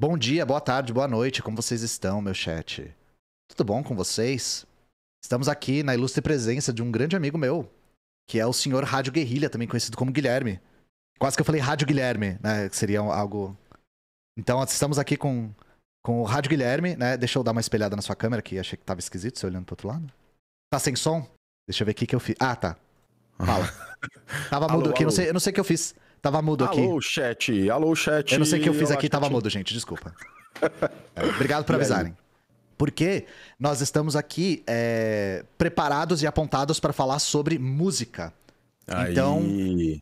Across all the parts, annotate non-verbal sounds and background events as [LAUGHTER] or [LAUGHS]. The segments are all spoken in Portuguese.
Bom dia, boa tarde, boa noite, como vocês estão, meu chat? Tudo bom com vocês? Estamos aqui na ilustre presença de um grande amigo meu, que é o senhor Rádio Guerrilha, também conhecido como Guilherme. Quase que eu falei Rádio Guilherme, né? Que seria algo. Então, estamos aqui com, com o Rádio Guilherme, né? Deixa eu dar uma espelhada na sua câmera, que achei que tava esquisito você olhando pro outro lado. Tá sem som? Deixa eu ver o que eu fiz. Ah, tá. Fala. [LAUGHS] tava mudo alô, aqui, alô. Não, sei, não sei o que eu fiz. Tava mudo aqui. Alô, chat. Alô, chat. Eu não sei o que eu fiz aqui, tava mudo, gente. Desculpa. É, obrigado por avisarem. Porque nós estamos aqui é, preparados e apontados para falar sobre música. Aí. Então,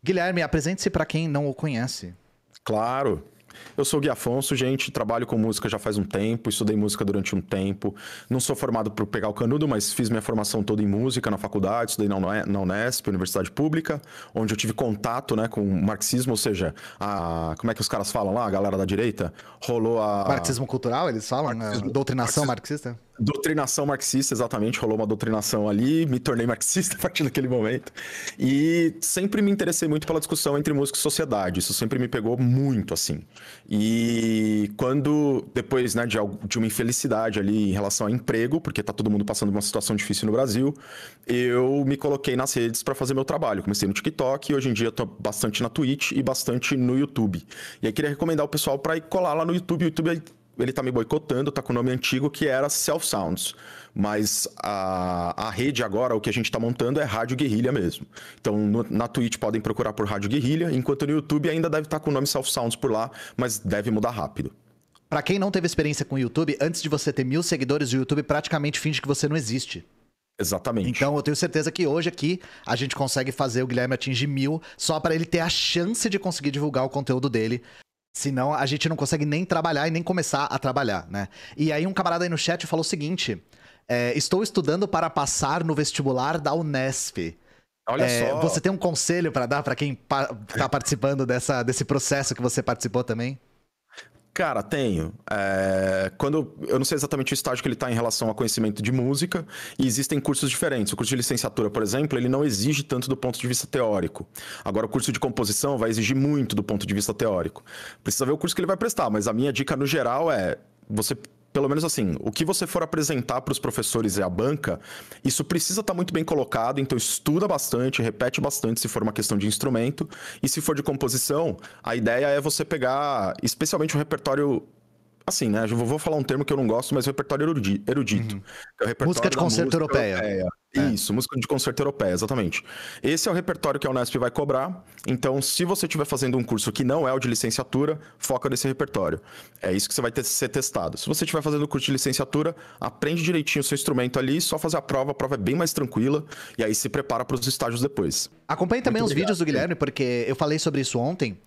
Guilherme, apresente-se para quem não o conhece. Claro. Eu sou o Gui Afonso, gente, trabalho com música já faz um tempo, estudei música durante um tempo. Não sou formado para pegar o canudo, mas fiz minha formação toda em música na faculdade, estudei na Unesp, Universidade Pública, onde eu tive contato né, com o marxismo, ou seja, a, como é que os caras falam lá, a galera da direita? Rolou a... Marxismo cultural, eles falam? Né? Marxismo, Doutrinação marxismo, marxista? Doutrinação marxista, exatamente, rolou uma doutrinação ali, me tornei marxista [LAUGHS] a partir daquele momento. E sempre me interessei muito pela discussão entre música e sociedade, isso sempre me pegou muito, assim. E quando, depois né, de, de uma infelicidade ali em relação a emprego, porque tá todo mundo passando uma situação difícil no Brasil, eu me coloquei nas redes para fazer meu trabalho. Comecei no TikTok e hoje em dia tô bastante na Twitch e bastante no YouTube. E aí queria recomendar o pessoal para ir colar lá no YouTube. O YouTube é ele tá me boicotando, tá com o nome antigo que era Self Sounds. Mas a, a rede agora, o que a gente tá montando é Rádio Guerrilha mesmo. Então no, na Twitch podem procurar por Rádio Guerrilha, enquanto no YouTube ainda deve estar tá com o nome Self Sounds por lá, mas deve mudar rápido. Para quem não teve experiência com o YouTube, antes de você ter mil seguidores, o YouTube praticamente finge que você não existe. Exatamente. Então eu tenho certeza que hoje aqui a gente consegue fazer o Guilherme atingir mil só para ele ter a chance de conseguir divulgar o conteúdo dele Senão a gente não consegue nem trabalhar e nem começar a trabalhar, né? E aí um camarada aí no chat falou o seguinte: é, estou estudando para passar no vestibular da Unesp. Olha é, só. Você tem um conselho para dar para quem está participando dessa, desse processo que você participou também? Cara, tenho. É, quando eu não sei exatamente o estágio que ele está em relação a conhecimento de música, e existem cursos diferentes. O curso de licenciatura, por exemplo, ele não exige tanto do ponto de vista teórico. Agora, o curso de composição vai exigir muito do ponto de vista teórico. Precisa ver o curso que ele vai prestar, mas a minha dica no geral é você pelo menos assim, o que você for apresentar para os professores e a banca, isso precisa estar tá muito bem colocado, então estuda bastante, repete bastante se for uma questão de instrumento, e se for de composição, a ideia é você pegar especialmente o repertório assim, né? Eu vou falar um termo que eu não gosto, mas repertório erudito. Uhum. É repertório música de concerto europeia. europeia. É. Isso, música de concerto europeia, exatamente. Esse é o repertório que a Unesp vai cobrar. Então, se você estiver fazendo um curso que não é o de licenciatura, foca nesse repertório. É isso que você vai ter, ser testado. Se você estiver fazendo o curso de licenciatura, aprende direitinho o seu instrumento ali, só fazer a prova, a prova é bem mais tranquila, e aí se prepara para os estágios depois. Acompanhe também Muito os obrigado. vídeos do Guilherme, porque eu falei sobre isso ontem.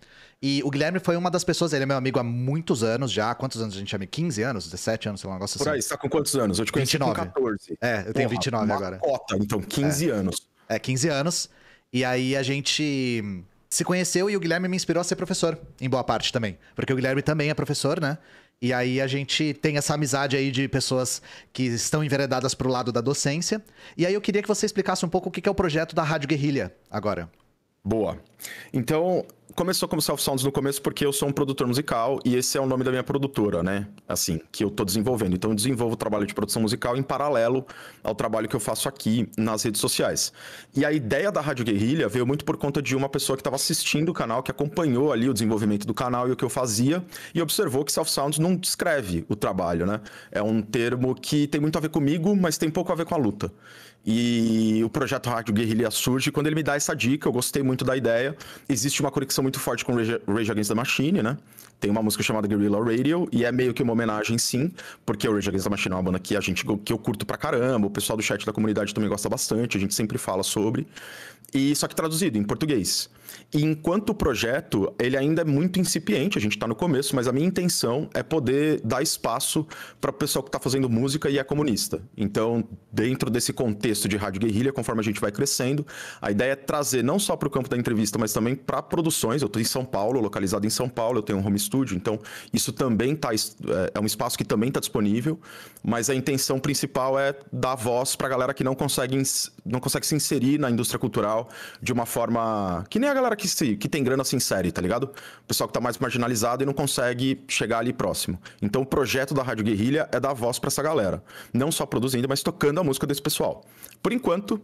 E o Guilherme foi uma das pessoas, ele é meu amigo há muitos anos já. Quantos anos a gente chama? 15 anos? 17 anos, sei lá, um negócio Por assim. Por aí, você tá com quantos anos? Eu te conheci 29. com 14. É, eu tenho Porra, 29 uma agora. Cota, então, 15 é. anos. É, 15 anos. E aí a gente se conheceu e o Guilherme me inspirou a ser professor, em boa parte também. Porque o Guilherme também é professor, né? E aí a gente tem essa amizade aí de pessoas que estão enveredadas para o lado da docência. E aí eu queria que você explicasse um pouco o que é o projeto da Rádio Guerrilha agora. Boa. Então, começou como Self Sounds no começo porque eu sou um produtor musical e esse é o nome da minha produtora, né? Assim, que eu tô desenvolvendo. Então eu desenvolvo o trabalho de produção musical em paralelo ao trabalho que eu faço aqui nas redes sociais. E a ideia da Rádio Guerrilha veio muito por conta de uma pessoa que estava assistindo o canal, que acompanhou ali o desenvolvimento do canal e o que eu fazia, e observou que Self Sounds não descreve o trabalho, né? É um termo que tem muito a ver comigo, mas tem pouco a ver com a luta. E o projeto Rádio Guerrilha surge quando ele me dá essa dica, eu gostei muito da ideia. Existe uma conexão muito forte com Rage, Rage Against the Machine, né? Tem uma música chamada Guerrilla Radio, e é meio que uma homenagem, sim, porque o Rage Against the Machine é uma banda que, a gente, que eu curto pra caramba, o pessoal do chat da comunidade também gosta bastante, a gente sempre fala sobre. E só que traduzido em português. E enquanto o projeto, ele ainda é muito incipiente, a gente está no começo, mas a minha intenção é poder dar espaço para o pessoal que está fazendo música e é comunista. Então, dentro desse contexto de rádio guerrilha, conforme a gente vai crescendo, a ideia é trazer não só para o campo da entrevista, mas também para produções. Eu estou em São Paulo, localizado em São Paulo, eu tenho um home studio, então isso também tá, é, é um espaço que também está disponível, mas a intenção principal é dar voz para a galera que não consegue, não consegue se inserir na indústria cultural de uma forma que nem a galera que que, se, que tem grana se insere, tá ligado? O pessoal que tá mais marginalizado e não consegue chegar ali próximo. Então o projeto da Rádio Guerrilha é dar voz para essa galera. Não só produzindo, mas tocando a música desse pessoal. Por enquanto,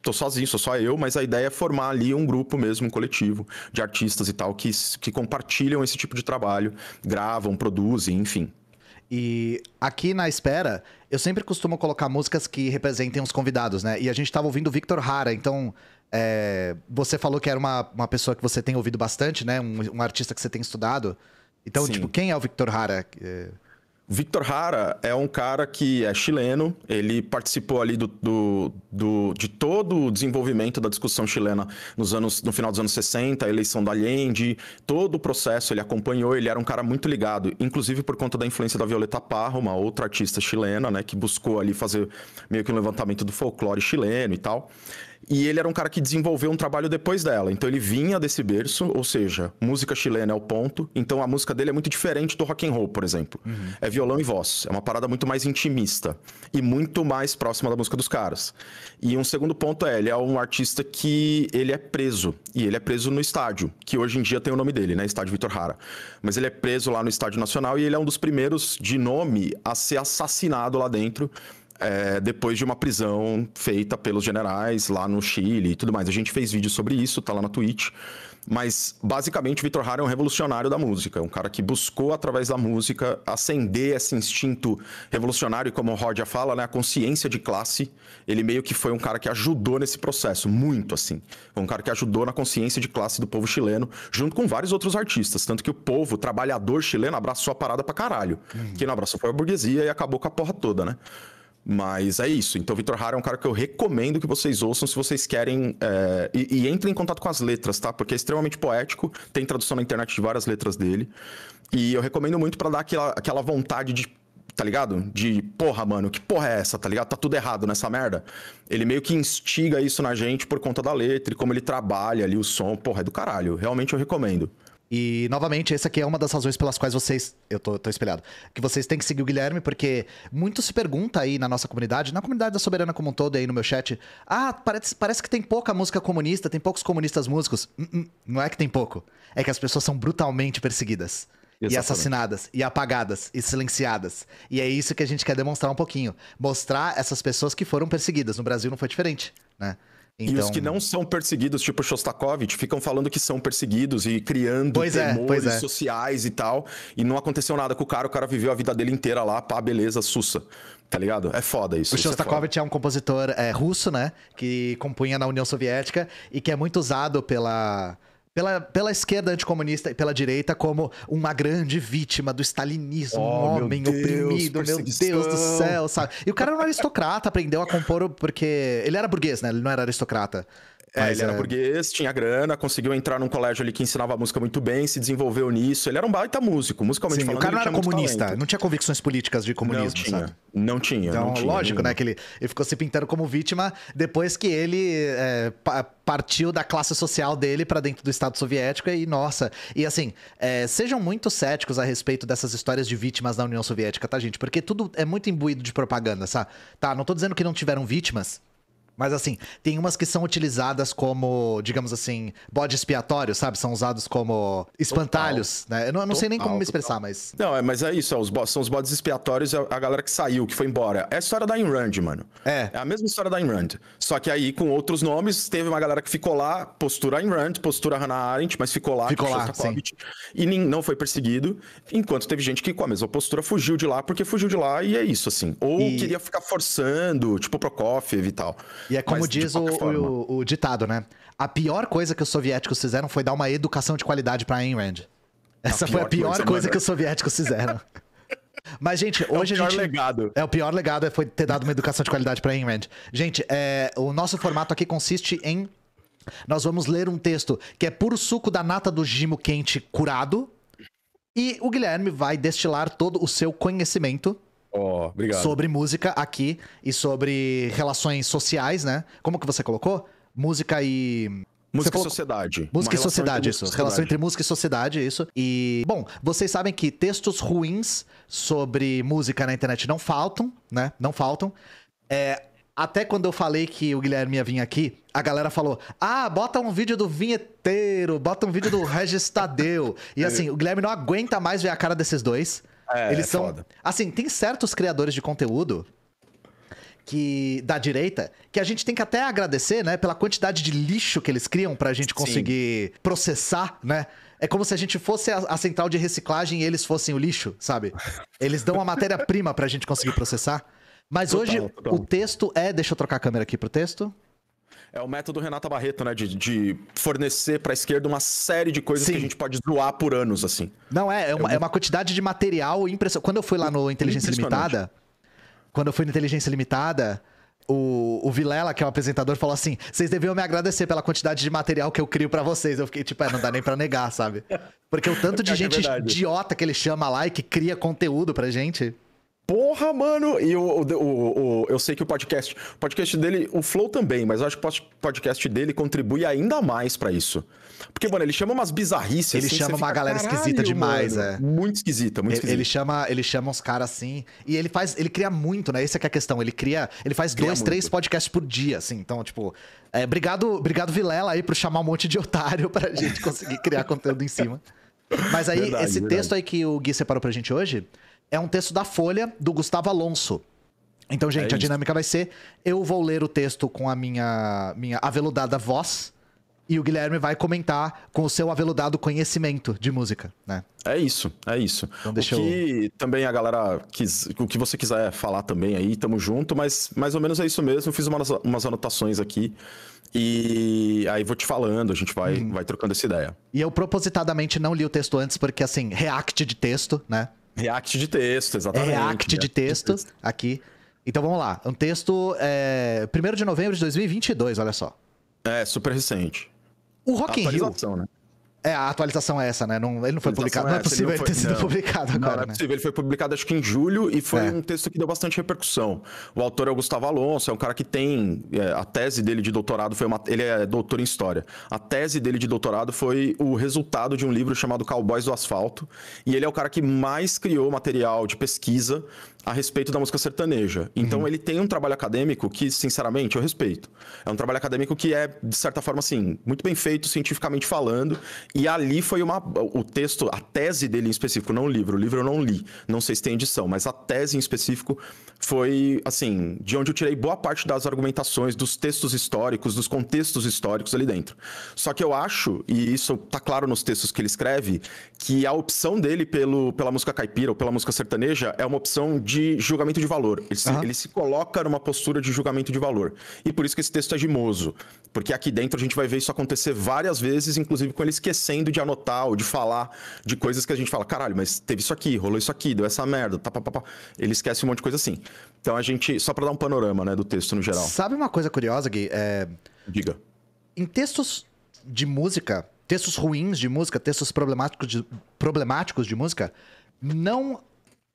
tô sozinho, sou só eu, mas a ideia é formar ali um grupo mesmo, um coletivo de artistas e tal, que, que compartilham esse tipo de trabalho, gravam, produzem, enfim. E aqui na espera, eu sempre costumo colocar músicas que representem os convidados, né? E a gente tava ouvindo o Victor Hara, então é, você falou que era uma, uma pessoa que você tem ouvido bastante, né? Um, um artista que você tem estudado. Então, Sim. tipo, quem é o Victor Hara? É... Victor Hara é um cara que é chileno, ele participou ali do, do, do, de todo o desenvolvimento da discussão chilena nos anos, no final dos anos 60, a eleição da Allende, todo o processo ele acompanhou, ele era um cara muito ligado, inclusive por conta da influência da Violeta Parra, uma outra artista chilena, né, que buscou ali fazer meio que um levantamento do folclore chileno e tal. E ele era um cara que desenvolveu um trabalho depois dela. Então ele vinha desse berço, ou seja, música chilena é o ponto. Então a música dele é muito diferente do rock and roll, por exemplo. Uhum. É violão e voz. É uma parada muito mais intimista e muito mais próxima da música dos caras. E um segundo ponto é, ele é um artista que ele é preso e ele é preso no estádio, que hoje em dia tem o nome dele, né, Estádio Vitor Hara. Mas ele é preso lá no Estádio Nacional e ele é um dos primeiros de nome a ser assassinado lá dentro é, depois de uma prisão feita pelos generais lá no Chile e tudo mais. A gente fez vídeo sobre isso, tá lá na Twitch. Mas, basicamente, o Vitor Hara é um revolucionário da música, um cara que buscou, através da música, acender esse instinto revolucionário, e como o Rod fala, né, a consciência de classe. Ele meio que foi um cara que ajudou nesse processo, muito assim. Foi um cara que ajudou na consciência de classe do povo chileno, junto com vários outros artistas. Tanto que o povo, o trabalhador chileno, abraçou a parada pra caralho. Uhum. Quem não abraçou foi a burguesia e acabou com a porra toda, né? Mas é isso. Então, Vitor Hara é um cara que eu recomendo que vocês ouçam se vocês querem. É... E, e entrem em contato com as letras, tá? Porque é extremamente poético. Tem tradução na internet de várias letras dele. E eu recomendo muito para dar aquela, aquela vontade de. Tá ligado? De porra, mano, que porra é essa? Tá ligado? Tá tudo errado nessa merda. Ele meio que instiga isso na gente por conta da letra e como ele trabalha ali o som. Porra, é do caralho. Realmente eu recomendo. E, novamente, essa aqui é uma das razões pelas quais vocês. Eu tô, tô, espelhado. Que vocês têm que seguir o Guilherme, porque muito se pergunta aí na nossa comunidade, na comunidade da Soberana como um todo, aí no meu chat. Ah, parece, parece que tem pouca música comunista, tem poucos comunistas músicos. Hum, hum, não, é que tem pouco. É que as pessoas são brutalmente perseguidas. Exatamente. E assassinadas, e apagadas, e silenciadas. E é isso que a gente quer demonstrar um pouquinho. Mostrar essas pessoas que foram perseguidas. No Brasil não foi diferente, né? Então... E os que então não são perseguidos, tipo Shostakovich, ficam falando que são perseguidos e criando pois é, temores é, é. sociais e tal. E não aconteceu nada com o cara, o cara viveu a vida dele inteira lá, pá, beleza, sussa. Tá ligado? É foda isso. O é Shostakovich é, é, um compositor é, russo, né? Que compunha na União Soviética e que é muito usado pela pela, pela esquerda anticomunista e pela direita como uma grande vítima do stalinismo, oh, um homem oprimido, meu Deus do céu, sabe? E o cara era um aristocrata, aprendeu a compor porque ele era burguês, né? Ele não era aristocrata. É, ele era é... burguês, tinha grana, conseguiu entrar num colégio ali que ensinava música muito bem, se desenvolveu nisso. Ele era um baita músico, musicalmente Sim, falando. O cara não era comunista, não tinha convicções políticas de comunismo, não tinha, sabe? Não tinha. Então, não tinha, lógico, né? Que ele, ele ficou se pintando como vítima depois que ele é, partiu da classe social dele para dentro do Estado Soviético. E, nossa. E assim, é, sejam muito céticos a respeito dessas histórias de vítimas da União Soviética, tá, gente? Porque tudo é muito imbuído de propaganda, sabe? Tá, não tô dizendo que não tiveram vítimas mas assim, tem umas que são utilizadas como, digamos assim, bode expiatório, sabe? São usados como espantalhos, total. né? Eu não, eu não sei nem como me expressar, total. mas. Não, é, mas é isso, é os são os bodes expiatórios, é a galera que saiu, que foi embora. É a história da Ayn Rand, mano. É. É a mesma história da Ayn Rand. Só que aí, com outros nomes, teve uma galera que ficou lá, postura Ayn Rand, postura Hannah Arendt, mas ficou lá, ficou lá, Covid, e nem, não foi perseguido. Enquanto teve gente que, com a mesma postura, fugiu de lá, porque fugiu de lá e é isso, assim. Ou e... queria ficar forçando, tipo Prokofiev e tal. E é como Mas, diz o, o, o, ditado, né? A pior coisa que os soviéticos fizeram foi dar uma educação de qualidade pra Ayn Rand. Essa a foi a pior coisa, coisa que os soviéticos fizeram. [LAUGHS] Mas, gente, hoje é o pior a gente. legado. É o pior legado é foi ter dado uma educação de qualidade pra Ayn Rand. Gente, é, o nosso formato aqui consiste em. Nós vamos ler um texto que é puro suco da nata do gimo quente curado. E o Guilherme vai destilar todo o seu conhecimento Oh, obrigado. Sobre música aqui e sobre relações sociais, né? Como que você colocou? Música e Música e sociedade. Música e sociedade, isso. relação entre música e sociedade, isso. E, bom, vocês sabem que textos ruins sobre música na internet não faltam, né? Não faltam. É, até quando eu falei que o Guilherme ia vir aqui, a galera falou: ah, bota um vídeo do vinheteiro, bota um vídeo do Regis Tadeu. E é. assim, o Guilherme não aguenta mais ver a cara desses dois. É, Eles é são. Foda. Assim, tem certos criadores de conteúdo que da direita, que a gente tem que até agradecer, né, pela quantidade de lixo que eles criam pra gente conseguir Sim. processar, né? É como se a gente fosse a, a, central de reciclagem e eles fossem o lixo, sabe? Eles dão a matéria-prima pra gente conseguir processar. Mas total, hoje total. o texto é, deixa eu trocar a câmera aqui pro texto. É o método Renata Barreto, né? De, de fornecer para a esquerda uma série de coisas Sim. que a gente pode zoar por anos, assim. Não, é, é uma, é uma quantidade de material impressionante. Quando eu fui lá no Inteligência Limitada. Quando eu fui no Inteligência Limitada. O, o, Vilela, que é o um apresentador, falou assim: vocês deviam me agradecer pela quantidade de material que eu crio para vocês. Eu fiquei tipo, é, não dá nem pra negar, sabe? Porque o tanto [LAUGHS] é de é gente é idiota que ele chama lá e que cria conteúdo pra gente. Porra, mano! E o, o, o, o, eu sei que o podcast. podcast dele, o Flow também, mas eu acho que o podcast dele contribui ainda mais para isso. Porque, mano, ele chama umas bizarrices. Ele assim, chama uma fica, galera esquisita demais, mano, é. Muito esquisita, muito ele, esquisita. Ele chama, ele chama uns caras assim. E ele faz. Ele cria muito, né? Essa é, é a questão. Ele cria. Ele faz cria dois, muito. três podcasts por dia, assim. Então, tipo. É, obrigado, obrigado, Vilela, aí, por chamar um monte de [LAUGHS] otário pra gente conseguir criar conteúdo em cima. Mas aí, verdade, esse verdade. texto aí que o Gui separou pra gente hoje é um texto da Folha, do Gustavo Alonso. Então, gente, é a dinâmica vai ser: eu vou ler o texto com a minha, minha aveludada voz. E o Guilherme vai comentar com o seu aveludado conhecimento de música, né? É isso, é isso. Então deixa o que eu... também a galera quis, o que você quiser falar também aí, tamo junto, mas mais ou menos é isso mesmo. fiz umas, umas anotações aqui e aí vou te falando, a gente vai, hum. vai trocando essa ideia. E eu propositadamente não li o texto antes, porque assim, react de texto, né? React de texto, exatamente. É React de texto aqui. Então vamos lá. Um texto. É, 1 de novembro de 2022, olha só. É, super recente. O Rock in Rio. Né? É, a atualização é essa, né? Não, ele não foi publicado. É não é possível ele, foi, ele ter sido não, publicado agora. Não, não é né? possível. Ele foi publicado acho que em julho e foi é. um texto que deu bastante repercussão. O autor é o Gustavo Alonso, é um cara que tem. É, a tese dele de doutorado foi uma. Ele é doutor em história. A tese dele de doutorado foi o resultado de um livro chamado Cowboys do Asfalto. E ele é o cara que mais criou material de pesquisa a respeito da música sertaneja. Então uhum. ele tem um trabalho acadêmico que, sinceramente, eu respeito. É um trabalho acadêmico que é, de certa forma, assim, muito bem feito, cientificamente falando. E ali foi uma. O texto, a tese dele em específico, não o livro. O livro eu não li. Não sei se tem edição, mas a tese em específico foi, assim, de onde eu tirei boa parte das argumentações, dos textos históricos, dos contextos históricos ali dentro. Só que eu acho, e isso tá claro nos textos que ele escreve, que a opção dele pelo, pela música caipira ou pela música sertaneja é uma opção de de julgamento de valor. Ele se, uhum. ele se coloca numa postura de julgamento de valor. E por isso que esse texto é gimoso. Porque aqui dentro a gente vai ver isso acontecer várias vezes, inclusive com ele esquecendo de anotar ou de falar de coisas que a gente fala, caralho, mas teve isso aqui, rolou isso aqui, deu essa merda, tá, pá, pá, pá. Ele esquece um monte de coisa assim. Então a gente, só para dar um panorama, né, do texto no geral. Sabe uma coisa curiosa, Gui? É... Diga. Em textos de música, textos ruins de música, textos problemáticos de, problemáticos de música, não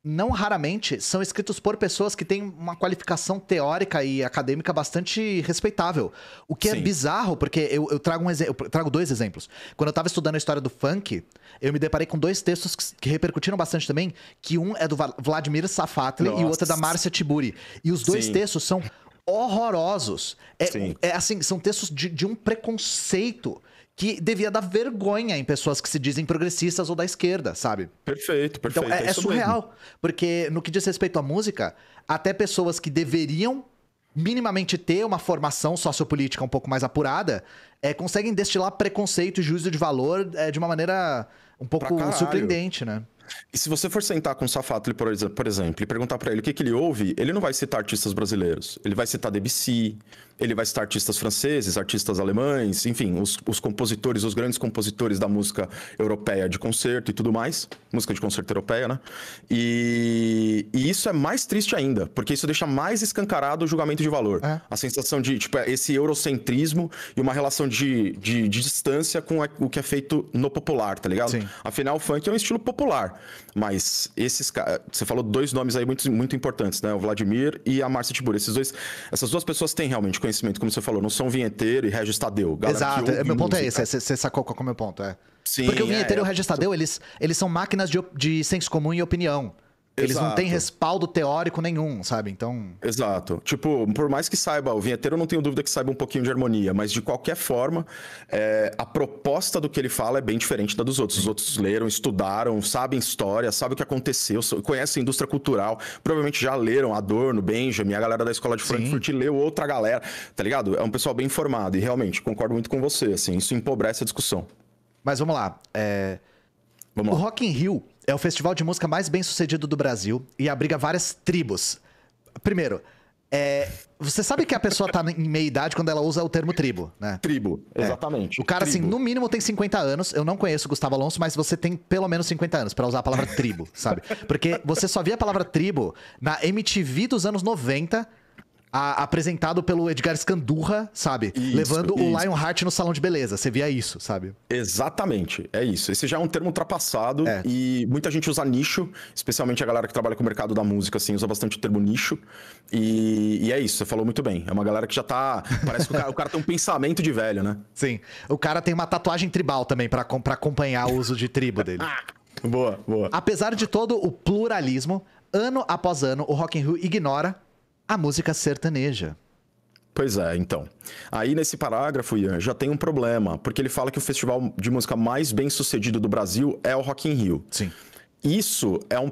não raramente são escritos por pessoas que têm uma qualificação teórica e acadêmica bastante respeitável. O que é Sim. é bizarro, porque eu, eu trago um eu trago dois exemplos. Quando eu estava estudando a história do funk, eu me deparei com dois textos que, que repercutiram bastante também, que um é do Vladimir Safatli Nossa. e o outro é da Márcia Tiburi. E os dois Sim. textos são horrorosos. É, é, assim, são textos de, de um preconceito que devia dar vergonha em pessoas que se dizem progressistas ou da esquerda, sabe? Perfeito, então, perfeito. Então, é, é, é surreal, mesmo. porque no que diz respeito à música, até pessoas que deveriam minimamente ter uma formação sociopolítica um pouco mais apurada, é, conseguem destilar preconceito e juízo de valor é, de uma maneira um pouco surpreendente, né? E se você for sentar com o safato por, exemplo, e perguntar para ele o que, que ele ouve, ele não vai citar artistas brasileiros. Ele vai citar Debussy, ele vai citar artistas franceses, artistas alemães, enfim, os, os compositores, os grandes compositores da música europeia de concerto e tudo mais. Música de concerto europeia, né? E, e isso é mais triste ainda, porque isso deixa mais escancarado o julgamento de valor. É. A sensação de, tipo, é esse eurocentrismo e uma relação de, de, de distância com o que é feito no popular, tá ligado? Sim. Afinal, o funk é um estilo popular. Mas esses caras. Você falou dois nomes aí muito, muito importantes, né? O Vladimir e a Márcia Tiburi. Esses dois, essas duas pessoas têm realmente conhecimento, como você falou, não são vinheteiro e Regis Tadeu. Exato, é, meu ponto música. é esse. É, você sacou qual é o meu ponto, é. Sim, Porque o é, vinheteiro é, e o Regis Tadeu, eles, eles são máquinas de, de senso comum e opinião. Eles Exato. não têm respaldo teórico nenhum, sabe? Então. Exato. Tipo, por mais que saiba, o vinheteiro não tenho dúvida que saiba um pouquinho de harmonia, mas de qualquer forma, é, a proposta do que ele fala é bem diferente da dos outros. Os outros leram, estudaram, sabem história, sabem o que aconteceu, conhecem a indústria cultural, provavelmente já leram Adorno, Benjamin, a galera da escola de Frankfurt Sim. leu outra galera, tá ligado? É um pessoal bem informado e realmente concordo muito com você, assim, isso empobrece a discussão. Mas vamos lá. É... Vamos lá. O Rock in Rio é o festival de música mais bem sucedido do Brasil e abriga várias tribos. Primeiro, é, você sabe que a pessoa tá em meia idade quando ela usa o termo tribo, né? Tribo, é. exatamente. O cara, assim, tribo. assim, no mínimo tem 50 anos. Eu não conheço o Gustavo Alonso, mas você tem pelo menos 50 anos para usar a palavra tribo, sabe? Porque você só via a palavra tribo na MTV dos anos 90 a, apresentado pelo Edgar Scandurra, sabe? Isso, Levando isso. o Lionheart no salão de beleza. Você via isso, sabe? Exatamente, é isso. Esse já é um termo ultrapassado é. e muita gente usa nicho, especialmente a galera que trabalha com o mercado da música, assim, usa bastante o termo nicho. E, e é isso, você falou muito bem. É uma galera que já tá. Parece que o cara, o cara tem um pensamento de velho, né? [LAUGHS] Sim. O cara tem uma tatuagem tribal também para acompanhar o uso de tribo dele. [LAUGHS] boa, boa. Apesar de todo o pluralismo, ano após ano, o Rock in Rio ignora a música sertaneja. Pois é, então. Aí nesse parágrafo, Ian, já tem um problema, porque ele fala que o festival de música mais bem sucedido do Brasil é o Rock in Rio. Sim. Isso é um.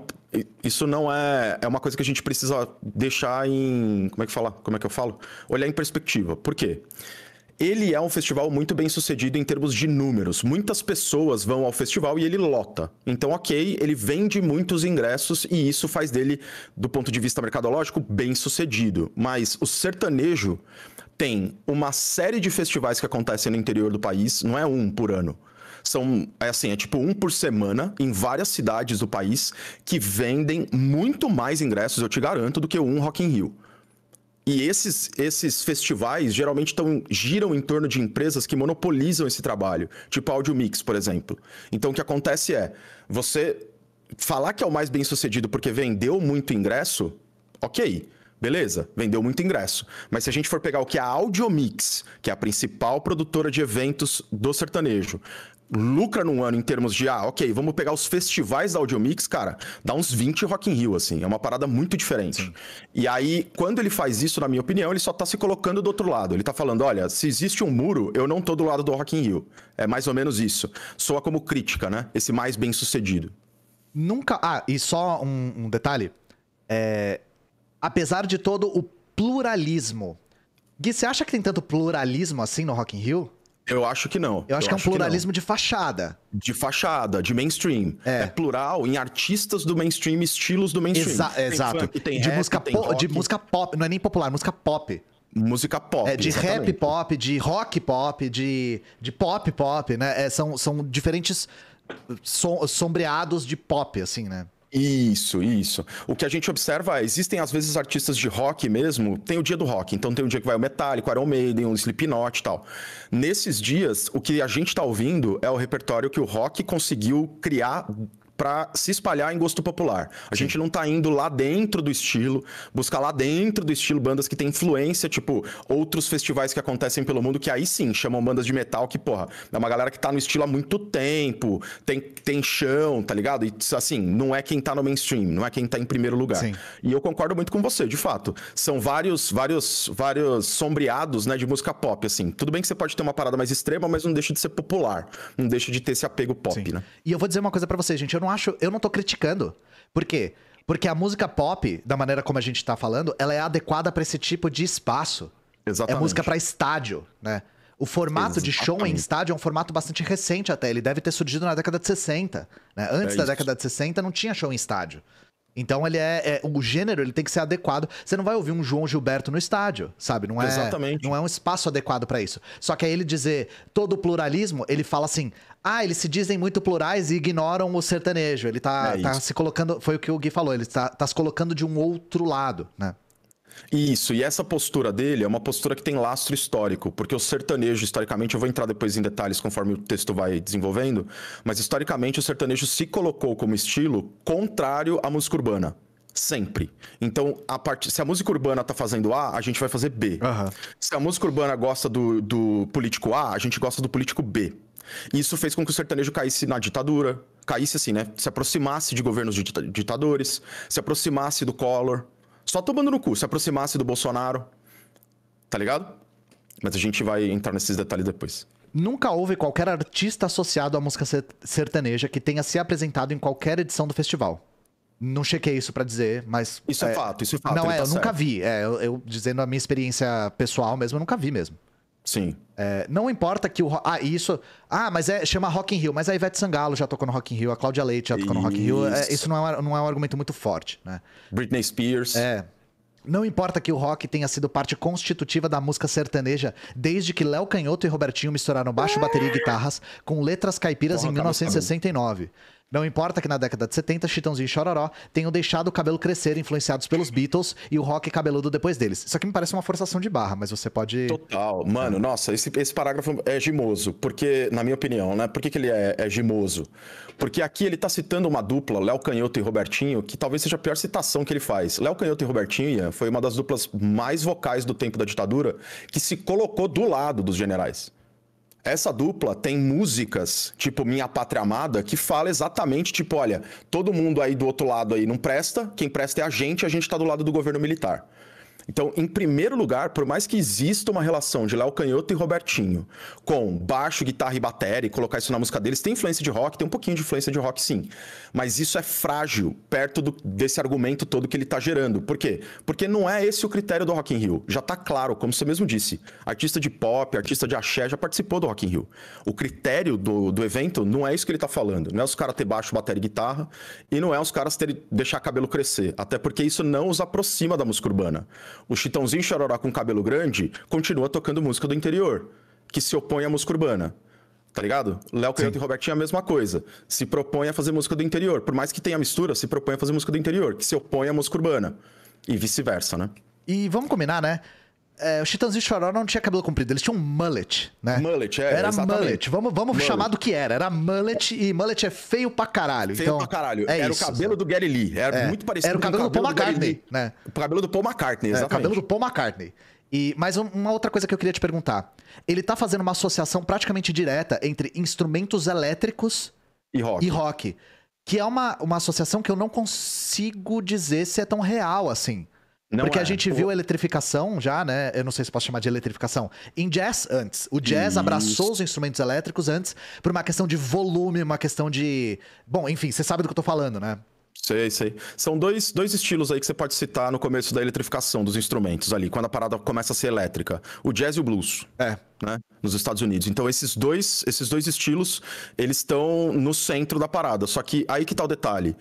Isso não é. É uma coisa que a gente precisa deixar em. Como é que fala? Como é que eu falo? Olhar em perspectiva. Por quê? Porque ele é um festival muito bem sucedido em termos de números. Muitas pessoas vão ao festival e ele lota. Então, ok, ele vende muitos ingressos e isso faz dele, do ponto de vista mercadológico, bem sucedido. Mas o sertanejo tem uma série de festivais que acontecem no interior do país, não é um por ano são é assim, é tipo um por semana em várias cidades do país que vendem muito mais ingressos, eu te garanto, do que um Rock in Rio. E esses, esses festivais geralmente tão, giram em torno de empresas que monopolizam esse trabalho, tipo Audio Mix, por exemplo. Então o que acontece é, você falar que é o mais bem sucedido porque vendeu muito ingresso, ok. Beleza, vendeu muito ingresso. Mas se a gente for pegar o que é a Audiomix, que é a principal produtora de eventos do sertanejo, lucra num ano em termos de, ah, ok, vamos pegar os festivais da Audiomix, cara, dá uns 20 Rock in Rio, assim. É uma parada muito diferente. Sim. E aí, quando ele faz isso, na minha opinião, ele só tá se colocando do outro lado. Ele tá falando, olha, se existe um muro, eu não tô do lado do Rock in Rio. É mais ou menos isso. Soa como crítica, né? Esse mais bem sucedido. Nunca... Ah, e só um, um detalhe. É... Apesar de todo o pluralismo... Gui, você acha que tem tanto pluralismo assim no Rock in Rio? Eu acho que não. Eu acho eu que é um pluralismo de fachada. De fachada, de mainstream. É. é. plural em artistas do mainstream, estilos do mainstream. Exa tem exato. Funk, tem de, rap, música tem rock. de música pop, não é nem popular, música pop. Música pop. É, de exatamente. rap pop, de rock pop, de, de pop pop, né? É, são, são diferentes som, sombreados de pop, assim, né? Isso, isso. O que a gente observa é, existem às vezes artistas de rock mesmo, tem o dia do rock, então tem o dia que vai o Metallica, o Iron Maiden, o Slipknot e tal. Nesses dias, o que a gente tá ouvindo é o repertório que o rock conseguiu criar para se espalhar em gosto popular. A Sim. gente não tá indo lá dentro do estilo, buscar lá dentro do estilo bandas que tem influência, tipo outros festivais que acontecem pelo mundo que aí sim chamam bandas de metal que, porra, é uma galera que tá no estilo há muito tempo, tem, tem chão, tá ligado? E assim, não é quem tá no mainstream, não é quem tá em primeiro lugar. Sim. E eu concordo muito com você, de fato. São vários, vários, vários sombreados, né, de música pop, assim. Tudo bem que você pode ter uma parada mais extrema, mas não deixa de ser popular, não deixa de ter esse apego pop, sim. né? E eu vou dizer uma coisa para você, gente, eu não não acho, eu não tô criticando. Por quê? Porque a música pop, da maneira como a gente tá falando, ela é adequada para esse tipo de espaço. É Exatamente. É música para estádio, né? O formato Exatamente. de show em estádio é um formato bastante recente até. Ele deve ter surgido na década de 60. Né? Antes é da década de 60 não tinha show em estádio. Então ele é, é, o gênero ele tem que ser adequado. Você não vai ouvir um João Gilberto no estádio, sabe? Não é Exatamente. não é um espaço adequado para isso. Só que aí ele dizer todo pluralismo, ele fala assim: "Ah, eles se dizem muito plurais e ignoram o sertanejo". Ele tá, é tá se colocando, foi o que o Gui falou, ele tá, tá se colocando de um outro lado, né? Isso, e essa postura dele é uma postura que tem lastro histórico, porque o sertanejo, historicamente, eu vou entrar depois em detalhes conforme o texto vai desenvolvendo, mas historicamente o sertanejo se colocou como estilo contrário à música urbana. Sempre. Então, a part... se a música urbana tá fazendo A, a gente vai fazer B. Uhum. Se a música urbana gosta do, do político A, a gente gosta do político B. Isso fez com que o sertanejo caísse na ditadura, caísse assim, né? Se aproximasse de governos de ditadores, se aproximasse do Collor. Só tomando no cu, se aproximasse do Bolsonaro. Tá ligado? Mas a gente vai entrar nesses detalhes depois. Nunca houve qualquer artista associado à música sertaneja que tenha se apresentado em qualquer edição do festival. Não chequei isso para dizer, mas. Isso é, é, fato, isso é fato. Não, é, tá eu certo. nunca vi. É, eu, eu, dizendo a minha experiência pessoal mesmo, eu nunca vi mesmo. Sim. É, não importa que o. Ah, isso. Ah, mas é chama Rock in Rio. Mas a Ivete Sangalo já tocou no Rock in Rio, a Cláudia Leite já tocou no Rock in Rio. É, isso não é, não é um argumento muito forte, né? Britney Spears. É. Não importa que o rock tenha sido parte constitutiva da música sertaneja, desde que Léo Canhoto e Robertinho misturaram baixo, bateria e guitarras com letras caipiras Porra, em 1969. Tá não importa que na década de 70, Chitãozinho e Chororó tenham deixado o cabelo crescer, influenciados pelos Beatles e o rock cabeludo depois deles. Isso aqui me parece uma forçação de barra, mas você pode. Total. Mano, nossa, esse, esse parágrafo é gimoso, porque, na minha opinião, né? Por que, que ele é, é gimoso? Porque aqui ele tá citando uma dupla, Léo Canhoto e Robertinho, que talvez seja a pior citação que ele faz. Léo Canhoto e Robertinho Ian, foi uma das duplas mais vocais do tempo da ditadura que se colocou do lado dos generais. Essa dupla tem músicas, tipo Minha Pátria Amada, que fala exatamente, tipo, olha, todo mundo aí do outro lado aí não presta, quem presta é a gente, a gente tá do lado do governo militar. Então, em primeiro lugar, por mais que exista uma relação de Léo Canhoto e Robertinho com baixo, guitarra e bateria, e colocar isso na música deles, tem influência de rock, tem um pouquinho de influência de rock sim. Mas isso é frágil perto do, desse argumento todo que ele está gerando. Por quê? Porque não é esse o critério do Rock in Rio. Já está claro, como você mesmo disse. Artista de pop, artista de axé já participou do Rock in Rio. O critério do, do evento não é isso que ele está falando. Não é os caras ter baixo, bateria e guitarra, e não é os caras terem deixar cabelo crescer. Até porque isso não os aproxima da música urbana o Chitãozinho Chororó com cabelo grande continua tocando música do interior, que se opõe à música urbana. Tá ligado? Léo Canhoto e Robertinho é a mesma coisa. Se propõe a fazer música do interior. Por mais que tenha mistura, se propõe a fazer música do interior, que se opõe à música urbana. E vice-versa, né? E vamos combinar, né? É, os Titãs e o Choró não tinha cabelo comprido, eles tinham mullet, né? Mullet, é. Era exatamente. mullet. Vamos, vamos mullet. chamar do que era. Era mullet e mullet é feio pra caralho. Feio então, pra caralho. É era isso, o cabelo do Gary Lee. Era é. muito parecido era o cabelo, com o cabelo do Paul McCartney, do né? O cabelo do Paul McCartney, exatamente. É, o cabelo do Paul McCartney. E mais uma outra coisa que eu queria te perguntar. Ele tá fazendo uma associação praticamente direta entre instrumentos elétricos e rock. E rock que é uma, uma associação que eu não consigo dizer se é tão real assim. Não Porque é. a gente viu a eletrificação já, né? Eu não sei se posso chamar de eletrificação. Em jazz, antes. O jazz Isso. abraçou os instrumentos elétricos antes por uma questão de volume, uma questão de. Bom, enfim, você sabe do que eu tô falando, né? Sei, sei. São dois, dois estilos aí que você pode citar no começo da eletrificação dos instrumentos ali, quando a parada começa a ser elétrica. O jazz e o blues. É. Né? Nos Estados Unidos. Então, esses dois, esses dois estilos, eles estão no centro da parada. Só que aí que tá o detalhe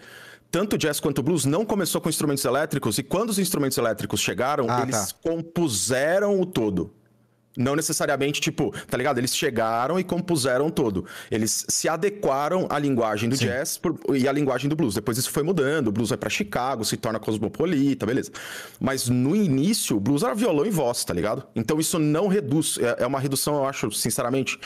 tanto jazz quanto blues não começou com instrumentos elétricos, e quando os instrumentos elétricos chegaram, ah, eles tá. compuseram o todo. Não necessariamente, tipo, tá ligado? Eles chegaram e compuseram todo. Eles se adequaram à linguagem do Sim. jazz por, e à linguagem do blues. Depois isso foi mudando, o blues vai para Chicago, se torna cosmopolita, beleza. Mas no início, o blues era violão e voz, tá ligado? Então isso não reduz, é, é uma redução, eu acho, sinceramente,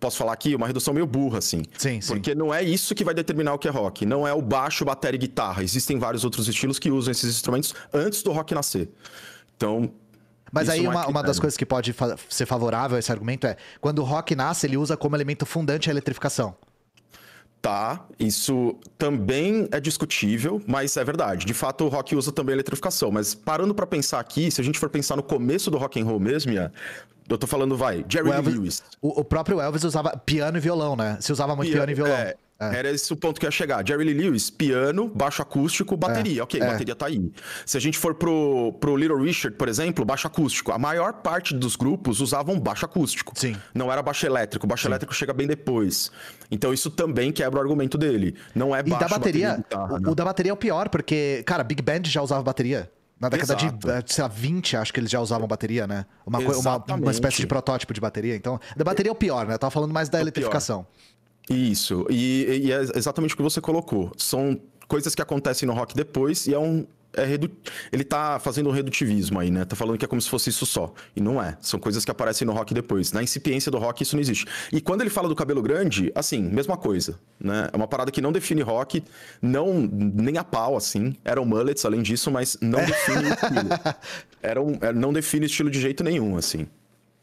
posso falar aqui, uma redução meio burra, assim. Sim, sim. Porque não é isso que vai determinar o que é rock. Não é o baixo, bateria e guitarra. Existem vários outros estilos que usam esses instrumentos antes do rock nascer. Então, mas Isso aí é uma, uma das coisas que pode fa ser favorável a esse argumento é quando o rock nasce, ele usa como elemento fundante a eletrificação. Tá, isso também é discutível, mas é verdade. De fato, o rock usa também a eletrificação, mas parando para pensar aqui, se a gente for pensar no começo do rock and roll mesmo, Ian, eu tô falando, vai, Jerry o Elvis, Lewis. O, o, próprio Elvis usava piano e violão, né? Se usava muito piano, piano e violão. É, é. Era esse o ponto que ia chegar. Jerry Lee Lewis, piano, baixo acústico, é, bateria. É. Ok, é. bateria tá aí. Se a gente for pro, pro Little Richard, por exemplo, baixo acústico. A maior parte dos grupos usavam baixo acústico. Sim. Não era baixo elétrico. Baixo Sim. elétrico chega bem depois. Então isso também quebra o argumento dele. Não é baixo, e da bateria, bateria guitarra, o, o da bateria é o pior, porque, cara, Big Band já usava bateria. Na década Exato. de, eh, sei lá, 20, acho que eles já usavam bateria, né? Uma, uma, uma, espécie de protótipo de bateria. Então, da bateria é o pior, né? Eu tava falando mais da é o eletrificação. Pior. Isso, e, e é exatamente o que você colocou. São coisas que acontecem no rock depois e é um, é redu... ele tá fazendo um redutivismo aí, né? Tá falando que é como se fosse isso só. E não é. São coisas que aparecem no rock depois. Na incipiência do rock, isso não existe. E quando ele fala do cabelo grande, assim, mesma coisa, né? É uma parada que não define rock, não nem a pau, assim. Eram mullets, além disso, mas não é. define estilo. [LAUGHS] Era um... É, não define estilo de jeito nenhum, assim.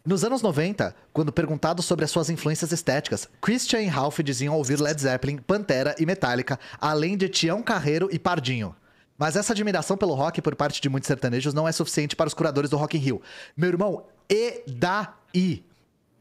Nos anos 90, quando perguntado sobre as suas influências estéticas, Christian e Ralph diziam ouvir Led Zeppelin, Pantera e Metallica, além de Tião Carreiro e Pardinho. Mas essa admiração pelo rock por parte de muitos sertanejos não é suficiente para os curadores do Rock in Rio. Meu irmão, e daí?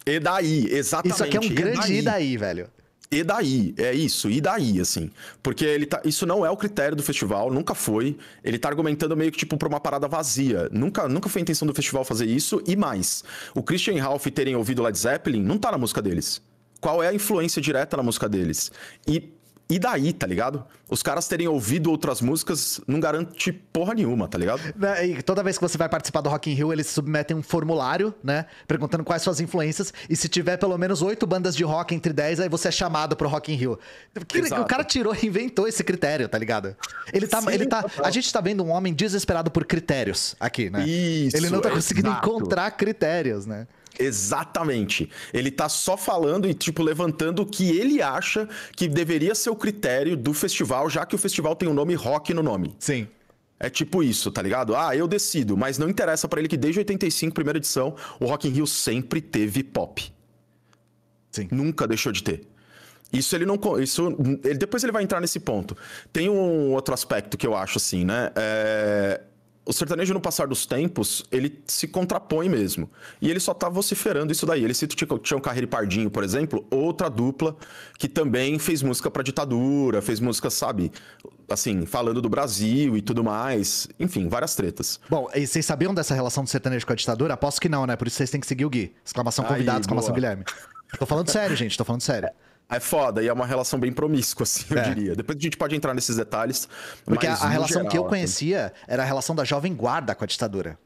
E daí, exatamente. Isso aqui é um grande daí, e daí velho e daí? É isso, e daí, assim? Porque ele tá, isso não é o critério do festival, nunca foi. Ele tá argumentando meio que tipo pra uma parada vazia. Nunca, nunca foi a intenção do festival fazer isso, e mais. O Christian Ralph terem ouvido Led Zeppelin não tá na música deles. Qual é a influência direta na música deles? E e daí, tá ligado? Os caras terem ouvido outras músicas não garante porra nenhuma, tá ligado? Né, e toda vez que você vai participar do Rock in Rio, eles submetem um formulário, né? Perguntando quais suas influências. E se tiver pelo menos oito bandas de rock entre dez, aí você é chamado pro Rock in Rio. Que, o cara tirou e inventou esse critério, tá ligado? Ele tá, Sim, ele tá. A gente tá vendo um homem desesperado por critérios aqui, né? Isso, ele não tá conseguindo exato. encontrar critérios, né? Exatamente. Ele tá só falando e, tipo, levantando o que ele acha que deveria ser o critério do festival, já que o festival tem o um nome rock no nome. Sim. É tipo isso, tá ligado? Ah, eu decido, mas não interessa para ele que desde 85, primeira edição, o Rock in Rio sempre teve pop. Sim. Nunca deixou de ter. Isso ele não. Isso, ele, depois ele vai entrar nesse ponto. Tem um outro aspecto que eu acho assim, né? É o sertanejo no passar dos tempos, ele se contrapõe mesmo. E ele só tá vociferando isso daí. Ele cita o Tião Carreiro e Pardinho, por exemplo, outra dupla que também fez música pra ditadura, fez música, sabe, assim, falando do Brasil e tudo mais. Enfim, várias tretas. Bom, e vocês sabiam dessa relação do sertanejo com a ditadura? Aposto que não, né? Por isso vocês têm que seguir o Gui. Exclamação convidado, Aí, exclamação boa. Guilherme. Tô falando sério, gente, tô falando sério. É foda, e é uma relação bem promíscua, assim, é. eu diria. Depois a gente pode entrar nesses detalhes. Porque a, a relação geral, que eu assim. conhecia assim. era a relação da jovem guarda com a ditadura.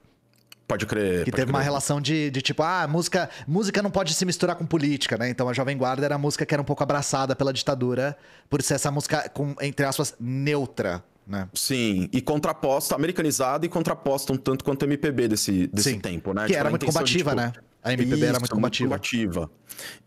Pode crer. Que pode teve crer. uma relação de, de tipo, ah, música, música não pode se misturar com política, né? Então a Jovem Guarda era a música que era um pouco abraçada pela ditadura, por ser essa música, com, entre aspas, neutra, né? Sim, e contraposta, americanizada e contraposta um tanto quanto MPB desse, desse tempo, né? Que tipo, era muito combativa, de, tipo, né? A MPB Isso, era muito combativa. muito combativa.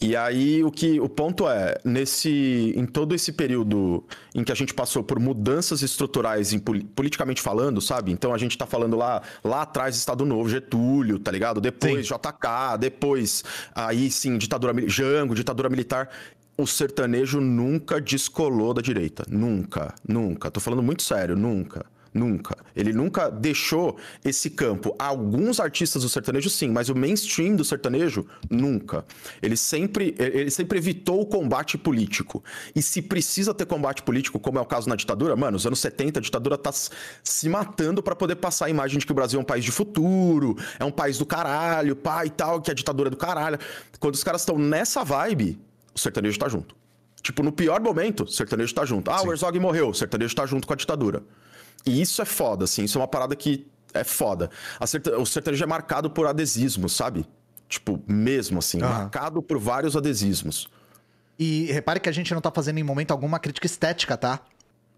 E aí o que o ponto é, nesse em todo esse período em que a gente passou por mudanças estruturais em, politicamente falando, sabe? Então a gente tá falando lá lá atrás Estado Novo, Getúlio, tá ligado? Depois sim. JK, depois aí sim, ditadura Jango, ditadura militar, o sertanejo nunca descolou da direita, nunca, nunca. Tô falando muito sério, nunca. Nunca. Ele nunca deixou esse campo. Alguns artistas do sertanejo, sim, mas o mainstream do sertanejo, nunca. Ele sempre, ele sempre evitou o combate político. E se precisa ter combate político, como é o caso na ditadura, mano, os anos 70, a ditadura tá se matando para poder passar a imagem de que o Brasil é um país de futuro, é um país do caralho, pai e tal, que a ditadura é do caralho. Quando os caras estão nessa vibe, o sertanejo tá junto. Tipo, no pior momento, o sertanejo tá junto. Ah, Sim. o Herzog morreu, o sertanejo tá junto com a ditadura. E isso é foda, assim, isso é uma parada que é foda. O sertanejo é marcado por adesismos, sabe? Tipo, mesmo assim, uhum. marcado por vários adesismos. E repare que a gente não tá fazendo em momento alguma crítica estética, tá?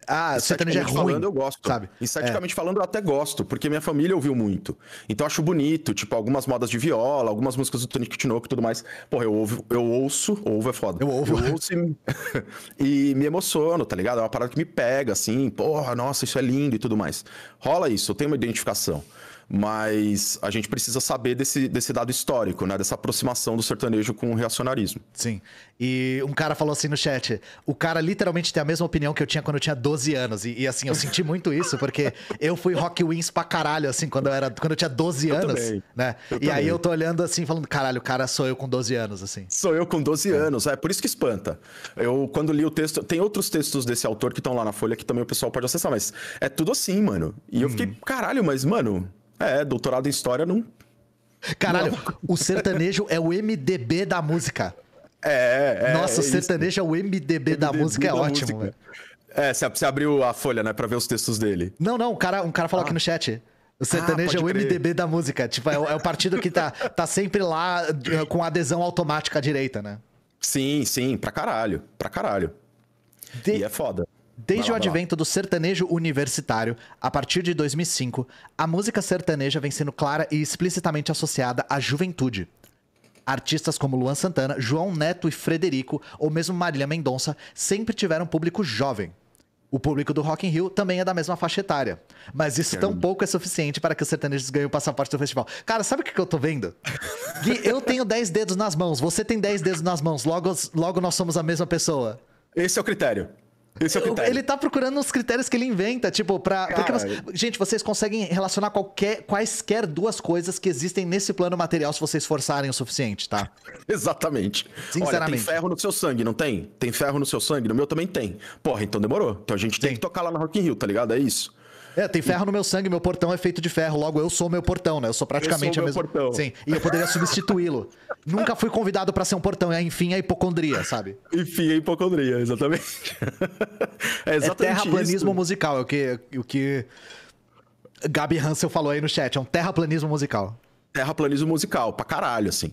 Ah, sertanejo é ruim. Falando, eu gosto. Sabe? Esteticamente é. falando, eu até gosto, porque minha família ouviu muito. Então eu acho bonito, tipo, algumas modas de viola, algumas músicas do Tony Kitnok e tudo mais. Porra, eu, ouvo, eu ouço, ouvo é foda. Eu ouvo. Eu ouço e... [LAUGHS] e, me emociono, tá ligado? É uma parada que me pega, assim, porra, nossa, isso é lindo e tudo mais. Rola isso, eu tenho uma identificação mas a gente precisa saber desse, desse dado histórico, né? Dessa aproximação do sertanejo com o reacionarismo. Sim. E um cara falou assim no chat: o cara literalmente tem a mesma opinião que eu tinha quando eu tinha 12 anos. E, e assim, eu senti muito isso, porque eu fui Rock Wins pra caralho, assim, quando eu, era, quando eu tinha 12 eu anos. né? Eu e aí eu tô olhando assim, falando, caralho, o cara sou eu com 12 anos, assim. Sou eu com 12 é. anos, é por isso que espanta. Eu, quando li o texto, tem outros textos desse autor que estão lá na folha que também o pessoal pode acessar, mas é tudo assim, mano. E eu fiquei, uhum. caralho, mas, mano. É, doutorado em história não. Caralho, não. [LAUGHS] o sertanejo é o MDB da música. É, é. Nossa, é, é o sertanejo isso. é o MDB, MDB da música, da é ótimo, É, você abriu a folha, né, pra ver os textos dele. Não, não, um cara, um cara falou ah. aqui no chat. O sertanejo ah, é o crer. MDB da música. Tipo, é o, é o partido que tá, tá sempre lá com adesão automática à direita, né? Sim, sim, pra caralho. Pra caralho. De... E é foda. Desde lá, o advento do sertanejo universitário, a partir de 2005, a música sertaneja vem sendo clara e explicitamente associada à juventude. Artistas como Luan Santana, João Neto e Frederico, ou mesmo Marília Mendonça, sempre tiveram público jovem. O público do Rock in Rio também é da mesma faixa etária. Mas isso tampouco tão pouco é suficiente para que os sertanejos ganhem o passaporte do festival. Cara, sabe o que, que eu tô vendo? [LAUGHS] Gui, eu tenho 10 dedos nas mãos, você tem 10 dedos nas mãos, logo, logo nós somos a mesma pessoa. Esse é o critério. Esse é o critério. Ele tá procurando os critérios que ele inventa, tipo, pra. gente, vocês conseguem relacionar qualquer, quaisquer duas coisas que existem nesse plano material se vocês forçarem o suficiente, tá? [LAUGHS] Exatamente. Sinceramente. Olha, tem ferro no seu sangue, não tem? Tem ferro no seu sangue? No meu também tem. Porra, então demorou. Então a gente tem que tocar lá na Rock in Rio, tá ligado? É isso. É, tem ferro no meu sangue, meu portão é feito de ferro, logo eu sou meu portão, né? Eu sou praticamente eu sou a mesma. Portão. Sim, e eu poderia substituí-lo. Nunca fui convidado para ser um portão, é enfim a hipocondria, sabe? Enfim, a hipocondria, exatamente. [LAUGHS] É, é exatamente é terraplanismo isso. musical, é o que, o que Gabi Hansel falou aí no chat, é um terraplanismo musical terraplanismo musical, pra caralho, assim.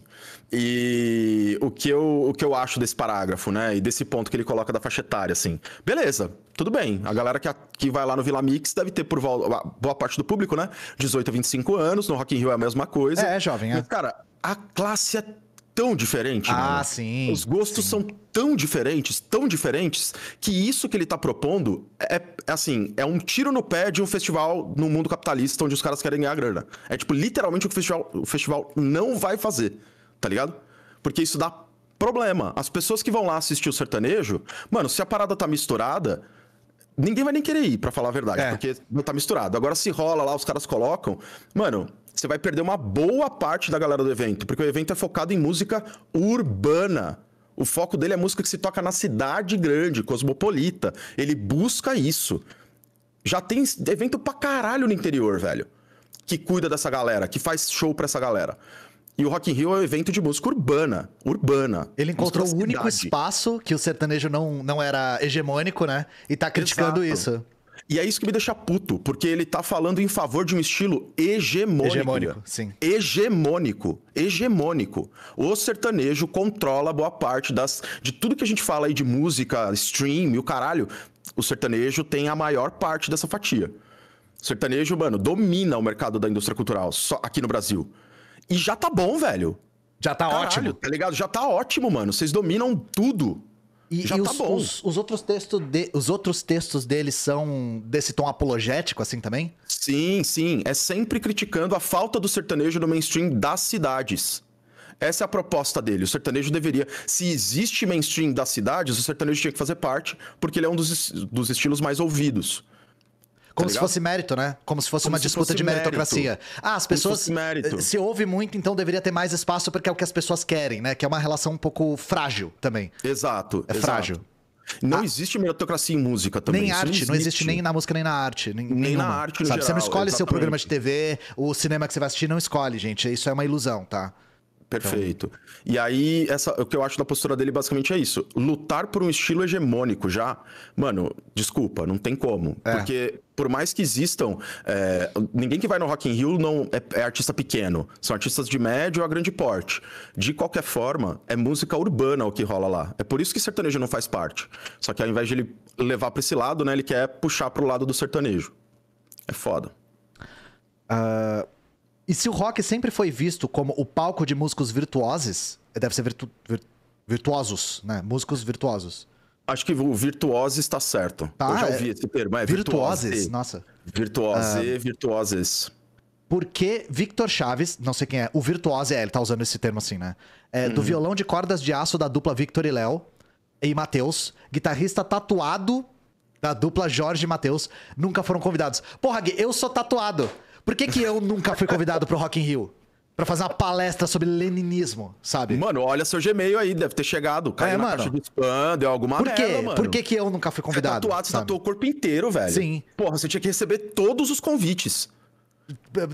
E o que, eu, o que eu acho desse parágrafo, né? E desse ponto que ele coloca da faixa etária, assim. Beleza, tudo bem. A galera que, a, que vai lá no Vila Mix deve ter por volta boa parte do público, né? 18 a 25 anos, no Rock in Rio é a mesma coisa. É, é jovem, é. E, cara, a classe é tão diferente. Ah, mano. sim. Os gostos sim. são tão diferentes, tão diferentes, que isso que ele tá propondo é, é, assim, é um tiro no pé de um festival no mundo capitalista onde os caras querem ganhar grana. É tipo, literalmente o que o festival, o festival não vai fazer, tá ligado? Porque isso dá problema. As pessoas que vão lá assistir o sertanejo, mano, se a parada tá misturada, ninguém vai nem querer ir, para falar a verdade, é. porque não tá misturado. Agora se rola lá, os caras colocam, mano, você vai perder uma boa parte da galera do evento, porque o evento é focado em música urbana. O foco dele é música que se toca na cidade grande, cosmopolita. Ele busca isso. Já tem evento pra caralho no interior, velho. Que cuida dessa galera, que faz show pra essa galera. E o Rock in Rio é um evento de música urbana. Urbana. Ele encontrou o único espaço que o sertanejo não, não era hegemônico, né? E tá criticando Exato. isso. E é isso que me deixa puto, porque ele tá falando em favor de um estilo hegemônico. Hegemônico, sim. Hegemônico. Hegemônico. O sertanejo controla boa parte das. De tudo que a gente fala aí de música, stream e o caralho, o sertanejo tem a maior parte dessa fatia. O sertanejo, mano, domina o mercado da indústria cultural só aqui no Brasil. E já tá bom, velho. Já tá Caralho, ótimo. Tá ligado? Já tá ótimo, mano. Vocês dominam tudo. E, Já e tá os, bom. Os, os outros textos de, os outros textos dele são desse tom apologético, assim também? Sim, sim. É sempre criticando a falta do sertanejo no mainstream das cidades. Essa é a proposta dele. O sertanejo deveria. Se existe mainstream das cidades, o sertanejo tinha que fazer parte, porque ele é um dos, dos estilos mais ouvidos. Como tá se fosse mérito, né? Como se fosse Como uma se disputa fosse de meritocracia. Mérito. Ah, as pessoas. Se, eh, se ouve muito, então deveria ter mais espaço porque é o que as pessoas querem, né? Que é uma relação um pouco frágil também. Exato. É exato. frágil. Não ah, existe meritocracia em música também. Nem Isso arte, não existe. não existe. nem na música, nem na arte. Nem, nem na arte, no sabe? Geral, você não escolhe exatamente. seu programa de TV, o cinema que você vai assistir, não escolhe, gente. Isso é uma ilusão, tá? Então. Perfeito. Então... E aí, essa, o que eu acho da postura dele basicamente é isso: lutar por um estilo hegemônico já. Mano, desculpa, não tem como. É. Porque por mais que existam, é, ninguém que vai no Rock in Rio não é, é, artista pequeno. São artistas de médio a grande porte. De qualquer forma, é música urbana o que rola lá. É por isso que sertanejo não faz parte. Só que ao invés de ele levar para esse lado, né, ele quer puxar para o lado do sertanejo. É foda. Uh, e se o rock sempre foi visto como o palco de músicos virtuosos, deve ser virtu, vir, virtuosos, né? Músicos virtuosos. Acho que o virtuose está certo. Tá, Eu já ouvi é... esse termo. É virtuoses, virtuose. nossa. Virtuose, uh... virtuoses. Porque Victor Chaves, não sei quem é, o virtuose, é, ele tá usando esse termo assim, né? É, Do uhum. violão de cordas de aço da dupla Victor e Léo, e Matheus, guitarrista tatuado da dupla Jorge e Matheus, nunca foram convidados. Porra, Gui, eu sou tatuado. Por que, que eu nunca fui convidado pro Rock in Rio? Pra fazer uma palestra sobre leninismo, sabe? Mano, olha seu Gmail aí, deve ter chegado. Caiu é, na mano. caixa de spam, deu alguma Por quê? Por que, que eu nunca fui convidado? Você tá tatuado, você tatuou o corpo inteiro, velho. Sim. Porra, você tinha que receber todos os convites.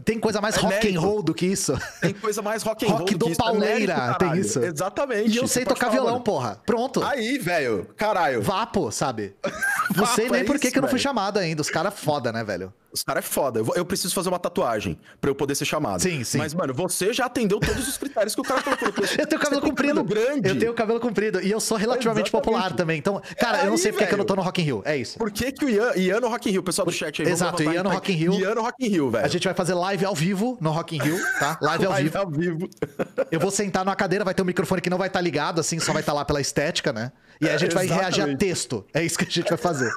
Tem coisa mais rock and roll do que isso? Tem coisa mais rock and rock roll do, que isso. Pauleira, é tem isso. Exatamente. E eu sei tocar violão, mano. porra. Pronto. Aí, velho, caralho. Vapo, sabe? [LAUGHS] Não sei nem é por que eu não fui chamado ainda. Os caras é foda, né, velho? Os caras é foda. Eu, eu preciso fazer uma tatuagem para eu poder ser chamado. Sim, sim. Mas, mano, você já atendeu todos os critérios que o cara colocou. [LAUGHS] eu tenho cabelo comprido. Cabelo grande. Eu tenho cabelo comprido. E eu sou relativamente Exatamente. popular também. Então, cara, é eu não aí, sei porque que eu não tô no Rock in Rio. É isso. Por que, que o Ian, Ian no Rock in Rio, pessoal do chat aí. Exato, Ian no Rock in Rio. Ian no Rock in Rio, velho. A gente vai fazer fazer live ao vivo no Rock in Rio, tá? [LAUGHS] Live ao live vivo. ao vivo. [LAUGHS] Eu vou sentar numa cadeira, vai ter um microfone que não vai estar tá ligado, assim, só vai estar tá lá pela estética, né? E aí a gente é, vai reagir a texto. É isso que a gente vai fazer.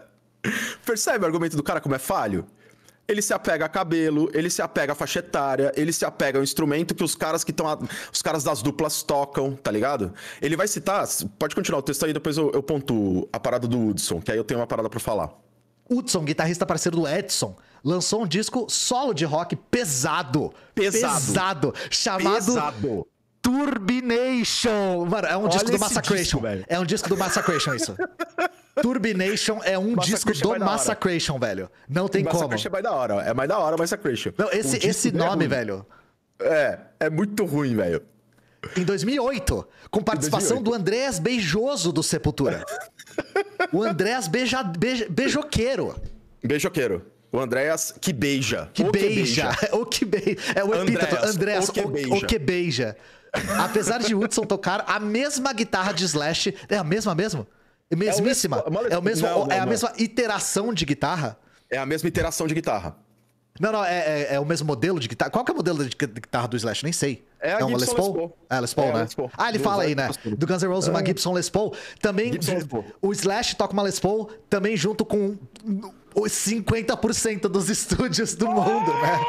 [LAUGHS] Percebe o argumento do cara como é falho? Ele se apega a cabelo, ele se apega a faixa etária, ele se apega ao instrumento que os caras que estão. Os caras das duplas tocam, tá ligado? Ele vai citar. Pode continuar o texto aí, depois eu, eu a parada do Hudson, que aí eu tenho uma parada para falar. Hudson, guitarrista parceiro do Edson, lançou um disco solo de rock pesado. Pesado. Pesado. Chamado. Pesado. Turbination. Mano, é um Olha disco do Massacration. Disco, é um disco do Massacration, isso. Turbination é um disco é do Massacration, velho. Não tem como. Massacration é mais da hora. É mais da hora o Massacration. Não, esse, o esse é nome, é velho. É, é muito ruim, velho. Em 2008, com participação 2008. do Andrés Beijoso do Sepultura. o Andrés beija, Beijoqueiro. Beijoqueiro. O Andréas que beija. Que o beija. [LAUGHS] O que beija. É o epíteto. Andréas, o, que beija. O, que beija. Apesar de Hudson tocar a mesma guitarra de Slash, é a mesma mesmo? Mesmíssima? É, é, o mesmo, é não, é a mesma iteração de guitarra? É a mesma iteração de guitarra. Não, não, é, é, é, o mesmo modelo de guitarra. Qual que é o modelo de guitarra do Slash? Nem sei. É a não, Gibson Les Paul? É Les Paul. É, Les Paul, é, né? Les Paul. Ah, ele do fala aí, né? Do Guns N' Roses, uma Gibson Les Paul. Também Gibson Les Paul. o Slash toca uma Les Paul também junto com 50% dos estúdios do mundo, né?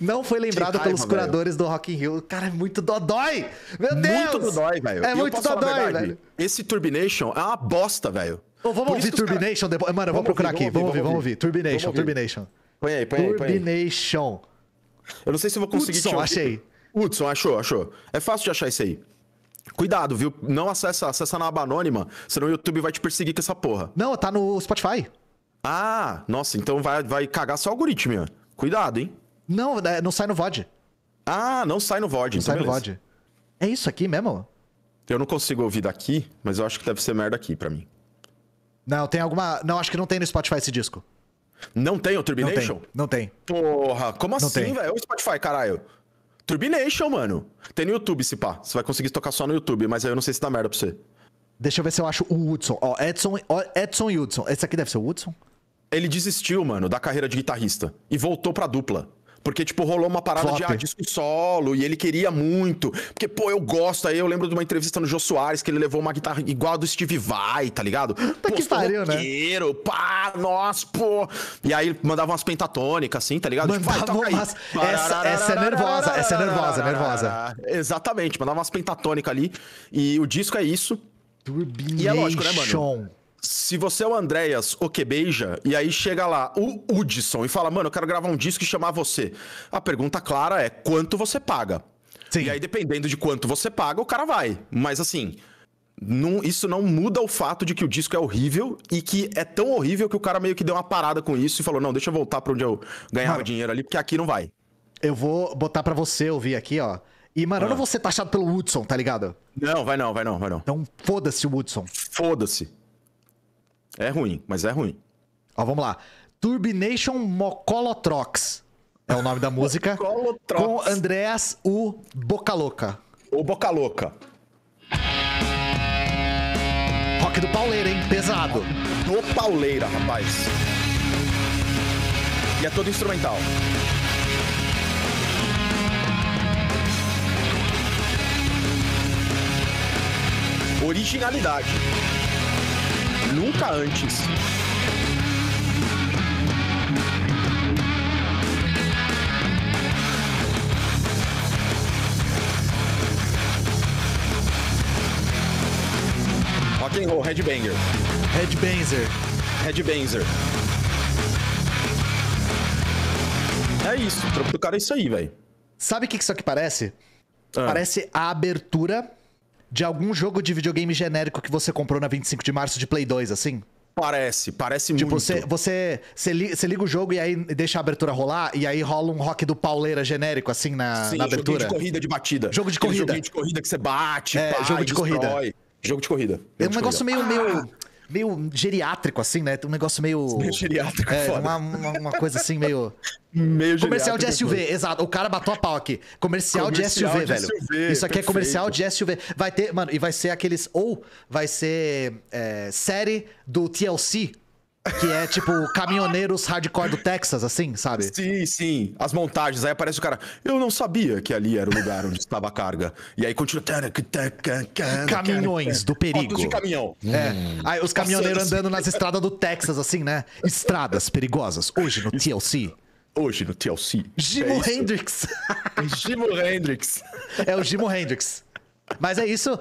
Não foi lembrado raiva, pelos curadores véio. do Rock in Rio. Cara, é muito dodói! Meu Deus! Muito dodói, velho. É e muito dodói, velho. Esse Turbination é uma bosta, velho. Oh, vamos Por ouvir Turbination cara... depois. Mano, eu vou procurar ouvir, aqui. Vamos ouvir, vamos ouvir. Turbination, ouvir. Turbination. Põe aí, põe aí. Turbination. Eu não sei se eu vou conseguir Hudson, te ouvir. achei. Hudson, achou, achou. É fácil de achar isso aí. Cuidado, viu? Não acessa, acessa na aba anônima, senão o YouTube vai te perseguir com essa porra. Não, tá no Spotify. Ah, nossa, então vai, vai cagar seu algoritmo, Cuidado, hein? Não, é, não sai no VOD. Ah, não sai no VOD, não então sai beleza. no VOD. É isso aqui mesmo? Eu não consigo ouvir daqui, mas eu acho que deve ser merda aqui para mim. Não, tem alguma. Não, acho que não tem no Spotify esse disco. Não tem o Turbination? Não tem. Não tem. Porra, como não assim, velho? É o Spotify, caralho. Turbination, mano. Tem no YouTube, se pá. Você vai conseguir tocar só no YouTube, mas aí eu não sei se dá merda pra você. Deixa eu ver se eu acho o Hudson. Ó, Edson, ó, Edson e Hudson. Esse aqui deve ser o Hudson? ele desistiu, mano, da carreira de guitarrista e voltou pra dupla. Porque, tipo, rolou uma parada Flop. de ah, disco solo e ele queria muito. Porque, pô, eu gosto. Aí eu lembro de uma entrevista no Jô Soares que ele levou uma guitarra igual a do Steve Vai, tá ligado? Tá pô, que pariu, né? pá, nós, pô. E aí mandava umas pentatônicas, assim, tá ligado? Mandava tipo, vai, umas... Essa, essa, é nervosa, essa é nervosa, é nervosa. Exatamente, mandava umas pentatônicas ali. E o disco é isso. Turbination. E é lógico, né, mano? se você é o Andréas o que beija, e aí chega lá o Hudson e fala, mano, eu quero gravar um disco e chamar você. A pergunta clara é quanto você paga. Sim. E aí, dependendo de quanto você paga, o cara vai. Mas assim, não, isso não muda o fato de que o disco é horrível e que é tão horrível que o cara meio que deu uma parada com isso e falou: não, deixa eu voltar para onde eu ganhava Mano, dinheiro ali, porque aqui não vai. Eu vou botar para você ouvir aqui, ó. E, mano, ah. eu não ah. vou ser taxado pelo Woodson, tá ligado? Não, vai não, vai não, vai não. Então, foda-se o Woodson. Foda-se. É ruim, mas é ruim. Ó, vamos lá. Turbination Mocolotrox é o nome da música. [LAUGHS] Mocolotrox. com Andréas, o Boca Louca. O Boca Louca. Rock do Pauleira, hein? Pesado. Do Pauleira, rapaz. E é todo instrumental. Originalidade nunca antes. Rock and roll, headbanger. Headbanger. Headbanger. É isso, o trampo do cara é isso aí, velho. Sabe o que isso aqui parece? Ah. Parece a abertura de algum jogo de videogame genérico que você comprou na 25 de março de Play 2, assim? Parece, parece tipo, muito. Tipo, você, você, você, liga o jogo e aí deixa a abertura rolar, e aí rola um rock do pauleira genérico, assim, na, Sim, na abertura. Jogo de corrida de batida. Jogo de corrida. Jogo de corrida que você bate, é, pá, jogo de destrói. corrida. Jogo de corrida. Jogo é um negócio corrida. meio, meio, ah! meio geriátrico, assim, né? Um negócio meio. [LAUGHS] Meio geriátrico, é, uma, uma, uma, coisa assim, meio. [LAUGHS] meio comercial de SUV, exato. O cara bateu a pau aqui. Comercial, comercial de, SUV, de velho. SUV, Isso aqui é comercial de SUV. Vai ter, mano, e vai ser aqueles. Ou vai ser é, série do TLC, que é tipo caminhoneiros hardcore do Texas, assim, sabe? Sim, sim. As montagens. Aí aparece o cara. Eu não sabia que ali era o lugar onde estava a carga. E aí continua. Caminhões do perigo. Fotos de caminhão. É. Aí os caminhoneiros andando nas estradas do Texas, assim, né? Estradas perigosas. Hoje no TLC. Hoje no TLC. Jimo é Hendrix. É Jimo Hendrix. É o Jimo Hendrix. Mas é isso.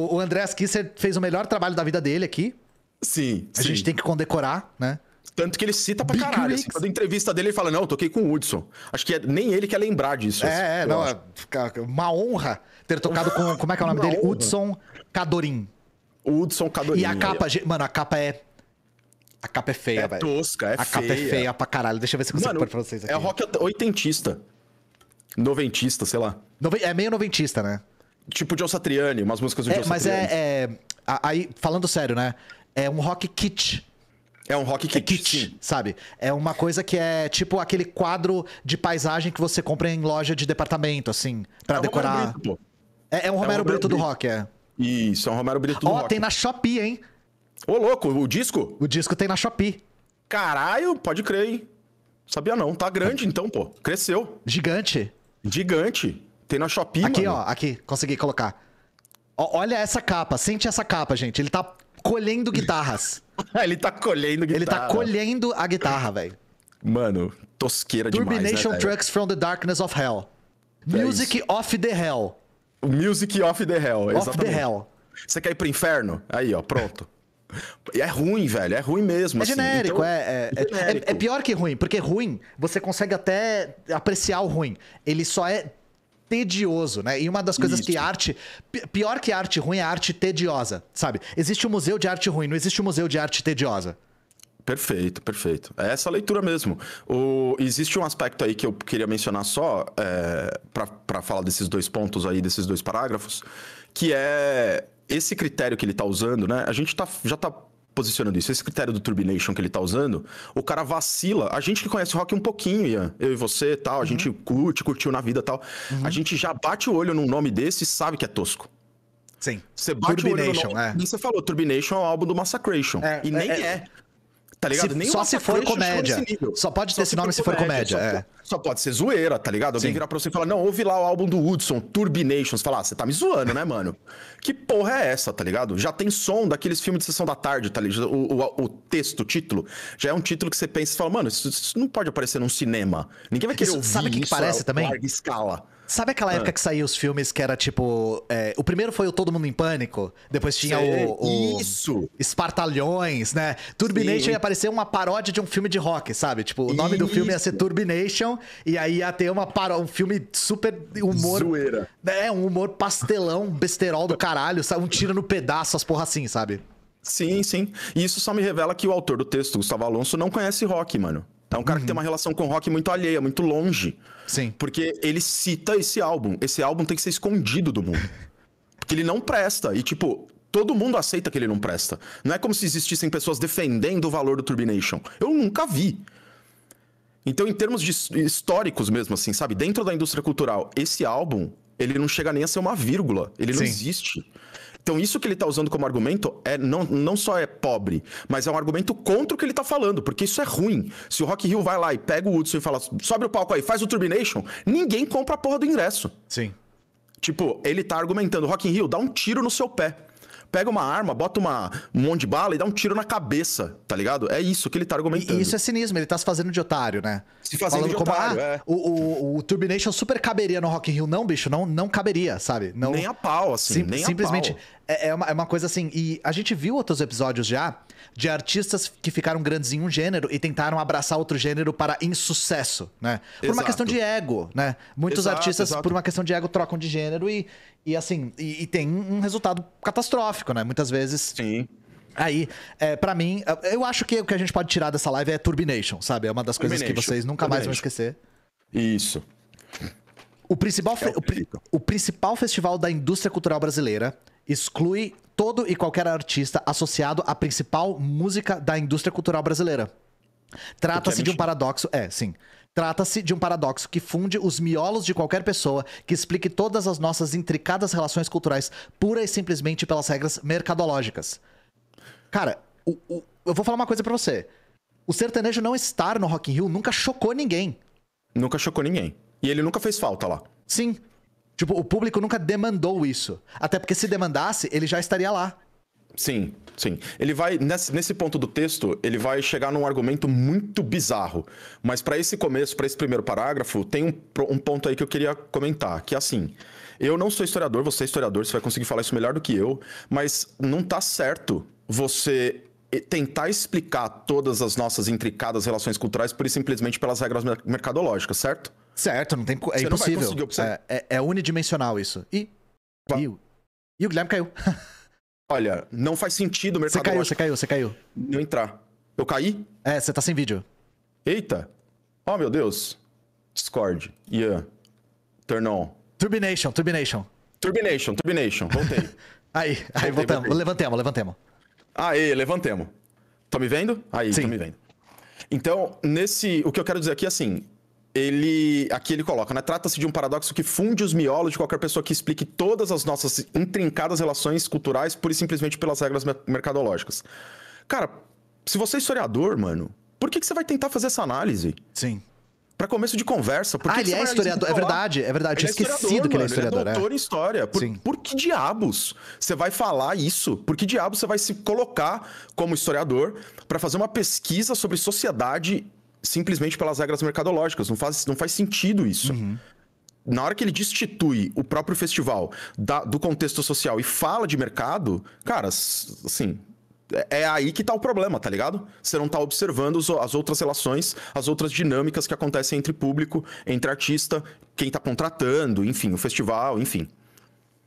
O, o André Kisser fez o melhor trabalho da vida dele aqui. Sim. A sim. gente tem que condecorar, né? Tanto que ele cita pra Big caralho. Assim, a entrevista dele, ele fala: Não, eu toquei com o Hudson. Acho que é, nem ele quer lembrar disso. É, assim, é não. É, é uma honra ter tocado com. Como é que é o nome dele? Honra. Hudson Cadorim. Hudson Cadorim. E a capa, é. mano, a capa é. A capa é feia, é velho. É tosca, é feia. A capa é feia pra caralho. Deixa eu ver se eu consigo pôr pra vocês é aqui. É rock oitentista. Noventista, sei lá. Nove... É meio noventista, né? Tipo de Satriani, umas músicas do é, John mas Satriani. Mas é. é... Aí, falando sério, né? é um rock kit. É um rock kit, é kit sabe? É uma coisa que é tipo aquele quadro de paisagem que você compra em loja de departamento, assim, para é decorar. Brito, é, é, um é Romero, é Romero Brito, Brito, do rock, é. Isso, é um Romero Brito do oh, rock. Ó, tem na Shopee, hein? Ô, louco, o disco? O disco tem na Shopee. Caralho, pode crer, hein? Sabia não, tá grande então, pô. Cresceu. Gigante. Gigante. Tem na Shopee, Aqui, mano. ó, aqui, consegui colocar. Olha essa capa, sente essa capa, gente. Ele tá colhendo guitarras. [LAUGHS] ele tá colhendo guitarra. Ele tá colhendo a guitarra, velho. Mano, tosqueira Turbination demais, né, Trucks from the Darkness of Hell. É Music of the Hell. Music of the Hell, exatamente. Of the Hell. Você quer ir pro inferno? Aí, ó, pronto. É ruim, velho. É ruim mesmo. É assim. genérico, então, é, é, genérico. É, é, pior que ruim, porque ruim você consegue até apreciar o ruim. Ele só é tedioso, né? E uma das coisas Isso. que arte. Pior que arte ruim é arte tediosa, sabe? Existe o um museu de arte ruim, não existe o um museu de arte tediosa. Perfeito, perfeito. É essa leitura mesmo. O, existe um aspecto aí que eu queria mencionar só, é, para falar desses dois pontos aí, desses dois parágrafos, que é esse critério que ele está usando, né? A gente tá, já está posicionando isso. Esse critério do Turbination que ele tá usando, o cara vacila. A gente que conhece o rock um pouquinho, Ian, eu e você tal, a uhum. gente curte, curtiu na vida tal. Uhum. A gente já bate o olho num nome desse e sabe que é tosco. Sim. Você bate Turbination, o olho no nome, é. Você falou, Turbination é o um álbum do Massacration. É, e é, nem é. é. é tá ligado? Se, Nem só se for comédia. Só pode ter só esse nome se for comédia. comédia. É. Só, pode ser zoeira, tá ligado? Alguém Sim. virar pra você e falar, não, ouvi lá o álbum do Hudson, Turbinations. Falar, ah, você tá me zoando, né, mano? que porra é essa, tá ligado? Já tem som daqueles filmes de sessão da tarde, tá ligado? O, o, o texto, o título, já é um título que você pensa e fala, mano, isso, isso, não pode aparecer num cinema. Ninguém vai querer isso, ouvir sabe o que, que parece também? Larga escala. Sabe aquela ah. época que saiu os filmes que era tipo. É, o primeiro foi o Todo Mundo em Pânico, depois tinha o, o, Isso! Espartalhões, né? Turbination Sim. ia aparecer uma paródia de um filme de rock, sabe? Tipo, o nome isso. do filme ia ser Turbination, e aí ia ter uma paró um filme super humor. Zoeira. É, um humor pastelão, besterol do caralho, sabe? Um tiro no pedaço, as porra assim, sabe? Sim, sim. E isso só me revela que o autor do texto, Gustavo Alonso, não conhece rock, mano. É um cara uhum. que tem uhum. uma relação com rock muito alheia, muito longe. Sim. Porque ele cita esse álbum. Esse álbum tem que ser escondido do mundo. porque ele não presta. E, tipo, todo mundo aceita que ele não presta. Não é como se existissem pessoas defendendo o valor do Turbination. Eu nunca vi. Então, em termos históricos mesmo, assim, sabe? Dentro da indústria cultural, esse álbum, ele não chega nem a ser uma vírgula. Ele Sim. não existe. Então, isso que ele está usando como argumento é não, não só é pobre, mas é um argumento contra o que ele está falando, porque isso é ruim. Se o Rock Hill vai lá e pega o Hudson e fala, sobe o palco aí, faz o Turbination, ninguém compra a porra do ingresso. Sim. Tipo, ele está argumentando, Rock in Rio, dá um tiro no seu pé. Pega uma arma, bota uma, um monte de bala e dá um tiro na cabeça, tá ligado? É isso que ele está argumentando. E isso é cinismo, ele está se fazendo de otário, né? Se fazendo Falando de como, otário, ah, é. O, o, o Turbination super caberia no Rock in Rio. Não, bicho, não, não caberia, sabe? Não, nem a pau, assim, sim, nem Simplesmente, a pau. É, é, uma, é uma coisa assim, e a gente viu outros episódios já de artistas que ficaram grandes em um gênero e tentaram abraçar outro gênero para insucesso, né? Por exato. uma questão de ego, né? Muitos exato, artistas, exato. por uma questão de ego, trocam de gênero e, e assim, e, e tem um resultado catastrófico, né? Muitas vezes. Sim. Aí, é, para mim, eu acho que o que a gente pode tirar dessa live é Turbination, sabe? É uma das coisas que vocês nunca mais vão esquecer. Isso. O principal, é o, o, principal festival da indústria cultural brasileira exclui todo e qualquer artista associado à principal música da indústria cultural brasileira. Trata-se de um paradoxo, é, sim. Trata-se de um paradoxo que funde os miolos de qualquer pessoa, que explique todas as nossas intricadas relações culturais pura e simplesmente pelas regras mercadológicas. Cara, o, o, eu vou falar uma coisa para você. O sertanejo não estar no Rock in Rio nunca chocou ninguém. Nunca chocou ninguém. E ele nunca fez falta lá. Sim, Tipo, o público nunca demandou isso. Até porque se demandasse, ele já estaria lá. Sim, sim. Ele vai, nesse, nesse ponto do texto, ele vai chegar num argumento muito bizarro. Mas para esse começo, para esse primeiro parágrafo, tem um, um ponto aí que eu queria comentar, que é assim. Eu não sou historiador, você é historiador, você vai conseguir falar isso melhor do que eu, mas não tá certo você eh, tentar explicar todas as nossas intricadas relações culturais por simplesmente pelas regras mercadológicas, certo? Certo, não tem. É Você impossível. É, é, é, unidimensional isso. E. caiu E, e o Guilherme caiu. [LAUGHS] Olha, não faz sentido o mercado. Você caiu, você caiu, você caiu. Não entrar. Eu caí? É, você tá sem vídeo. Eita! Oh, meu Deus. Discord. Ian. Yeah. Turn on. Turbination, Turbination. Turbination, Turbination. Voltei. [LAUGHS] aí, aí, voltei, voltamos. Levantemos, levantemos. Aê, ah, levantemos. Tá me vendo? Aí, tá me vendo. Então, nesse. O que eu quero dizer aqui é assim: ele aqui ele coloca, né? Trata-se de um paradoxo que funde os miolos de qualquer pessoa que explique todas as nossas intrincadas relações culturais pura e simplesmente pelas regras mercadológicas. Cara, se você é historiador, mano, por que, que você vai tentar fazer essa análise? Sim. Para começo de conversa. porque ah, ele é historiador. É verdade, é verdade. Tinha esquecido que ele é historiador. Ele é doutor é. em história. Por, Sim. por que diabos você vai falar isso? Por que diabos você vai se colocar como historiador para fazer uma pesquisa sobre sociedade simplesmente pelas regras mercadológicas. Não faz, não faz sentido isso. Uhum. Na hora que ele destitui o próprio festival da, do contexto social e fala de mercado, cara, assim, é, é aí que tá o problema, tá ligado? Você não tá observando as outras relações, as outras dinâmicas que acontecem entre público, entre artista, quem tá contratando, enfim, o festival, enfim.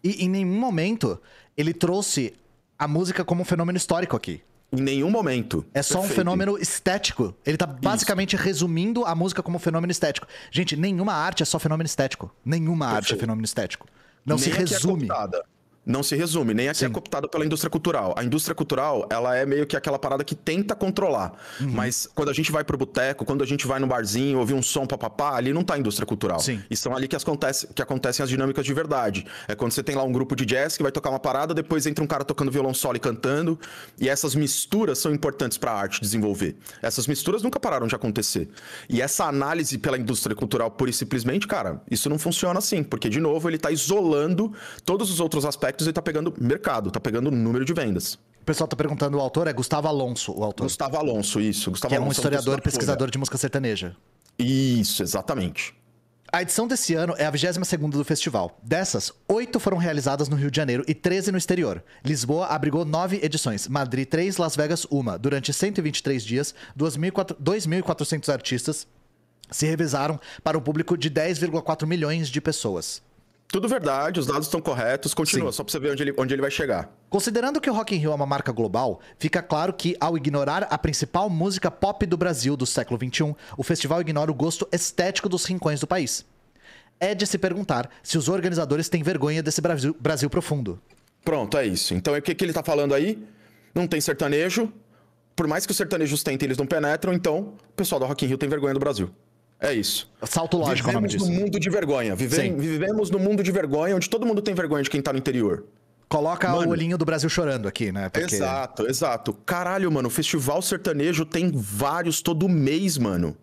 E em nenhum momento ele trouxe a música como um fenômeno histórico aqui. Em nenhum momento. É só Perfeito. um fenômeno estético. Ele tá basicamente Isso. resumindo a música como fenômeno estético. Gente, nenhuma arte é só fenômeno estético. Nenhuma Perfeito. arte é fenômeno estético. Não Nem se é resume. É não se resume, nem a é ser é Sim. é pela indústria cultural. A indústria cultural, ela é meio que aquela parada que tenta controlar. Uhum. Mas quando a gente vai pro boteco, quando a gente vai no barzinho, ouvir um som papapá, ali não tá a indústria cultural. Sim. E são ali que, acontece, que acontecem as dinâmicas de verdade. É quando você tem lá um grupo de jazz que vai tocar uma parada, depois entra um cara tocando violão solo e cantando. E essas misturas são importantes para a arte desenvolver. Essas misturas nunca pararam de acontecer. E essa análise pela indústria cultural pura e simplesmente, cara, isso não funciona assim, porque de novo ele tá isolando todos os outros aspectos Electros ele tá pegando mercado, tá pegando número de vendas. O pessoal tá perguntando, o autor é Gustavo Alonso, o autor. Gustavo Alonso, isso. Gustavo que é um é historiador e pesquisador de música sertaneja. Isso, exatamente. A edição desse ano é a 22ª do festival. Dessas, oito foram realizadas no Rio de Janeiro e 13 no exterior. Lisboa abrigou nove edições, Madrid três, Las Vegas uma. Durante 123 dias, 2.400 artistas se revezaram para um público de 10,4 milhões de pessoas. Tudo verdade, os dados estão corretos. Continua, Sim. só pra você ver onde ele, onde ele vai chegar. Considerando que o Rock in Rio é uma marca global, fica claro que, ao ignorar a principal música pop do Brasil do século XXI, o festival ignora o gosto estético dos rincões do país. É de se perguntar se os organizadores têm vergonha desse Brasil, Brasil profundo. Pronto, é isso. Então, é o que, que ele está falando aí? Não tem sertanejo. Por mais que os sertanejos tentem, eles não penetram. Então, o pessoal do Rock in Rio tem vergonha do Brasil. É isso. Salto lógico, vivemos é o nome disso. no mundo de vergonha. Vivemos no mundo de vergonha, onde todo mundo tem vergonha de quem tá no interior. Coloca mano, o olhinho do Brasil chorando aqui, né? Porque... Exato, exato. Caralho, mano, o Festival Sertanejo tem vários todo mês, mano.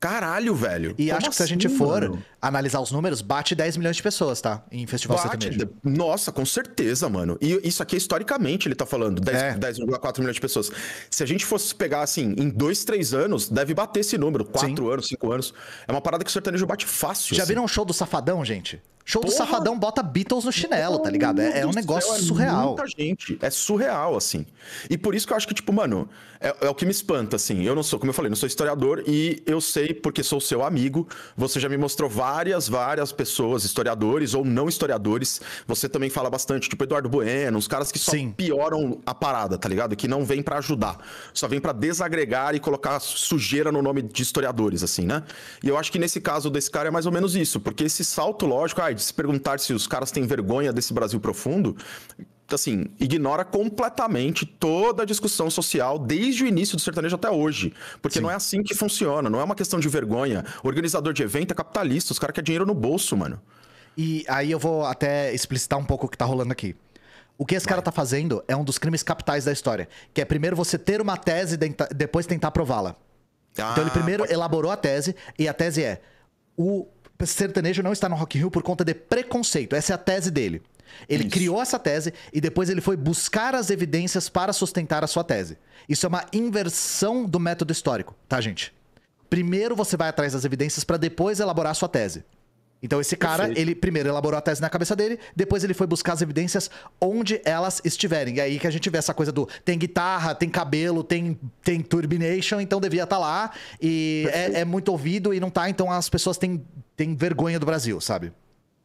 Caralho, velho. E Como acho que assim, se a assim, gente for, mano? analisar os números, bate 10 milhões de pessoas, tá? Em festival bate, sertanejo. Nossa, com certeza, mano. E isso aqui, historicamente, ele tá falando, 10,4 é. 10, milhões de pessoas. Se a gente fosse pegar, assim, em 2, 3 anos, deve bater esse número. 4 anos, 5 anos. É uma parada que o sertanejo bate fácil. Já assim. viram um show do Safadão, gente? Show Porra. do Safadão bota Beatles no chinelo, tá ligado? É, é um negócio céu, surreal. É muita gente. É surreal, assim. E por isso que eu acho que, tipo, mano, é, é, o que me espanta, assim. Eu não sou, como eu falei, não sou historiador e eu sei, porque sou seu amigo, você já me mostrou várias várias, várias pessoas, historiadores ou não historiadores, você também fala bastante, tipo Eduardo Bueno, os caras que só Sim. pioram a parada, tá ligado? Que não vem para ajudar, só vem para desagregar e colocar sujeira no nome de historiadores, assim, né? E eu acho que nesse caso desse cara é mais ou menos isso, porque esse salto lógico, ai, de se perguntar se os caras têm vergonha desse Brasil profundo, assim, ignora completamente toda a discussão social desde o início do sertanejo até hoje. Porque Sim. não é assim que funciona, não é uma questão de vergonha. organizador de evento é capitalista, os caras querem dinheiro no bolso, mano. E aí eu vou até explicitar um pouco o que tá rolando aqui. O que esse cara tá fazendo é um dos crimes capitais da história, que é primeiro você ter uma tese e depois tentar prová-la. Ah, então ele ah, primeiro pode... elaborou a tese e a tese é o sertanejo não está no Rock Hill por conta de preconceito. Essa é a tese dele. Ele Isso. criou essa tese e depois ele foi buscar as evidências para sustentar a sua tese. Isso é uma inversão do método histórico, tá, gente? Primeiro você vai atrás das evidências para depois elaborar a sua tese. Então esse cara, Perfeito. ele primeiro elaborou a tese na cabeça dele, depois ele foi buscar as evidências onde elas estiverem. E aí que a gente vê essa coisa do tem guitarra, tem cabelo, tem, tem turbination, então devia estar tá lá. E é, é, muito ouvido e não tá, então as pessoas têm, têm vergonha do Brasil, sabe?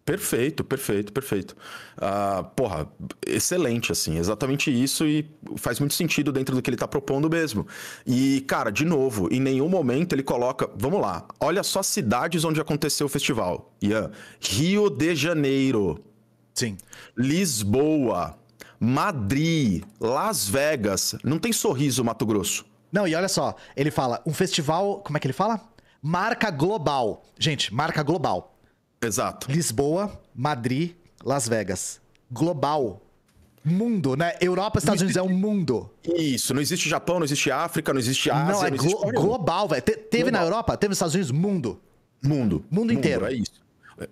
Perfeito, perfeito, perfeito. Uh, porra, excelente, assim, exatamente isso e faz muito sentido dentro do que ele tá propondo mesmo. E, cara, de novo, em nenhum momento ele coloca. Vamos lá, olha só as cidades onde aconteceu o festival. Ian. Rio de Janeiro. Sim. Lisboa. Madrid. Las Vegas. Não tem sorriso Mato Grosso. Não, e olha só, ele fala, um festival. Como é que ele fala? Marca global. Gente, marca global. Exato. Lisboa, Madrid, Las Vegas. Global. Mundo, né? Europa, Estados existe... Unidos é um mundo. Isso, não existe Japão, não existe África, não existe Ásia. Não, é não glo global, velho. Te teve global. na Europa, teve nos Estados Unidos, mundo. Mundo. Mundo inteiro. Mundo, é isso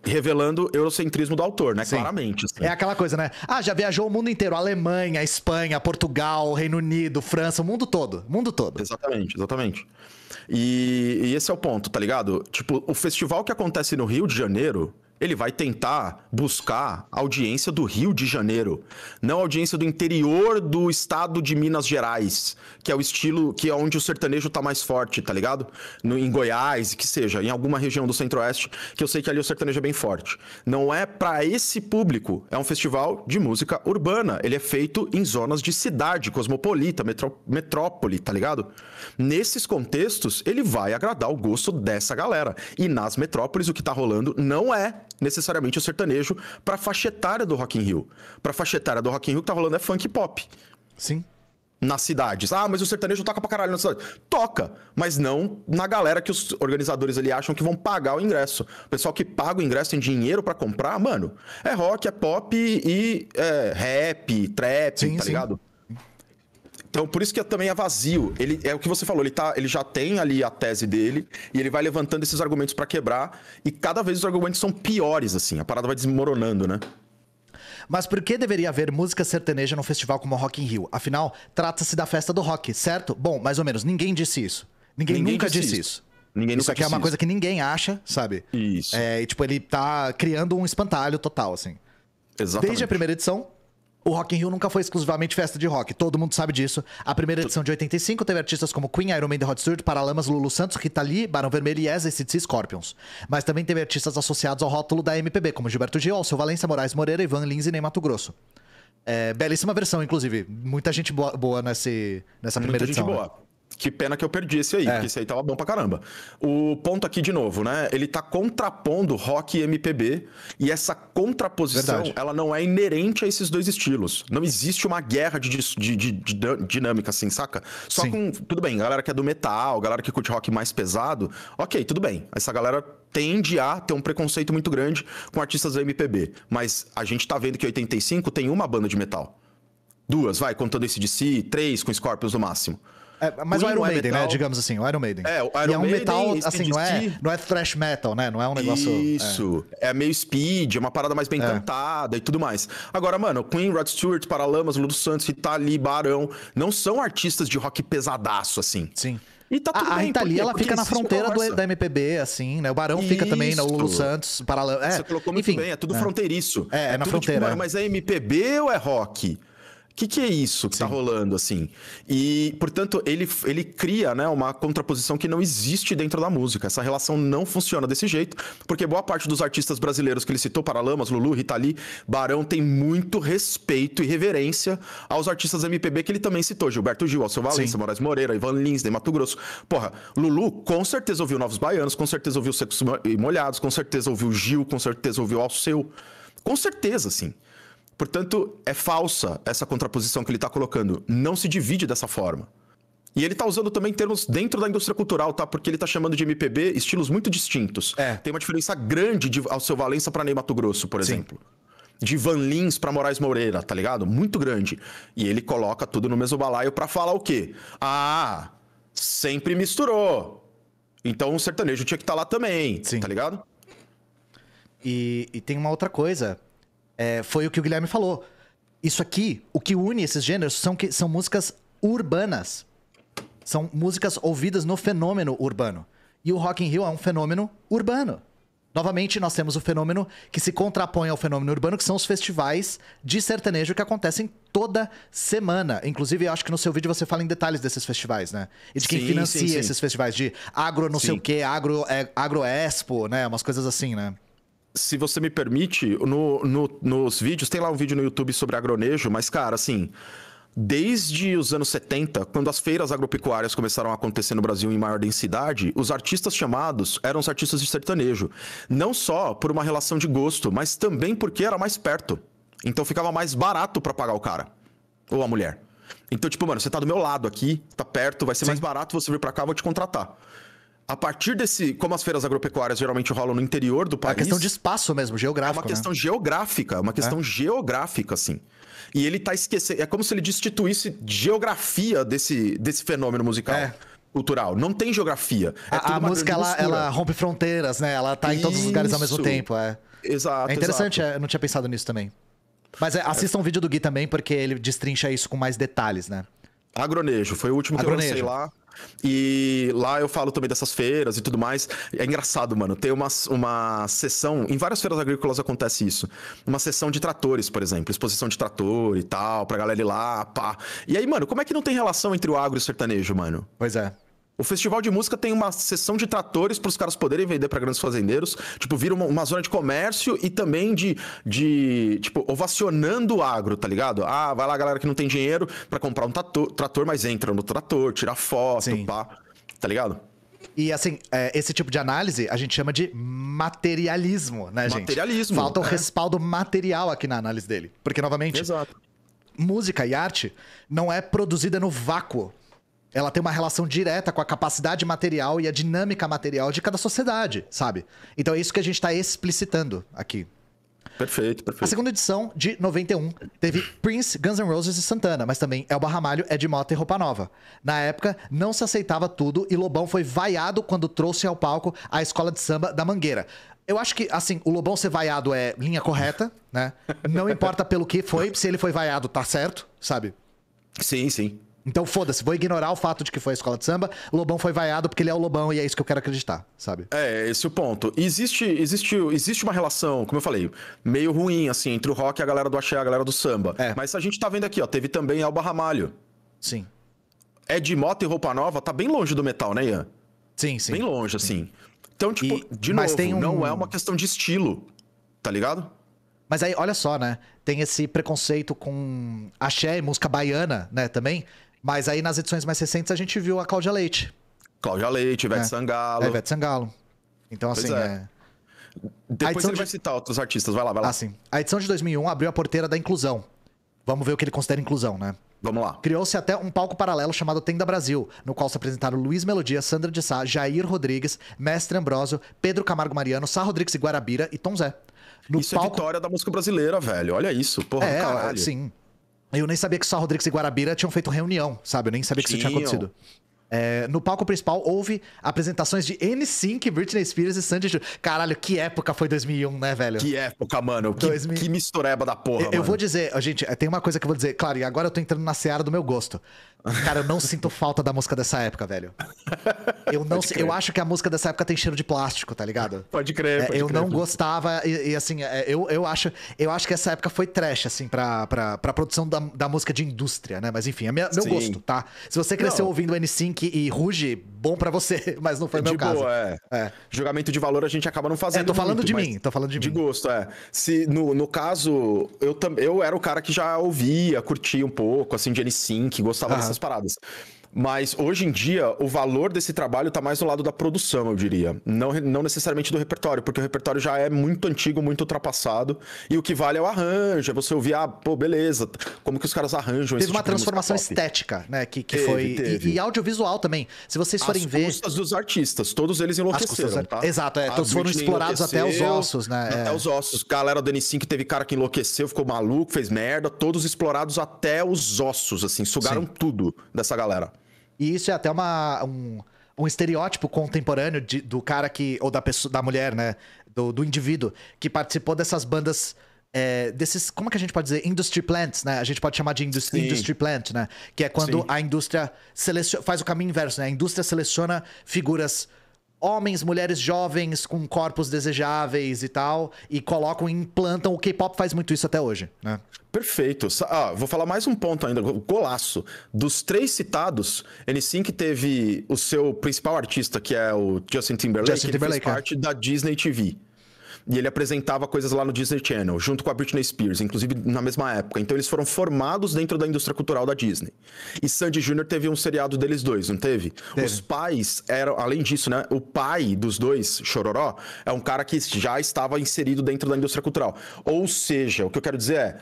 revelando eurocentrismo do autor, né? Sim. Claramente. Assim. É aquela coisa, né? Ah, já viajou o mundo inteiro: Alemanha, Espanha, Portugal, Reino Unido, França, o mundo todo. Mundo todo. Exatamente, exatamente. E, e esse é o ponto, tá ligado? Tipo, o festival que acontece no Rio de Janeiro ele vai tentar buscar audiência do Rio de Janeiro, não audiência do interior do estado de Minas Gerais, que é o estilo que é onde o sertanejo tá mais forte, tá ligado? No, em Goiás, que seja, em alguma região do Centro-Oeste, que eu sei que ali o sertanejo é bem forte. Não é para esse público, é um festival de música urbana. Ele é feito em zonas de cidade cosmopolita, metrópole, tá ligado? Nesses contextos, ele vai agradar o gosto dessa galera. E nas metrópoles o que tá rolando não é necessariamente o sertanejo para faixa etária do Rock in Rio. Para faixa etária do Rock in Rio que tá rolando é funk e pop. Sim. Nas cidades. Ah, mas o sertanejo toca pra caralho na cidade. Toca, mas não na galera que os organizadores ali acham que vão pagar o ingresso. O pessoal que paga o ingresso em dinheiro para comprar, mano. É rock, é pop e é rap, trap, sim, tá sim. ligado? Então, por isso que também é vazio. Ele é o que você falou, ele, tá, ele já tem ali a tese dele e ele vai levantando esses argumentos para quebrar e cada vez os argumentos são piores assim, a parada vai desmoronando, né? Mas por que deveria haver música sertaneja num festival como o Rock in Rio? Afinal, trata-se da festa do rock, certo? Bom, mais ou menos, ninguém disse isso. Ninguém, ninguém nunca disse, isso. isso. Ninguém isso aqui é uma coisa que ninguém acha, sabe? Isso. É, e, tipo, ele tá criando um espantalho total, assim. Exatamente. Desde a primeira edição, o Rock in Rio nunca foi exclusivamente festa de rock, todo mundo sabe disso. A primeira edição de 85 teve artistas como Queen, Iron Maiden, Rod Stewart, Paralamas, Lulu Santos, Rita Lee, Barão Vermelho, Yes, ACDC e Scorpions. Mas também teve artistas associados ao rótulo da MPB, como Gilberto Gil, Alceu Valença, Moraes Moreira, Ivan Lins e Ney Mato Grosso. É, belíssima versão, inclusive. Muita gente boa, boa nesse, nessa primeira Muita edição. Gente né? boa. Que pena que eu perdi esse aí, é. porque esse aí tava bom pra caramba. O ponto aqui, de novo, né? Ele tá contrapondo rock e MPB, e essa contraposição, Verdade. ela não é inerente a esses dois estilos. Não existe uma guerra de, de, de, de dinâmica, assim, saca? Só Sim. com. Tudo bem, galera que é do metal, galera que curte rock mais pesado, ok, tudo bem. Essa galera tende a ter um preconceito muito grande com artistas da MPB. Mas a gente tá vendo que 85 tem uma banda de metal. Duas, vai, contando esse de si, três com Scorpions no máximo. É, mas Queen, o Iron Maiden, é né? Digamos assim, o Iron Maiden. É, o Iron e é um metal, assim, não é, não é thrash metal, né? Não é um negócio. É. Isso. É, é meio speed, é uma parada mais bem é. cantada e tudo mais. Agora, mano, Queen, Rod Stewart, Paralamas, Lulu Santos, Itali, Barão, não são artistas de rock pesadaço, assim. Sim. E tá tudo a, bem. A Itali ela fica na fronteira do, da MPB, assim, né? O Barão Isso. fica também, né? O Lulu Santos, Paralamas. É, Você colocou muito enfim, bem, é tudo é. fronteiriço. É, é, é na tipo, fronteira. Tipo, mas é MPB ou é rock? que, que é isso que está tá rolando, assim? E, portanto, ele, ele cria, né, uma contraposição que não existe dentro da música. Essa relação não funciona desse jeito, porque boa parte dos artistas brasileiros que ele citou, Paralamas, Lulu, Ritali, Barão, tem muito respeito e reverência aos artistas MPB que ele também citou. Gilberto Gil, Alceu Valença, Sim. Moraes Moreira, Ivan Lins, de Mato Grosso. Porra, Lulu com certeza ouviu Novos Baianos, com certeza ouviu Secos e Molhados, com certeza ouviu Gil, com certeza ouviu Alceu. Com certeza, assim. Portanto, é falsa essa contraposição que ele está colocando. Não se divide dessa forma. E ele está usando também termos dentro da indústria cultural, tá? Porque ele está chamando de MPB estilos muito distintos. É. Tem uma diferença grande de Alceu Valença para Ney Mato Grosso, por Sim. exemplo. De Van Lins para Moraes Moreira, tá ligado? Muito grande. E ele coloca tudo no mesmo balaio para falar o quê? Ah, sempre misturou. Então o sertanejo tinha que estar tá lá também, Sim. tá ligado? E, e tem uma outra coisa é, foi o que o Guilherme falou. Isso aqui, o que une esses gêneros são, que, são músicas urbanas. São músicas ouvidas no fenômeno urbano. E o Rock in Rio é um fenômeno urbano. Novamente, nós temos o fenômeno que se contrapõe ao fenômeno urbano, que são os festivais de sertanejo que acontecem toda semana. Inclusive, eu acho que no seu vídeo você fala em detalhes desses festivais, né? E de quem sim, financia sim, sim. esses festivais, de agro não sei o quê, agro, é, agroexpo, né? Umas coisas assim, né? se você me permite, no, no, nos vídeos, tem lá um vídeo no YouTube sobre agronejo, mas, cara, assim, desde os anos 70, quando as feiras agropecuárias começaram a acontecer no Brasil em maior densidade, os artistas chamados eram os artistas de sertanejo. Não só por uma relação de gosto, mas também porque era mais perto. Então ficava mais barato para pagar o cara ou a mulher. Então, tipo, mano, você tá do meu lado aqui, tá perto, vai ser Sim. mais barato você vir pra cá, vou te contratar a partir desse. Como as feiras agropecuárias geralmente rolam no interior do país. É uma questão de espaço mesmo, geográfico. É uma né? questão né? geográfica, é uma questão é. geográfica, assim. E ele tá esquecendo. É como se ele destituísse geografia desse, desse fenômeno musical. É. Cultural. Não tem geografia. É a, a música, ela, ela, rompe fronteiras, né? Ela tá em todos os lugares ao mesmo tempo. É, exato, é interessante, exato. É, eu não tinha pensado nisso também. Mas é, assista um vídeo do Gui também, porque ele destrincha isso com mais detalhes, né? Agronejo, foi o último que Agronejo. eu lancei lá. E lá eu falo também dessas feiras e tudo mais. É engraçado, mano. Tem uma, uma sessão. Em várias feiras agrícolas acontece isso. Uma sessão de tratores, por exemplo. Exposição de trator e tal, pra galera ir lá, pá. E aí, mano, como é que não tem relação entre o agro e o sertanejo, mano? Pois é. O festival de música tem uma sessão de tratores para os caras poderem vender para grandes fazendeiros. Tipo, vira uma, uma, zona de comércio e também de, de, tipo, ovacionando o agro, tá ligado? Ah, vai lá, galera que não tem dinheiro para comprar um tato, trator, mas entra no trator, tira foto, Sim. pá. Tá ligado? E assim, é, esse tipo de análise a gente chama de materialismo, né, gente? Materialismo. Falta o um é. respaldo material aqui na análise dele. Porque, novamente, Exato. música e arte não é produzida no vácuo ela tem uma relação direta com a capacidade material e a dinâmica material de cada sociedade, sabe? Então é isso que a gente está explicitando aqui. Perfeito, perfeito. A segunda edição, de 91, teve Prince, Guns N' Roses e Santana, mas também Elba Ramalho, Ed Mota e Roupa Nova. Na época, não se aceitava tudo e Lobão foi vaiado quando trouxe ao palco a escola de samba da Mangueira. Eu acho que, assim, o Lobão ser vaiado é linha correta, né? Não importa pelo que foi, se ele foi vaiado, tá certo, sabe? Sim, sim. Então foda-se, vou ignorar o fato de que foi a escola de samba, Lobão foi vaiado porque ele é o Lobão e é isso que eu quero acreditar, sabe? É, esse é o ponto. Existe, existe, existe uma relação, como eu falei, meio ruim, assim, entre o rock e a galera do axé, a galera do samba. É. Mas a gente tá vendo aqui, ó, teve também Alba Ramalho. Sim. É de moto e Roupa Nova tá bem longe do metal, né, Ian? Sim, sim. Bem longe, sim. assim. Então, tipo, e... de Mas novo, um... não é uma questão de estilo, tá ligado? Mas aí, olha só, né? Tem esse preconceito com axé e música baiana, né, também, mas aí nas edições mais recentes a gente viu a Cláudia Leite. Cláudia Leite, Ivete é. Sangalo. É, Ivete Sangalo. Então, pois assim. É. É... Depois ele de... vai citar outros artistas, vai lá, vai lá. Assim, A edição de 2001 abriu a porteira da inclusão. Vamos ver o que ele considera inclusão, né? Vamos lá. Criou-se até um palco paralelo chamado Tenda Brasil, no qual se apresentaram Luiz Melodia, Sandra de Sá, Jair Rodrigues, Mestre Ambrosio, Pedro Camargo Mariano, Sá Rodrigues e Guarabira e Tom Zé. No isso é palco... é vitória da música brasileira, velho. Olha isso, porra, é, caralho. Sim. Eu nem sabia que só Rodrigues e Guarabira tinham feito reunião, sabe? Eu nem sabia que isso tinha acontecido. É, no palco principal houve apresentações de N-Sync, Britney Spears e Sandy Júnior. Caralho, que época foi 2001, né, velho? Que época, mano. Que, 2000... que mistureba da porra, eu, eu, vou dizer, gente, tem uma coisa que eu vou dizer. Claro, e agora eu tô entrando na seara do meu gosto. Cara, eu não [LAUGHS] sinto falta da música dessa época, velho. Eu não, eu acho que a música dessa época tem cheiro de plástico, tá ligado? Pode crer, é, pode é, Eu crer, não pode. gostava e, e assim, é, eu, eu, acho, eu acho que essa época foi trash, assim, pra, pra, pra produção da, da música de indústria, né? Mas enfim, é minha, meu Sim. gosto, tá? Se você cresceu não. ouvindo N-Sync, Blink e Ruge, bom para você, [LAUGHS] mas não foi meu boa, caso. É. é. Julgamento de valor a gente acaba não fazendo. É, tô falando muito, de mim, tô falando de, de mim. De gosto, é. Se, no, no caso, eu, também eu era o cara que já ouvia, curtia um pouco, assim, de N5, gostava dessas paradas. Mas hoje em dia, o valor desse trabalho está mais no lado da produção, eu diria. Não, não necessariamente do repertório, porque o repertório já é muito antigo, muito ultrapassado. E o que vale é o arranjo, é você ouvir, ah, pô, beleza, como que os caras arranjam teve Teve uma tipo transformação estética, né? Que, que teve, foi. Teve. E, e, audiovisual também. Se vocês forem As ver. As custas dos artistas, todos eles enlouqueceram. Tá? Exato, é, todos foram explorados até os ossos, né? Até é. os ossos. Galera do N5 teve cara que enlouqueceu, ficou maluco, fez merda. Todos explorados até os ossos, assim, sugaram Sim. tudo dessa galera. E isso é até uma, um, um estereótipo contemporâneo de, do cara que. ou da pessoa, da mulher, né? Do, do indivíduo que participou dessas bandas. É, desses, como é que a gente pode dizer? Industry plants, né? A gente pode chamar de industry, industry plant, né? Que é quando Sim. a indústria seleciona, faz o caminho inverso, né? A indústria seleciona figuras homens, mulheres jovens com corpos desejáveis e tal, e colocam e implantam. O K-pop faz muito isso até hoje, né? Perfeito. Ah, vou falar mais um ponto ainda, O golaço. Dos três citados, sim que teve o seu principal artista, que é o Justin Timberlake, Justin Timberlake, que é. fez parte da Disney TV e ele apresentava coisas lá no Disney Channel, junto com a Britney Spears, inclusive na mesma época. Então eles foram formados dentro da indústria cultural da Disney. E Sandy Jr. teve um seriado deles dois, não teve? teve? Os pais eram, além disso, né? O pai dos dois, Chororó, é um cara que já estava inserido dentro da indústria cultural. Ou seja, o que eu quero dizer é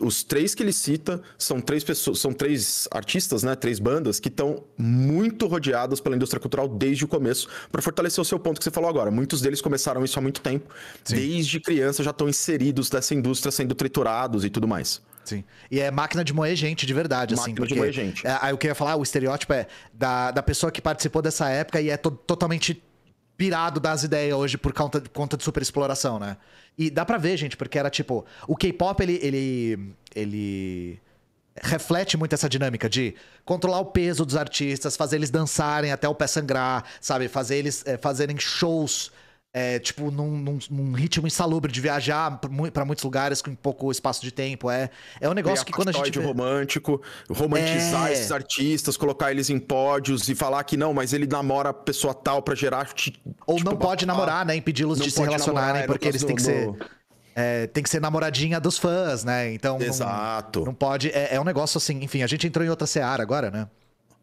os três que ele cita são três pessoas, são três artistas, né, três bandas que estão muito rodeadas pela indústria cultural desde o começo, para fortalecer o seu ponto que você falou agora. Muitos deles começaram isso há muito tempo, Sim. desde criança já estão inseridos nessa indústria, sendo triturados e tudo mais. Sim. E é máquina de moer gente, de verdade, máquina assim. Máquina de moer gente. É, aí o que eu ia falar, o estereótipo é da, da pessoa que participou dessa época e é to totalmente pirado das ideias hoje por conta, por conta de superexploração, né? E dá pra ver, gente, porque era tipo. O K-pop, ele, ele. ele. reflete muito essa dinâmica de controlar o peso dos artistas, fazer eles dançarem até o pé sangrar, sabe? Fazer eles é, fazerem shows é, tipo, num, num, num, ritmo insalubre de viajar para muitos lugares com pouco espaço de tempo. É, é um negócio que quando a gente. Vê... romântico, romantizar é... esses artistas, colocar eles em pódios e falar que não, mas ele namora a pessoa tal para gerar. Ou tipo, não pode namorar, né? Impedi-los de se relacionarem, namorar, é, porque eles têm que ser. É, tem que ser namoradinha dos fãs, né? Então. Exato. Não, não pode. É, é um negócio assim, enfim, a gente entrou em outra seara agora, né?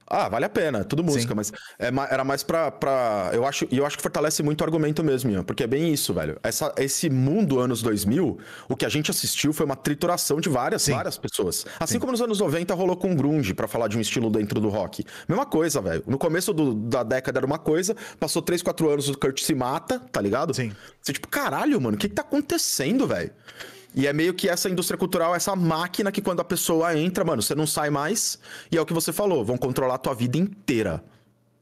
Ah, vale a pena, tudo música, Sim. mas é, era mais pra. pra eu, acho, eu acho que fortalece muito o argumento mesmo, Ian, porque é bem isso, velho. Essa, esse mundo anos 2000, o que a gente assistiu foi uma trituração de várias, Sim. várias pessoas. Assim Sim. como nos anos 90 rolou com grunge, para falar de um estilo dentro do rock. Mesma coisa, velho. No começo do, da década era uma coisa, passou 3, 4 anos o Kurt se mata, tá ligado? Sim. Você tipo, caralho, mano, o que, que tá acontecendo, velho? E é meio que essa indústria cultural, essa máquina que quando a pessoa entra, mano, você não sai mais. E é o que você falou, vão controlar a tua vida inteira.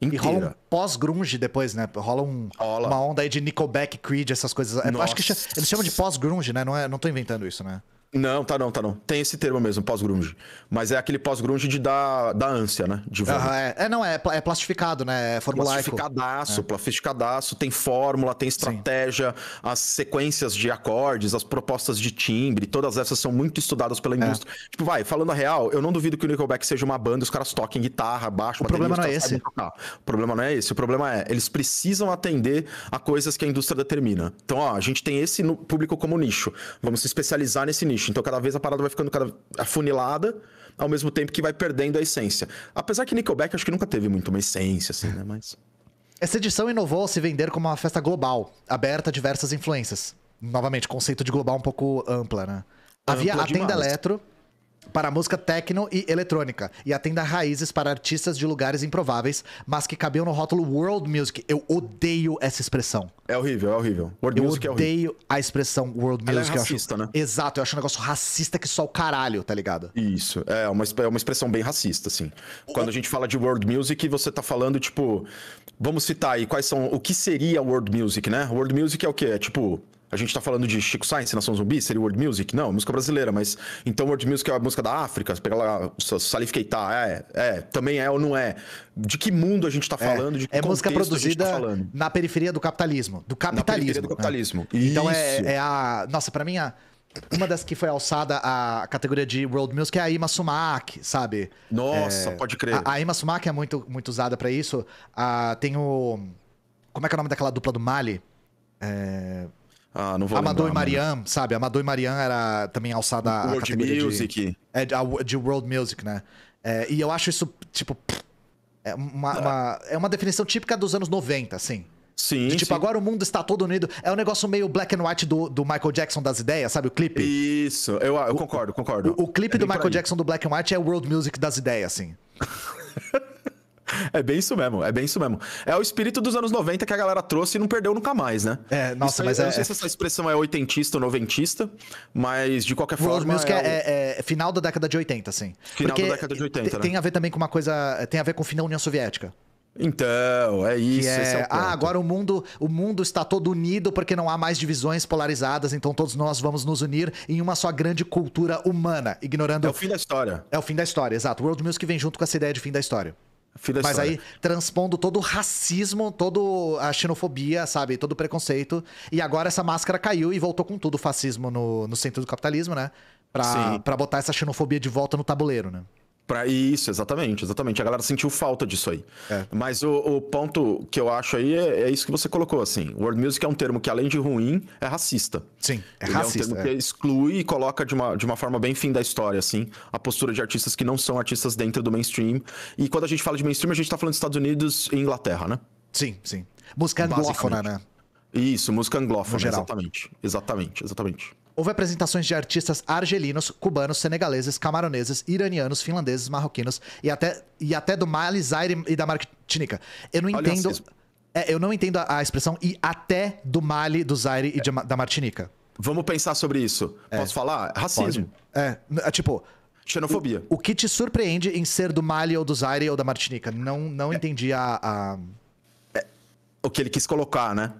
Inteira. E rola um pós-grunge depois, né? Rola, um, rola, uma onda aí de Nickelback, Creed, essas coisas. Nossa. Acho que eles chamam de pós-grunge, né? Não, é, não tô inventando isso, né? Não, tá não, tá não. Tem esse termo mesmo, pós-grunge. Mas é aquele pós-grunge de dar, da ânsia, né? De ah, é. é, não, é, é plastificado, né? É formulário. Plastificadaço, é. plastificadaço. Tem fórmula, tem estratégia, Sim. as sequências de acordes, as propostas de timbre, todas essas são muito estudadas pela é. indústria. É. Tipo, vai, falando a real, eu não duvido que o Nickelback seja uma banda, os caras toquem guitarra, baixo, o problema não é esse. O problema não é esse. O problema é, eles precisam atender a coisas que a indústria determina. Então, ó, a gente tem esse público como nicho. Vamos se especializar nesse nicho nicho. Então, cada vez a parada vai ficando cada... afunilada, ao mesmo tempo que vai perdendo a essência. Apesar que Nickelback acho que nunca teve muito uma essência, assim, né? Mas. Essa edição inovou a se vender como uma festa global, aberta a diversas influências. Novamente, conceito de global um pouco ampla, né? Ampla Havia a demais. tenda eletro, para música techno e eletrônica e atenda raízes para artistas de lugares improváveis, mas que cabiam no rótulo world music. Eu odeio essa expressão. É horrível, é horrível. World eu music é odeio é a expressão world Ela é music. É racista, acho... né? Exato, eu acho um negócio racista que só o caralho, tá ligado? Isso, é uma, é uma expressão bem racista, assim. Quando a gente fala de world music, você tá falando, tipo, vamos citar aí quais são, o que seria world music, né? World music é o quê? É tipo a gente tá falando de Chico Science, Nação Zumbi, seria World Music? Não, música brasileira, mas então World Music é a música da África, pega lá, Salif Keita, é, é, também é ou não é? De que mundo a gente tá é, falando? É, de que é música tá produzida tá na periferia do capitalismo, do capitalismo. Na periferia do né? capitalismo. Né? Então é, é, a, nossa, para mim a uma das que foi alçada à categoria de World Music é a Ima Sumac, sabe? Nossa, é, pode crer. A, a Ima Sumac é muito, muito usada para isso. Ah, tem o. Como é que é o nome daquela dupla do Mali? É, ah, não vou Amador lembrar, e né? Marianne, sabe? Amador e Marianne era também alçada World é, a categoria Music. De, é, de World Music, né? É, e eu acho isso, tipo... É uma, uma, é uma definição típica dos anos 90, assim. Sim, de, tipo, sim. agora o mundo está todo unido. É um negócio meio black and white do, do Michael Jackson das ideias, sabe? O clipe. Isso, eu, eu concordo, concordo. O, o clipe é do Michael Jackson do Black and White é o World Music das ideias, assim. [LAUGHS] [LAUGHS] É bem isso mesmo, é bem isso mesmo. É o espírito dos anos 90 que a galera trouxe e não perdeu nunca mais, né? É, nossa, aí, mas eu é. Não sei se essa expressão é oitentista ou noventista, mas de qualquer World forma. Music é, é o... é, é, final da década de 80, sim. Final Porque da década de 80. Né? Tem a ver também com uma coisa. Tem a ver com o final da União Soviética. Então, é isso. É... É ah, agora o mundo, o mundo está todo unido porque não há mais divisões polarizadas, então todos nós vamos nos unir em uma só grande cultura humana, ignorando. É o fim da história. É o fim da história, exato. World Music vem junto com essa ideia de fim da história. Fila Mas aí, transpondo todo o racismo, toda a xenofobia, sabe? Todo o preconceito. E agora essa máscara caiu e voltou com tudo o fascismo no, no centro do capitalismo, né? Pra, pra botar essa xenofobia de volta no tabuleiro, né? Pra isso, exatamente, exatamente. A galera sentiu falta disso aí. É. Mas o, o, ponto que eu acho aí é, é, isso que você colocou, assim. World Music é um termo que, além de ruim, é racista. Sim, é Ele racista. É um termo é. que exclui e coloca de uma, de uma forma bem fim da história, assim, a postura de artistas que não são artistas dentro do mainstream. E quando a gente fala de mainstream, a gente tá falando dos Estados Unidos e Inglaterra, né? Sim, sim. Música anglófona, né? Isso, música anglófona, exatamente. Exatamente, exatamente. Houve apresentações de artistas argelinos, cubanos, senegaleses, camaroneses, iranianos, finlandeses, marroquinos e até, e até do Mali, Zaire e da Martinica. Eu não Olha entendo. É, eu não entendo a, a, expressão e até do Mali, do Zaire e de, da Martinica. Vamos pensar sobre isso. É. Posso falar? Racismo. É, é, tipo. Xenofobia. O, o, que te surpreende em ser do Mali ou do Zaire ou da Martinica? Não, não é. entendi a. a... É, o que ele quis colocar, né?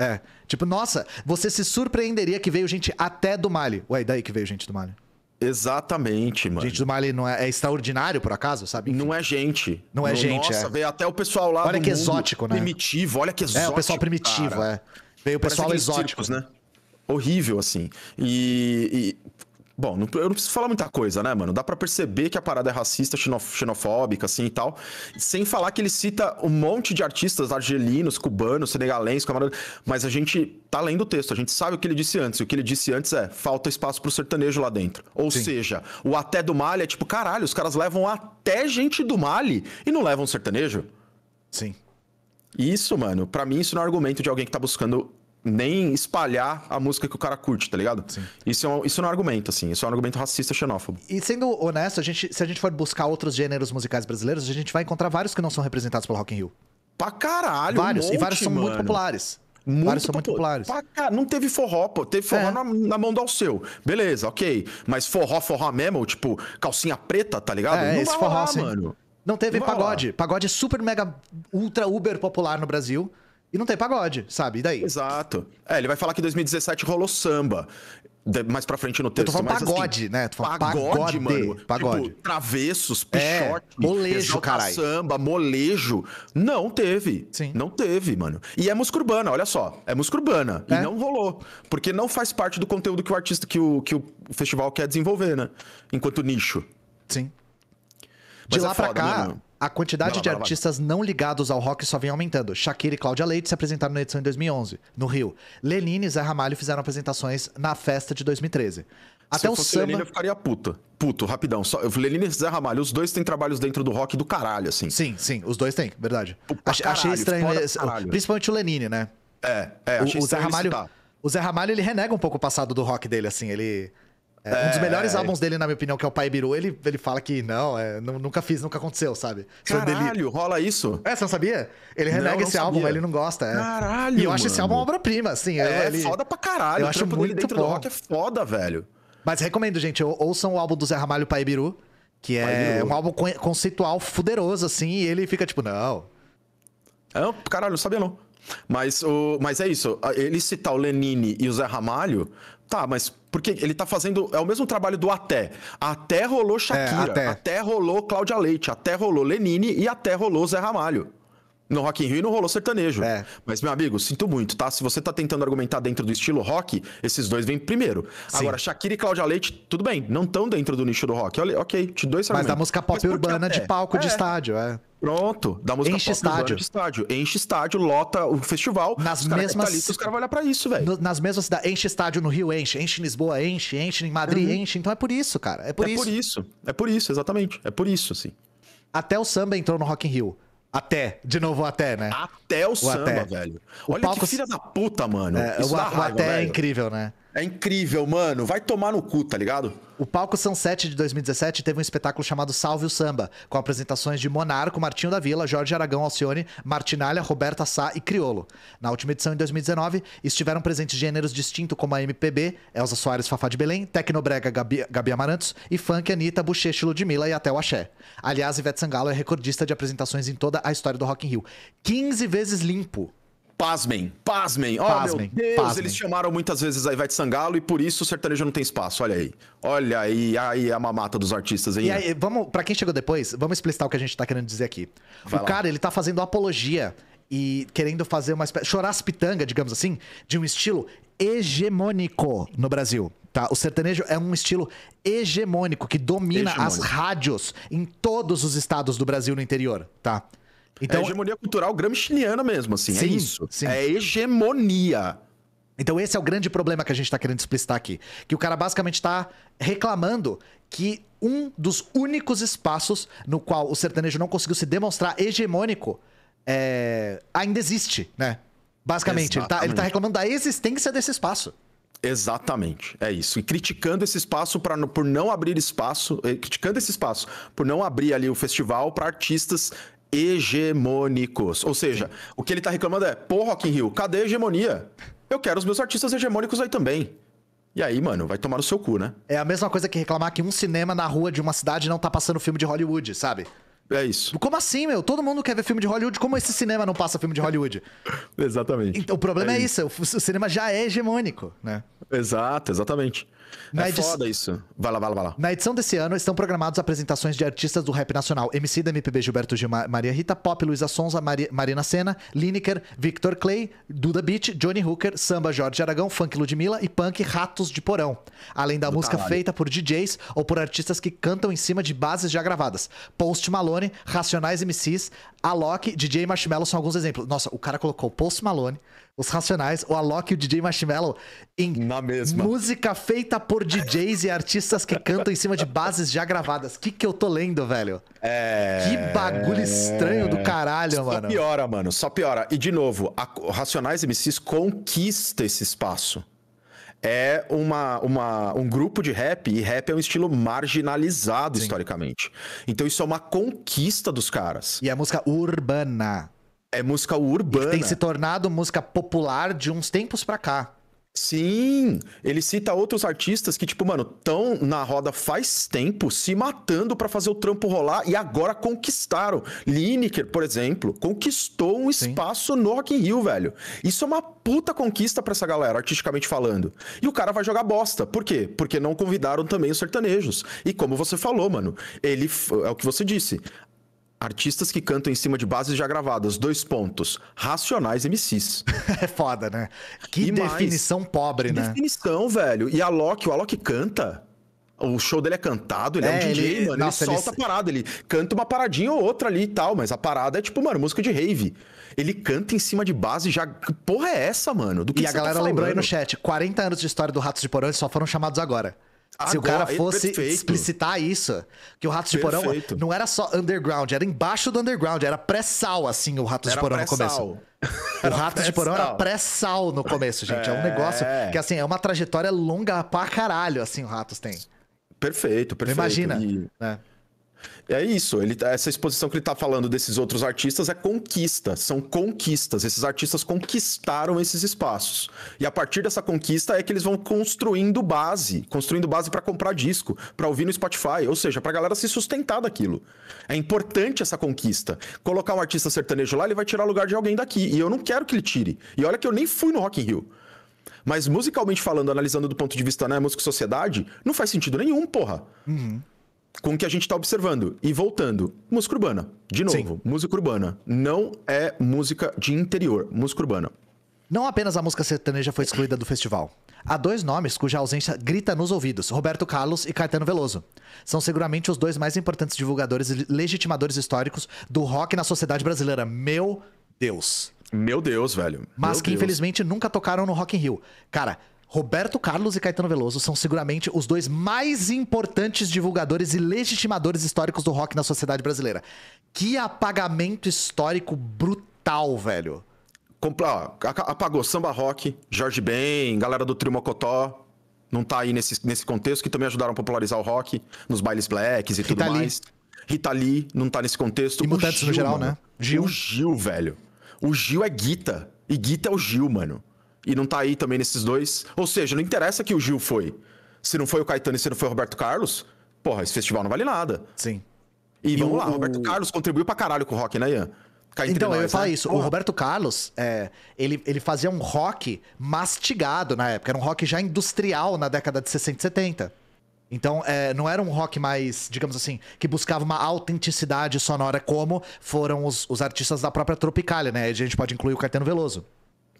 É. Tipo, nossa, você se surpreenderia que veio gente até do Mali. Ué, daí que veio gente do Mali? Exatamente, mano. Gente do Mali não é, é extraordinário, por acaso, sabe? Não é gente. Não é no, gente, Nossa, é. veio até o pessoal lá Olha que exótico, né? Primitivo, olha que exótico, É, o pessoal primitivo, cara. é. Veio o pessoal exótico. Circos, né? Horrível, assim. E, e Bom, não, eu não preciso falar muita coisa, né, mano? Dá para perceber que a parada é racista, xenofóbica, assim e tal. Sem falar que ele cita um monte de artistas argelinos, cubanos, senegalenses, camaradas. Mas a gente tá lendo o texto, a gente sabe o que ele disse antes. E o que ele disse antes é: falta espaço pro sertanejo lá dentro. Ou Sim. seja, o até do Mali é tipo, caralho, os caras levam até gente do Mali e não levam sertanejo. Sim. Isso, mano, para mim isso não é argumento de alguém que tá buscando nem espalhar a música que o cara curte, tá ligado? Sim. Isso é, um, isso é um argumento, assim. Isso é um argumento racista xenófobo. E sendo honesto, a gente, se a gente for buscar outros gêneros musicais brasileiros, a gente vai encontrar vários que não são representados pelo Rock in Rio. Pra caralho, Vários. Um monte, e vários são mano. muito populares. Muito vários são muito populares. Pra, não teve forró, pô. Teve forró é. na, na, mão do Alceu. Beleza, ok. Mas forró, forró mesmo, tipo, calcinha preta, tá ligado? É, não esse forró, lá, assim. mano. Não teve não pagode. Pagode é super mega ultra uber popular no Brasil. E não tem pagode, sabe? E daí? Exato. É, ele vai falar que 2017 rolou samba. De, mais pra frente no texto. Eu tô falando mas, assim, pagode, assim, né? Tô falando pagode, pagode, mano. Tipo, pagode. Tipo, travessos, pichote, é, molejo, caralho. samba, molejo. Não teve. Sim. Não teve, mano. E é música urbana, olha só. É música urbana. É. E não rolou. Porque não faz parte do conteúdo que o artista, que o, que o festival quer desenvolver, né? Enquanto nicho. Sim. Mas de é lá é foda, pra cá, né, mano a quantidade não, de não, artistas vai. não ligados ao rock só vem aumentando. Shakira e Cláudia Leite se apresentaram na edição em 2011, no Rio. Lenine e Zé Ramalho fizeram apresentações na festa de 2013. Até Se o fosse samba... Lenine, eu ficaria puta. Puto, rapidão. Só, Lenine e Zé Ramalho, os dois têm trabalhos dentro do rock do caralho, assim. Sim, sim, os dois têm, verdade. Achei, caralho, achei estranho. Principalmente o Lenine, né? É, é, achei o, o Zé Ramalho, citar. Tá. O Zé Ramalho, ele renega um pouco o passado do rock dele, assim. Ele. É, um dos melhores é. álbuns dele, na minha opinião, que é o Pai Biru, ele, ele fala que não, é, nunca fiz, nunca aconteceu, sabe? Caralho, rola isso? É, você não sabia? Ele renega não, não esse sabia. álbum, ele não gosta. É. Caralho, E eu acho mano. esse álbum obra-prima, assim. É, é, ele... foda pra caralho. Eu o acho muito dentro bom. do rock é foda, velho. Mas recomendo, gente, ouçam o álbum do Zé Ramalho, Pai Biru, que é Biru. um álbum conceitual fuderoso, assim, e ele fica tipo, não... Não, é, caralho, não sabia não. Mas, o, mas é isso, ele citar o Lenine e o Zé Ramalho, tá, mas porque ele tá fazendo. É o mesmo trabalho do Até. Até rolou é, Shakira, é, até. até. rolou Cláudia Leite, até rolou Lenine e até rolou Zé Ramalho. No Rock in Rio não rolou sertanejo. É. Mas, meu amigo, sinto muito, tá? Se você tá tentando argumentar dentro do estilo rock, esses dois vêm primeiro. Sim. Agora, Shakira e Cláudia Leite, tudo bem, não estão dentro do nicho do rock. ok, te dois Mas da música pop urbana de palco, é. de estádio, é. Pronto, dá música enche estádio. estádio. Enche estádio, lota o festival. Nas os mesmas. os caras vão olhar pra isso, velho. Nas mesmas cidades. Enche estádio no Rio, enche. Enche em Lisboa, enche. Enche em Madrid, uhum. enche. Então é por isso, cara. É por é isso. É por isso. É por isso, exatamente. É por isso, assim. Até o samba entrou no Rock in Rio. Até, de novo até, né? Até o, o samba, até. velho. Olha o palco... que filha da puta, mano. É, o, a, raiva, o até é velho. é incrível, né? É incrível, mano. Vai tomar no cu, tá ligado? O Palco Sunset de 2017 teve um espetáculo chamado Salve o Samba, com apresentações de Monarco, Martinho da Vila, Jorge Aragão Alcione, Martinalha, Roberta Sá e Criolo. Na última edição, em 2019, estiveram presentes gêneros distintos como a MPB, Elza Soares Fafá de Belém, Tecnobrega Gabi, Gabi Amarantos e Funk Anitta, Bochecha Ludmilla e até o Axé. Aliás, Ivete Sangalo é recordista de apresentações em toda a história do Rock in Rio. 15 vezes limpo. Pasmem, pasmem. Oh, pasmem, meu Deus, pasmem. eles chamaram muitas vezes a Ivete Sangalo e por isso o sertanejo não tem espaço. Olha aí. Olha aí, aí a mamata dos artistas, hein? E aí, vamos, pra quem chegou depois, vamos explicitar o que a gente tá querendo dizer aqui. Vai o lá. cara, ele tá fazendo apologia e querendo fazer uma espécie. chorar as pitangas, digamos assim, de um estilo hegemônico no Brasil. Tá? O sertanejo é um estilo hegemônico que domina hegemônico. as rádios em todos os estados do Brasil no interior, tá? Então, é hegemonia cultural gramsciana mesmo, assim. É sim, é isso. Sim. É hegemonia. Então esse é o grande problema que a gente está querendo explicitar aqui. Que o cara basicamente está reclamando que um dos únicos espaços no qual o sertanejo não conseguiu se demonstrar hegemônico é... ainda existe, né? Basicamente, ele está tá, tá reclamando da existência desse espaço. Exatamente, é isso. E criticando esse espaço pra, por não abrir espaço, eh, criticando esse espaço por não abrir ali o festival para artistas hegemônicos. Ou seja, Sim. o que ele tá reclamando é, pô, Rock in Rio, cadê a hegemonia? Eu quero os meus artistas hegemônicos aí também. E aí, mano, vai tomar no seu cu, né? É a mesma coisa que reclamar que um cinema na rua de uma cidade não tá passando filme de Hollywood, sabe? É isso. Como assim, meu? Todo mundo quer ver filme de Hollywood. Como esse cinema não passa filme de Hollywood? [LAUGHS] Exatamente. Então, o problema é, é isso. isso. O cinema já é hegemônico, né? Exato, exatamente. Na é edi... foda isso. Vai lá, vai lá, vai lá. Na edição desse ano, estão programadas apresentações de artistas do rap nacional. MC da MPB Gilberto Gil, Maria Rita Pop, Luísa Sonza, Maria, Marina Senna, Lineker, Victor Clay, Duda Beat, Johnny Hooker, Samba Jorge Aragão, Funk Ludmilla e Punk Ratos de Porão. Além da do música caralho. feita por DJs ou por artistas que cantam em cima de bases já gravadas. Post Malone, Racionais MCs, Alok, DJ Marshmallow são alguns exemplos. Nossa, o cara colocou Post Malone, os Racionais, o Alok e o DJ Marshmallow em Na mesma. música feita por DJs e artistas que cantam em cima de bases já gravadas. Que que eu tô lendo, velho? É... Que bagulho estranho do caralho, Só mano. Só piora, mano. Só piora. E de novo, a... Racionais MCs conquista esse espaço é uma, uma, um grupo de rap, e rap é um estilo marginalizado Sim. historicamente. Então isso é uma conquista dos caras. E é música urbana. É música urbana. E tem se tornado música popular de uns tempos pra cá. Sim, ele cita outros artistas que, tipo, mano, tão na roda faz tempo, se matando para fazer o trampo rolar e agora conquistaram. Lineker, por exemplo, conquistou um Sim. espaço no Rock in Rio, velho. Isso é uma puta conquista para essa galera, artisticamente falando. E o cara vai jogar bosta. Por quê? Porque não convidaram também os sertanejos. E como você falou, mano, ele é o que você disse. Artistas que cantam em cima de bases já gravadas. Dois pontos. Racionais MCs. [LAUGHS] é foda, né? Que e definição mais, pobre, que né? Definição, velho. E a Loki, o Alok canta. O show dele é cantado, ele é, é um DJ, ele... mano. Nossa, ele solta ele... a parada, ele canta uma paradinha ou outra ali e tal, mas a parada é tipo, mano, música de rave. Ele canta em cima de base já. Que porra é essa, mano? Do que E que a tá galera tá lembrou aí no chat: 40 anos de história do Ratos de Porão, eles só foram chamados agora. Agora, se o cara fosse explicitar isso, que o Ratos perfeito. de Porão não era só underground, era embaixo do underground, era pré-sal, assim, o Ratos era de Porão no começo. [LAUGHS] o Ratos de Porão era pré-sal no começo, gente. É... é um negócio é. que, assim, é uma trajetória longa pra caralho, assim, o Ratos tem. Perfeito, então, perfeito. Imagina. E... Né? É isso, ele, tá, essa exposição que ele está falando desses outros artistas é conquista, são conquistas. Esses artistas conquistaram esses espaços. E a partir dessa conquista é que eles vão construindo base, construindo base para comprar disco, para ouvir no Spotify, ou seja, para a galera se sustentar daquilo. É importante essa conquista. Colocar um artista sertanejo lá, ele vai tirar o lugar de alguém daqui, e eu não quero que ele tire. E olha que eu nem fui no Rock in Rio. Mas musicalmente falando, analisando do ponto de vista, né, música e sociedade, não faz sentido nenhum, porra. Uhum com o que a gente está observando. E voltando, música urbana. De novo, Sim. música urbana. Não é música de interior, música urbana. Não apenas a música sertaneja foi excluída do festival. Há dois nomes cuja ausência grita nos ouvidos: Roberto Carlos e Caetano Veloso. São seguramente os dois mais importantes divulgadores e legitimadores históricos do rock na sociedade brasileira. Meu Deus. Meu Deus, velho. Mas Meu que Deus. infelizmente nunca tocaram no Rock in Rio. Cara, Roberto Carlos e Caetano Veloso são seguramente os dois mais importantes divulgadores e legitimadores históricos do rock na sociedade brasileira. Que apagamento histórico brutal, velho. apagou samba rock, Jorge Ben, galera do Trimocotó. não tá aí nesse, nesse contexto, que também ajudaram a popularizar o rock nos bailes blacks e Rita tudo Lee. mais. Rita Lee não tá nesse contexto. E mutantes Gil, no geral, mano. né? Gil. O Gil, velho. O Gil é Guita. E Guita é o Gil, mano e não tá aí também nesses dois. Ou seja, não interessa que o Gil foi. Se não foi o Caetano e se não foi o Roberto Carlos, porra, esse festival não vale nada. Sim. E, e vamos o... lá, Roberto Carlos contribuiu pra caralho com o rock, né, Ian? então, nós, eu ia falar né? isso. O Roberto Carlos, é, ele, ele fazia um rock mastigado na época. Era um rock já industrial na década de 60 e 70. Então, é, não era um rock mais, digamos assim, que buscava uma autenticidade sonora como foram os, os artistas da própria Tropicália, né? A gente pode incluir o Caetano Veloso.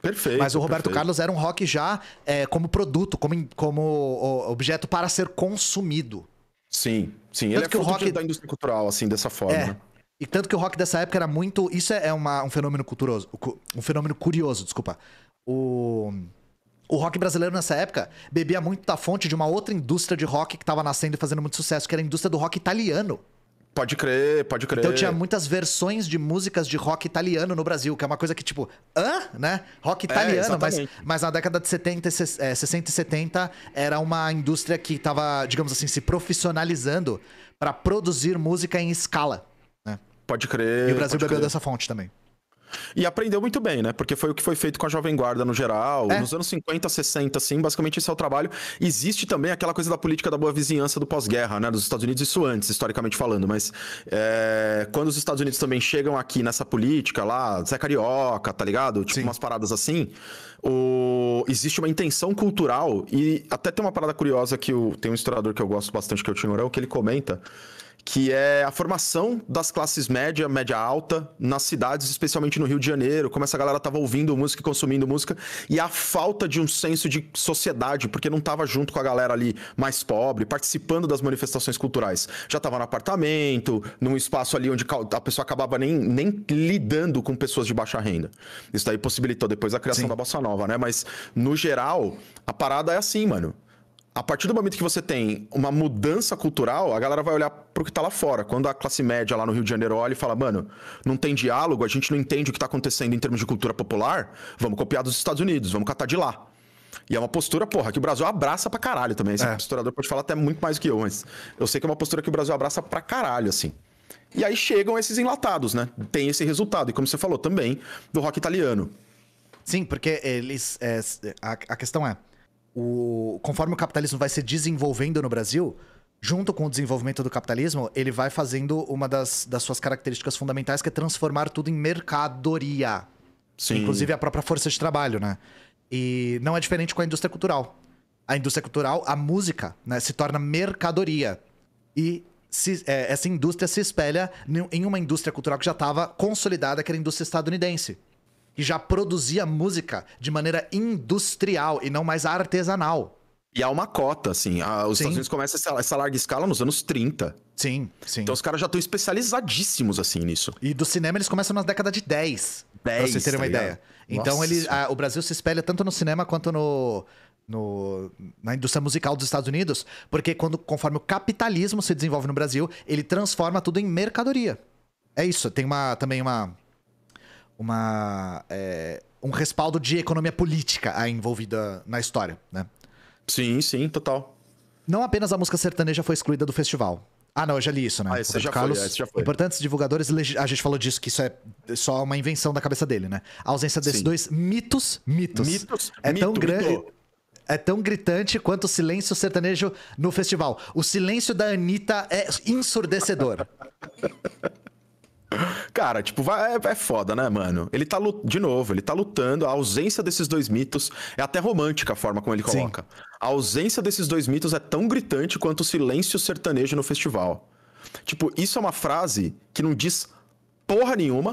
Perfeito. Mas o Roberto perfeito. Carlos era um rock já é, como produto, como, como objeto para ser consumido. Sim, sim. Tanto ele é que o rock da indústria cultural, assim, dessa forma. É. Né? E tanto que o rock dessa época era muito. Isso é uma, um fenômeno culturoso. Um fenômeno curioso, desculpa. O. O rock brasileiro nessa época bebia muito da fonte de uma outra indústria de rock que estava nascendo e fazendo muito sucesso, que era a indústria do rock italiano. Pode crer, pode então crer. Então tinha muitas versões de músicas de rock italiano no Brasil, que é uma coisa que, tipo, hã? Né? Rock é, italiano, é, mas, mas na década de 70, 60 e 70 é, era uma indústria que estava, digamos assim, se profissionalizando para produzir música em escala. Né? Pode crer. E o Brasil bebeu crer. dessa fonte também. E aprendeu muito bem, né? Porque foi o que foi feito com a Jovem Guarda no geral. É. Nos anos 50, 60, assim, basicamente esse é o trabalho. Existe também aquela coisa da política da boa vizinhança do pós-guerra, né? Dos Estados Unidos, isso antes, historicamente falando. Mas é... quando os Estados Unidos também chegam aqui nessa política lá, Zé Carioca, tá ligado? Tipo, Sim. umas paradas assim. O... Existe uma intenção cultural e até tem uma parada curiosa que o... tem um historiador que eu gosto bastante, que é o Tinhorão, que ele comenta que é a formação das classes média, média alta, nas cidades, especialmente no Rio de Janeiro, como essa galera tava ouvindo música e consumindo música, e a falta de um senso de sociedade, porque não tava junto com a galera ali mais pobre, participando das manifestações culturais. Já tava no apartamento, num espaço ali onde a pessoa acabava nem, nem lidando com pessoas de baixa renda. Isso daí possibilitou depois a criação Sim. da Bossa Nova, né? Mas, no geral, a parada é assim, mano a partir do momento que você tem uma mudança cultural, a galera vai olhar pro que tá lá fora. Quando a classe média lá no Rio de Janeiro olha e fala, mano, não tem diálogo, a gente não entende o que tá acontecendo em termos de cultura popular, vamos copiar dos Estados Unidos, vamos catar de lá. E é uma postura, porra, que o Brasil abraça pra caralho também. Esse é. historiador pode falar até muito mais do que eu, mas eu sei que é uma postura que o Brasil abraça pra caralho, assim. E aí chegam esses enlatados, né? Tem esse resultado, e como você falou também, do rock italiano. Sim, porque eles. É, a, a questão é o, conforme o capitalismo vai se desenvolvendo no Brasil, junto com o desenvolvimento do capitalismo, ele vai fazendo uma das, das suas características fundamentais, que é transformar tudo em mercadoria. Sim. Inclusive a própria força de trabalho, né? E não é diferente com a indústria cultural. A indústria cultural, a música, né, se torna mercadoria. E se, é, essa indústria se espelha em uma indústria cultural que já estava consolidada, que era a indústria estadunidense já produzia música de maneira industrial e não mais artesanal. E há uma cota, assim. A, os sim. Estados Unidos começam essa, essa, larga escala nos anos 30. Sim, sim. Então os caras já estão especializadíssimos, assim, nisso. E do cinema eles começam na década de 10. 10 pra vocês terem tá uma ligado? ideia. Então ele, a, ah, o Brasil se espelha tanto no cinema quanto no, no, na indústria musical dos Estados Unidos, porque quando, conforme o capitalismo se desenvolve no Brasil, ele transforma tudo em mercadoria. É isso, tem uma, também uma, uma, é, um respaldo de economia política aí envolvida na história, né? Sim, sim, total. Não apenas a música sertaneja foi excluída do festival. Ah, não, eu já li isso, né? Ah, esse já, Carlos, foi, esse já foi. Importantes divulgadores, a gente falou disso, que isso é só uma invenção da cabeça dele, né? A ausência desses sim. dois mitos, mitos, mitos é mito, tão grande... é tão gritante quanto o silêncio sertanejo no festival. O silêncio da Anitta é ensurdecedor. Cara, tipo, vai, é, é, foda, né, mano? Ele tá lutando, de novo, ele tá lutando, a ausência desses dois mitos é até romântica a forma como ele coloca. Sim. A ausência desses dois mitos é tão gritante quanto o silêncio sertanejo no festival. Tipo, isso é uma frase que não diz porra nenhuma,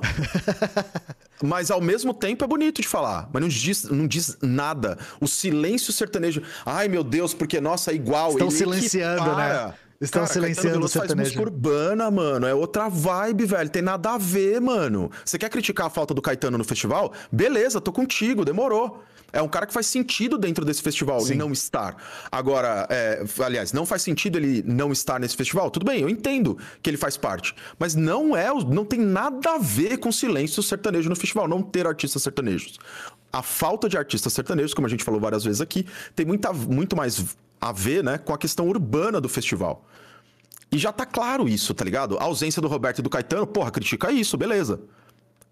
[LAUGHS] mas ao mesmo tempo é bonito de falar, mas não diz, não diz nada. O silêncio sertanejo. Ai, meu Deus, porque nossa, é igual. Estão ele silenciando, né? equipara. né? Estão Cara, silenciando o sertanejo. Faz urbana, mano. É outra vibe, velho. Tem nada a ver, mano. Você quer criticar a falta do Caetano no festival? Beleza, tô contigo, demorou. É um cara que faz sentido dentro desse festival Sim. e não estar. Agora, é, aliás, não faz sentido ele não estar nesse festival. Tudo bem, eu entendo que ele faz parte. Mas não é, não tem nada a ver com o silêncio sertanejo no festival, não ter artistas sertanejos. A falta de artistas sertanejos, como a gente falou várias vezes aqui, tem muita, muito mais a ver né, com a questão urbana do festival. E já tá claro isso, tá ligado? A ausência do Roberto e do Caetano, porra, critica isso, beleza.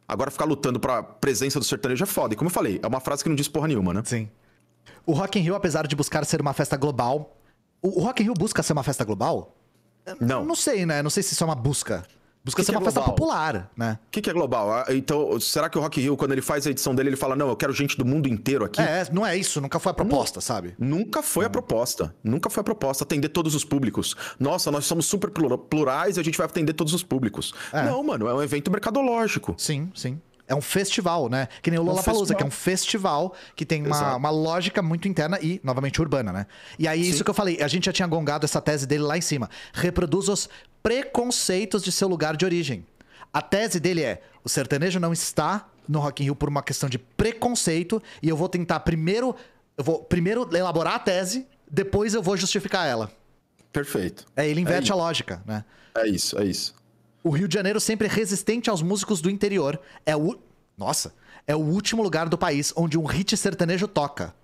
Agora ficar lutando pra presença do sertanejo é foda. E como eu falei, é uma frase que não diz porra nenhuma, né? Sim. O Rock in Rio, apesar de buscar ser uma festa global... O Rock in Rio busca ser uma festa global? Não. Não sei, né? Não sei se isso é uma busca. Busca que ser que é uma é festa popular, né? O que, que, é global? Ah, então, será que o Rock Hill, quando ele faz a edição dele, ele fala, não, eu quero gente do mundo inteiro aqui? É, não é isso, nunca foi a proposta, não, sabe? Nunca foi não. a proposta. Nunca foi a proposta atender todos os públicos. Nossa, nós somos super plurais e a gente vai atender todos os públicos. É. Não, mano, é um evento mercadológico. Sim, sim é um festival, né? Que nem o é Lollapalooza, é que é um festival que tem uma, uma, lógica muito interna e, novamente, urbana, né? E aí, Sim. isso que eu falei, a gente já tinha gongado essa tese dele lá em cima. Reproduz os preconceitos de seu lugar de origem. A tese dele é, o sertanejo não está no Rock in Rio por uma questão de preconceito e eu vou tentar primeiro... Eu vou primeiro elaborar a tese, depois eu vou justificar ela. Perfeito. É, ele é inverte é a lógica, né? É isso, é isso. O Rio de Janeiro sempre é resistente aos músicos do interior. É o. Nossa! É o último lugar do país onde um hit sertanejo toca.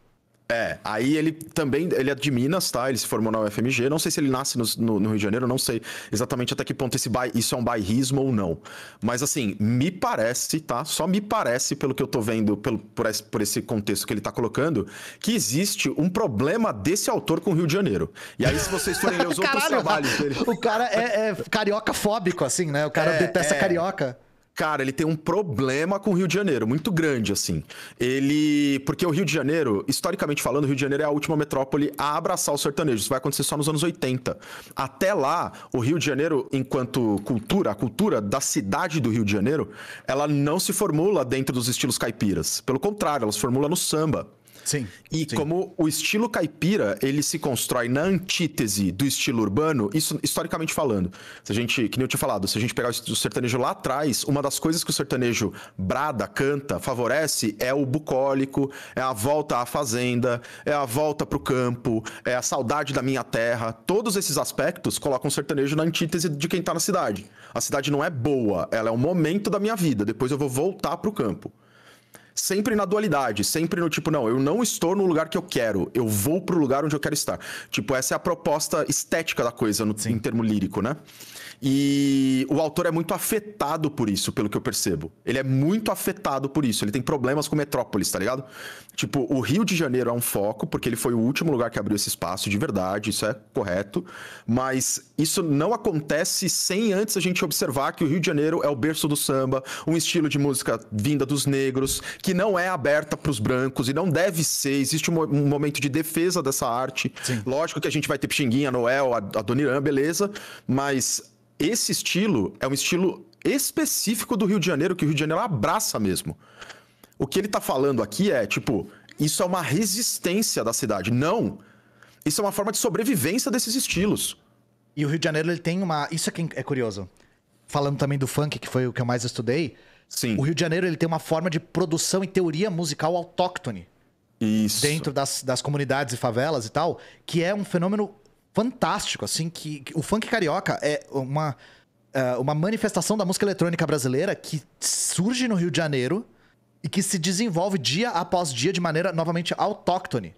É, aí ele também, ele é de Minas, tá? Ele se formou na UFMG, não sei se ele nasce no, no, no Rio de Janeiro, não sei exatamente até que ponto esse bai, isso é um bairrismo ou não. Mas assim, me parece, tá? Só me parece, pelo que eu tô vendo, pelo, por, esse, por esse contexto que ele tá colocando, que existe um problema desse autor com o Rio de Janeiro. E aí, se vocês forem ler os [LAUGHS] outros Caralho, trabalhos dele... O cara é, é carioca fóbico, assim, né? O cara é, detesta é... carioca cara, ele tem um problema com o Rio de Janeiro, muito grande, assim. Ele. Porque o Rio de Janeiro, historicamente falando, o Rio de Janeiro é a última metrópole a abraçar o sertanejo. Isso vai acontecer só nos anos 80. Até lá, o Rio de Janeiro, enquanto cultura, a cultura da cidade do Rio de Janeiro, ela não se formula dentro dos estilos caipiras. Pelo contrário, ela se formula no samba. Sim. E sim. como o estilo caipira, ele se constrói na antítese do estilo urbano, isso historicamente falando. Se a gente, que nem eu tinha falado, se a gente pegar o sertanejo lá atrás, uma das coisas que o sertanejo brada, canta, favorece é o bucólico, é a volta à fazenda, é a volta pro campo, é a saudade da minha terra. Todos esses aspectos colocam o sertanejo na antítese de quem tá na cidade. A cidade não é boa, ela é o momento da minha vida, depois eu vou voltar pro campo sempre na dualidade, sempre no tipo, não, eu não estou no lugar que eu quero, eu vou pro lugar onde eu quero estar. Tipo, essa é a proposta estética da coisa no, em termo lírico, né? E o autor é muito afetado por isso, pelo que eu percebo. Ele é muito afetado por isso. Ele tem problemas com metrópolis, tá ligado? Tipo, o Rio de Janeiro é um foco, porque ele foi o último lugar que abriu esse espaço, de verdade, isso é correto. Mas isso não acontece sem antes a gente observar que o Rio de Janeiro é o berço do samba, um estilo de música vinda dos negros, que não é aberta para os brancos e não deve ser. Existe um, momento de defesa dessa arte. Sim. Lógico que a gente vai ter Pixinguinha, Noel, a, a Doniran, beleza, mas esse estilo é um estilo específico do Rio de Janeiro, que o Rio de Janeiro abraça mesmo. O que ele tá falando aqui é, tipo, isso é uma resistência da cidade. Não! Isso é uma forma de sobrevivência desses estilos. E o Rio de Janeiro, ele tem uma. Isso é, é curioso. Falando também do funk, que foi o que eu mais estudei. Sim. O Rio de Janeiro, ele tem uma forma de produção e teoria musical autóctone. Isso. Dentro das, das comunidades e favelas e tal, que é um fenômeno fantástico, assim, que, que o funk carioca é uma, uh, uma manifestação da música eletrônica brasileira que surge no Rio de Janeiro e que se desenvolve dia após dia de maneira novamente autóctone.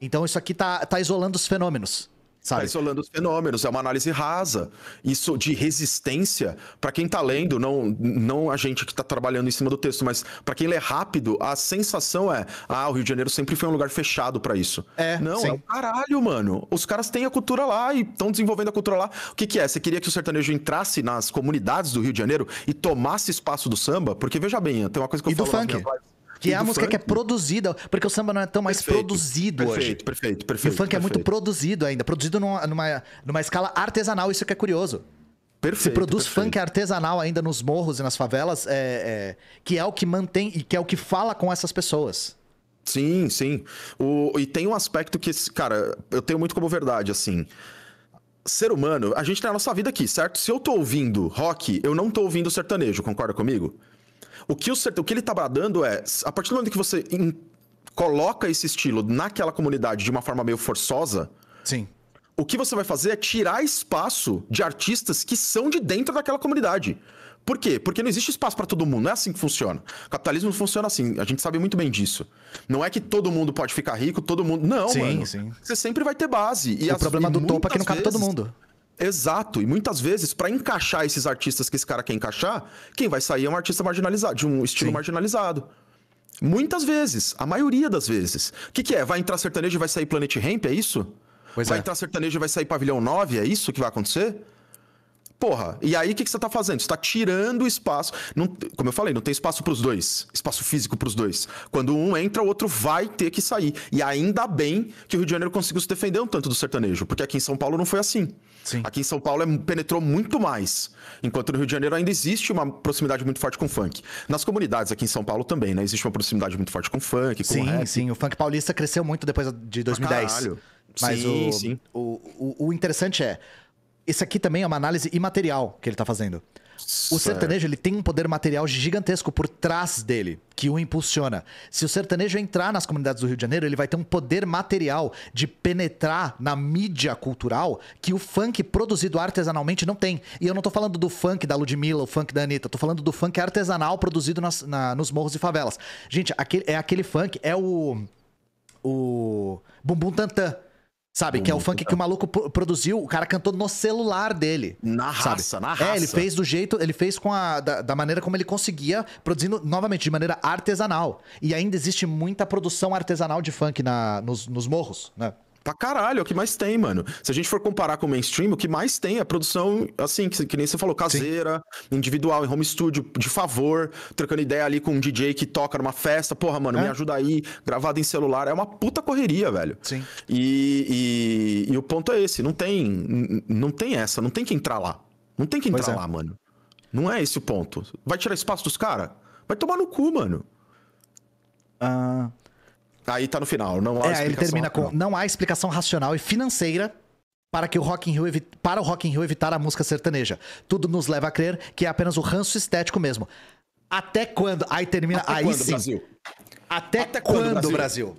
Então isso aqui tá, tá isolando os fenômenos. Tá sabe? Tá isolando os fenômenos, é uma análise rasa. Isso de resistência, para quem tá lendo, não, não a gente que tá trabalhando em cima do texto, mas para quem lê rápido, a sensação é: ah, o Rio de Janeiro sempre foi um lugar fechado para isso. É. Não, é sim. é o caralho, mano. Os caras têm a cultura lá e estão desenvolvendo a cultura lá. O que, que é? Você queria que o sertanejo entrasse nas comunidades do Rio de Janeiro e tomasse espaço do samba? Porque veja bem, tem uma coisa que eu e falo do funk. É que é a música funk? que é produzida, porque o samba não é tão mais perfeito, produzido perfeito, hoje. Perfeito, perfeito, perfeito. E o funk perfeito. é muito produzido ainda, produzido numa, numa, numa escala artesanal, isso que é curioso. Perfeito, se produz perfeito. funk artesanal ainda nos morros e nas favelas, é, é, que é o que mantém e que é o que fala com essas pessoas. Sim, sim. O, e tem um aspecto que, cara, eu tenho muito como verdade, assim. Ser humano, a gente tem tá a nossa vida aqui, certo? Se eu tô ouvindo rock, eu não tô ouvindo sertanejo, concorda comigo? O que, o, o que ele está bradando é, a partir do momento que você in, coloca esse estilo naquela comunidade de uma forma meio forçosa, sim. O que você vai fazer é tirar espaço de artistas que são de dentro daquela comunidade. Por quê? Porque não existe espaço para todo mundo, não é assim que funciona. O capitalismo funciona assim, a gente sabe muito bem disso. Não é que todo mundo pode ficar rico, todo mundo. Não, sim, mano. Sim. Você sempre vai ter base. E o as... problema do topo é que não cabe vezes... todo mundo. Exato, e muitas vezes, para encaixar esses artistas que esse cara quer encaixar, quem vai sair é um artista marginalizado, de um estilo Sim. marginalizado. Muitas vezes, a maioria das vezes. O que, que, é? Vai entrar sertanejo e vai sair Planet Ramp, é isso? Pois vai é. entrar sertanejo e vai sair Pavilhão 9, é isso que vai acontecer? Porra, e aí o que, que você tá fazendo? Você tá tirando espaço. Não, como eu falei, não tem espaço para os dois. Espaço físico para os dois. Quando um entra, o outro vai ter que sair. E ainda bem que o Rio de Janeiro conseguiu se defender um tanto do sertanejo, porque aqui em São Paulo não foi assim. Sim. Aqui em São Paulo é, penetrou muito mais. Enquanto no Rio de Janeiro ainda existe uma proximidade muito forte com o funk. Nas comunidades aqui em São Paulo também, né? Existe uma proximidade muito forte com o funk, com sim, o rap. Sim, sim. O funk paulista cresceu muito depois de 2010. Ah, caralho. Mas sim, o, sim. O, o, o, interessante é, esse aqui também é uma análise imaterial que ele está fazendo. O sertanejo ele tem um poder material gigantesco por trás dele, que o impulsiona. Se o sertanejo entrar nas comunidades do Rio de Janeiro, ele vai ter um poder material de penetrar na mídia cultural que o funk produzido artesanalmente não tem. E eu não estou falando do funk da Ludmilla, o funk da Anitta, estou falando do funk artesanal produzido nas, na, nos morros e favelas. Gente, aquele, é aquele funk, é o. O. Bumbum Tantan. Sabe? que é o funk que o maluco produziu, o cara cantou no celular dele. Na sabe? raça, na raça. É, ele fez do jeito, ele fez com a, da, da, maneira como ele conseguia, produzindo novamente de maneira artesanal. E ainda existe muita produção artesanal de funk na, nos, nos morros, né? Pra caralho, é o que mais tem, mano. Se a gente for comparar com o mainstream, o que mais tem é produção, assim, que, que nem você falou, caseira, Sim. individual, em home studio, de favor, trocando ideia ali com um DJ que toca numa festa. Porra, mano, é. me ajuda aí, gravado em celular. É uma puta correria, velho. Sim. E, e, e o ponto é esse, não tem, não tem essa, não tem que entrar lá. Não tem que entrar pois é. lá, é. mano. Não é esse o ponto. Vai tirar espaço dos caras? Vai tomar no cu, mano. Ah... Uh... Aí tá no final, não há é, ele termina com não há explicação racional e financeira para que o Rock in Rio para o Rock in Rio evitar a música sertaneja. Tudo nos leva a crer que é apenas o ranço estético mesmo. Até quando? Aí termina Até aí quando, sim. Brasil? Até, Até quando, Brasil?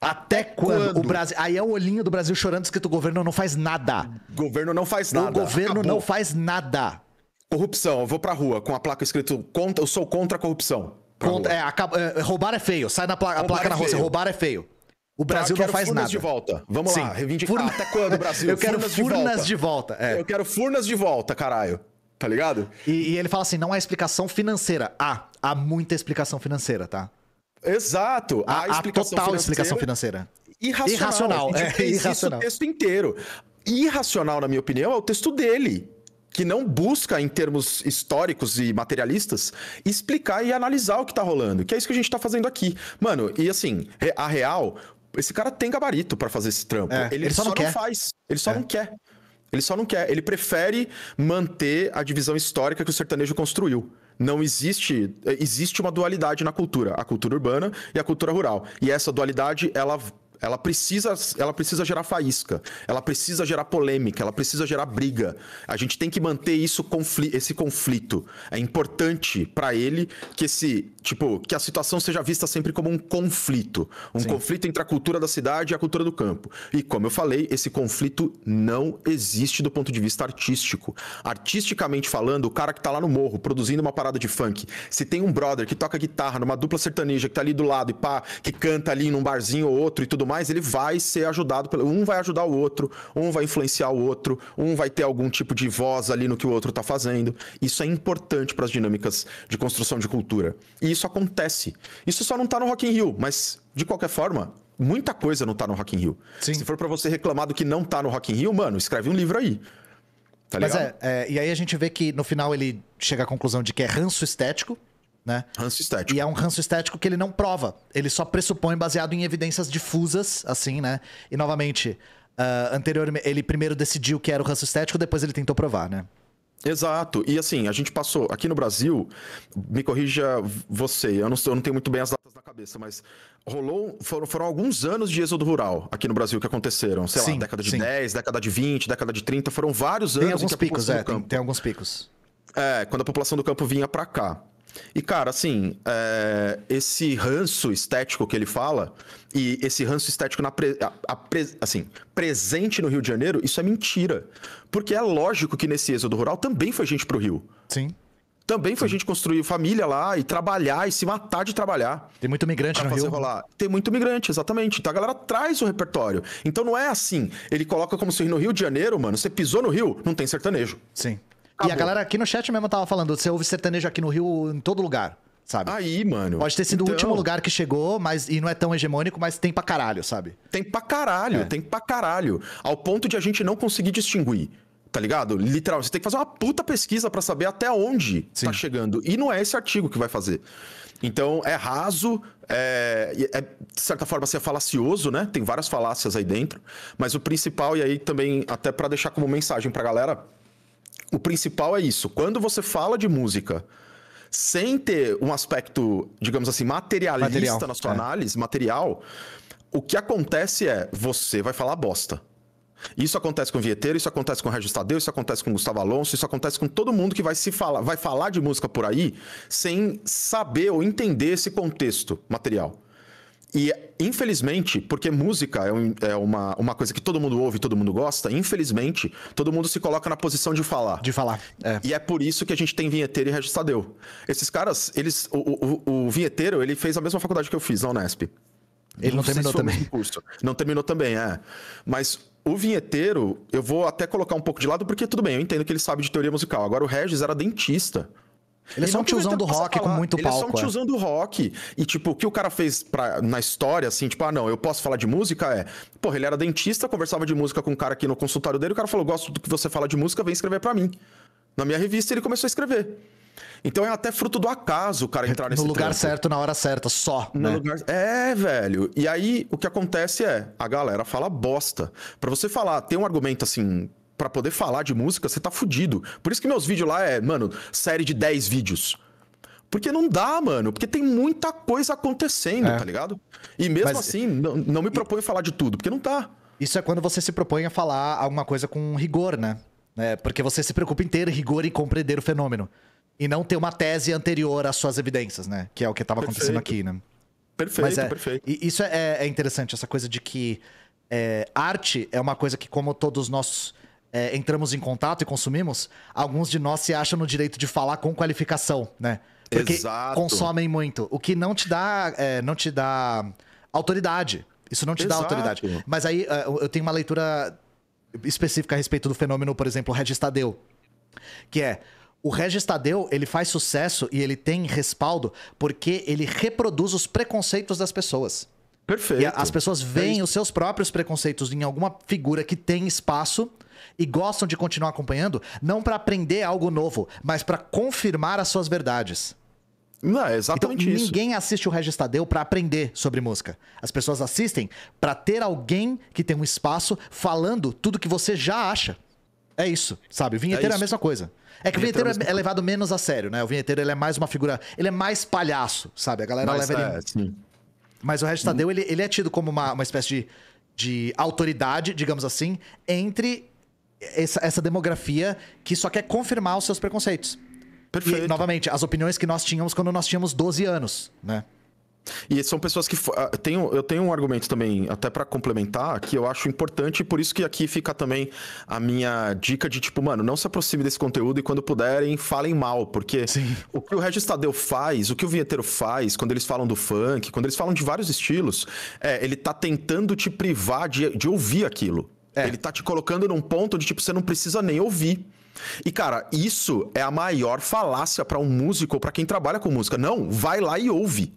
Até, Até quando? quando? O Brasil, aí é o olhinho do Brasil chorando escrito governo não faz nada. Governo não faz nada. O governo Acabou. não faz nada. Corrupção, eu vou pra rua com a placa escrito contra, eu sou contra a corrupção é, acaba, é, roubar é feio. Sai na placa é na roça. Roubar é feio. O tá, Brasil tá, não faz nada. de volta. Vamos Sim. lá, reivindicar. [LAUGHS] Furna... Até quando, Brasil? Eu quero furnas, furnas de volta. De volta. É. Eu quero furnas de volta, caralho. Tá ligado? E, e ele fala assim: não há explicação financeira. Ah, há muita explicação financeira, tá? Exato. Há, há explicação total financeira explicação financeira. Irracional. Irracional. É, irracional. Isso o texto inteiro. Irracional, na minha opinião, é o texto dele que não busca, em termos históricos e materialistas, explicar e analisar o que tá rolando, que é isso que a gente tá fazendo aqui. Mano, e assim, a real, esse cara tem gabarito para fazer esse trampo. É, ele, ele, só, só não, quer. faz, ele só é. não quer. Ele só não quer. Ele prefere manter a divisão histórica que o sertanejo construiu não existe existe uma dualidade na cultura, a cultura urbana e a cultura rural. E essa dualidade ela ela precisa, ela precisa gerar faísca, ela precisa gerar polêmica, ela precisa gerar briga. A gente tem que manter isso esse conflito. É importante para ele que esse, tipo, que a situação seja vista sempre como um conflito, um Sim. conflito entre a cultura da cidade e a cultura do campo. E como eu falei, esse conflito não existe do ponto de vista artístico. Artisticamente falando, o cara que tá lá no morro produzindo uma parada de funk, se tem um brother que toca guitarra numa dupla sertaneja que tá ali do lado e pá, que canta ali num barzinho ou outro e tudo mais, mais, ele vai ser ajudado pelo. Um vai ajudar o outro, um vai influenciar o outro, um vai ter algum tipo de voz ali no que o outro está fazendo. Isso é importante para as dinâmicas de construção de cultura. E isso acontece. Isso só não está no Rock in Rio, mas de qualquer forma, muita coisa não está no Rock in Rio. Sim. Se for para você reclamar do que não está no Rock in Rio, mano, escreve um livro aí. Tá mas é, é, e aí a gente vê que no final ele chega à conclusão de que é ranço estético, né? Ranço estético. E é um ranço estético que ele não prova. Ele só pressupõe baseado em evidências difusas, assim, né? E novamente, uh, ah, anteriormente, ele primeiro decidiu que era o ranço estético, depois ele tentou provar, né? Exato. E assim, a gente passou aqui no Brasil, me corrija você, eu não, eu não tenho muito bem as datas na cabeça, mas rolou, foram, foram alguns anos de êxodo rural aqui no Brasil que aconteceram. Sei sim, lá, década de sim. 10, década de 20, década de 30, foram vários tem anos. Alguns picos, é, tem, alguns picos, é, tem alguns picos. É, quando a população do campo vinha para cá. E, cara, assim, é... esse ranço estético que ele fala, e esse ranço estético na pre... assim, presente no Rio de Janeiro, isso é mentira. Porque é lógico que nesse êxodo rural também foi gente pro Rio. Sim. Também foi Sim. gente construir família lá e trabalhar e se matar de trabalhar. Tem muito migrante pra no fazer Rio. Rolar. Tem muito migrante, exatamente. Então a galera traz o repertório. Então não é assim. Ele coloca como se no Rio de Janeiro, mano, você pisou no Rio, não tem sertanejo. Sim. Acabou. E a galera aqui no chat mesmo tava falando, você ouve sertanejo aqui no Rio em todo lugar. Sabe? Aí, mano. Pode ter sido então... o último então- lugar que chegou, mas e não é tão hegemônico, mas tem pra caralho, sabe? Tem pra caralho, é. tem pra caralho. Ao ponto de a gente não conseguir distinguir tá ligado? Literal, você tem que fazer uma puta pesquisa para saber até onde tá Sim. tá chegando. E não é esse artigo que vai fazer. Então, é raso, é, é de certa forma, assim, é falacioso, né? Tem várias falácias aí dentro. Mas o principal, e aí também, até para deixar como mensagem pra galera, o principal é isso. Quando você fala de música sem ter um aspecto, digamos assim, materialista material, na sua é. análise, material, o que acontece é você vai falar bosta. Isso acontece com o Vieteiro, isso acontece com o Regis Tadeu, isso acontece com o Gustavo Alonso, isso acontece com todo mundo que vai se falar, vai falar de música por aí sem saber ou entender esse contexto material. E, infelizmente, porque música é, um, é, uma, uma coisa que todo mundo ouve, e todo mundo gosta, infelizmente, todo mundo se coloca na posição de falar. De falar. É. E é por isso que a gente tem vinheteiro e registadeu. Esses caras, eles. O, o, o vinheteiro, ele fez a mesma faculdade que eu fiz, na Unesp. Ele não, não terminou também. Curso. Não terminou também, é. Mas o vinheteiro, eu vou até colocar um pouco de lado, porque tudo bem, eu entendo que ele sabe de teoria musical. Agora, o Regis era dentista. Ele é só um tiozão do rock com muito palco. Ele é só um é. tiozão do rock. E, tipo, o que o cara fez pra, na história, assim, tipo, ah, não, eu posso falar de música? É. Porra, ele era dentista, conversava de música com um cara aqui no consultório dele, o cara falou: gosto do que você fala de música, vem escrever para mim. Na minha revista ele começou a escrever. Então é até fruto do acaso o cara entrar nesse No lugar trampo. certo, na hora certa, só. No né? lugar... É, velho. E aí o que acontece é, a galera fala bosta. Para você falar, tem um argumento assim para poder falar de música, você tá fudido. Por isso que meus vídeos lá é, mano, série de 10 vídeos. Porque não dá, mano. Porque tem muita coisa acontecendo, é. tá ligado? E mesmo Mas... assim, não, não me proponho e... falar de tudo, porque não dá. Isso é quando você se propõe a falar alguma coisa com rigor, né? É, porque você se preocupa em ter rigor e compreender o fenômeno. E não ter uma tese anterior às suas evidências, né? Que é o que estava acontecendo aqui, né? Perfeito, Mas é, perfeito. E isso é, é, é, interessante, essa coisa de que é, arte é uma coisa que, como todos nós é, entramos em contato e consumimos, alguns de nós se acham no direito de falar com qualificação, né? Porque Exato. consomem muito. O que não te dá, é, não te dá autoridade. Isso não te Exato. dá autoridade. Mas aí é, eu tenho uma leitura específica a respeito do fenômeno, por exemplo, Registadeu. Que é. O Registadeu, ele faz sucesso e ele tem respaldo porque ele reproduz os preconceitos das pessoas. Perfeito. E as pessoas é veem é os seus próprios preconceitos em alguma figura que tem espaço e gostam de continuar acompanhando, não para aprender algo novo, mas para confirmar as suas verdades. Não, é exatamente então, isso. Ninguém assiste o Registadeu para aprender sobre música. As pessoas assistem para ter alguém que tem um espaço falando tudo que você já acha. É isso, sabe? O vinheteiro é, é a mesma coisa. É que vinheteiro o vinheteiro é, é, é, levado menos a sério, né? O vinheteiro ele é mais uma figura. Ele é mais palhaço, sabe? A galera Mas, leva é, ele. Sim. Mas o Registadeu, hum. ele, ele é tido como uma, uma espécie de, de autoridade, digamos assim, entre essa, essa demografia que só quer confirmar os seus preconceitos. Perfeito. E, novamente, as opiniões que nós tínhamos quando nós tínhamos 12 anos, né? E são pessoas que. Ah, tenho, eu tenho um argumento também, até para complementar, que eu acho importante, e por isso que aqui fica também a minha dica de tipo, mano, não se aproxime desse conteúdo e quando puderem, falem mal, porque Sim. o que o Regis Tadeu faz, o que o Vinheteiro faz, quando eles falam do funk, quando eles falam de vários estilos, é, ele tá tentando te privar de, de ouvir aquilo. É. Ele tá te colocando num ponto onde, tipo, você não precisa nem ouvir. E, cara, isso é a maior falácia para um músico ou pra quem trabalha com música. Não, vai lá e ouve.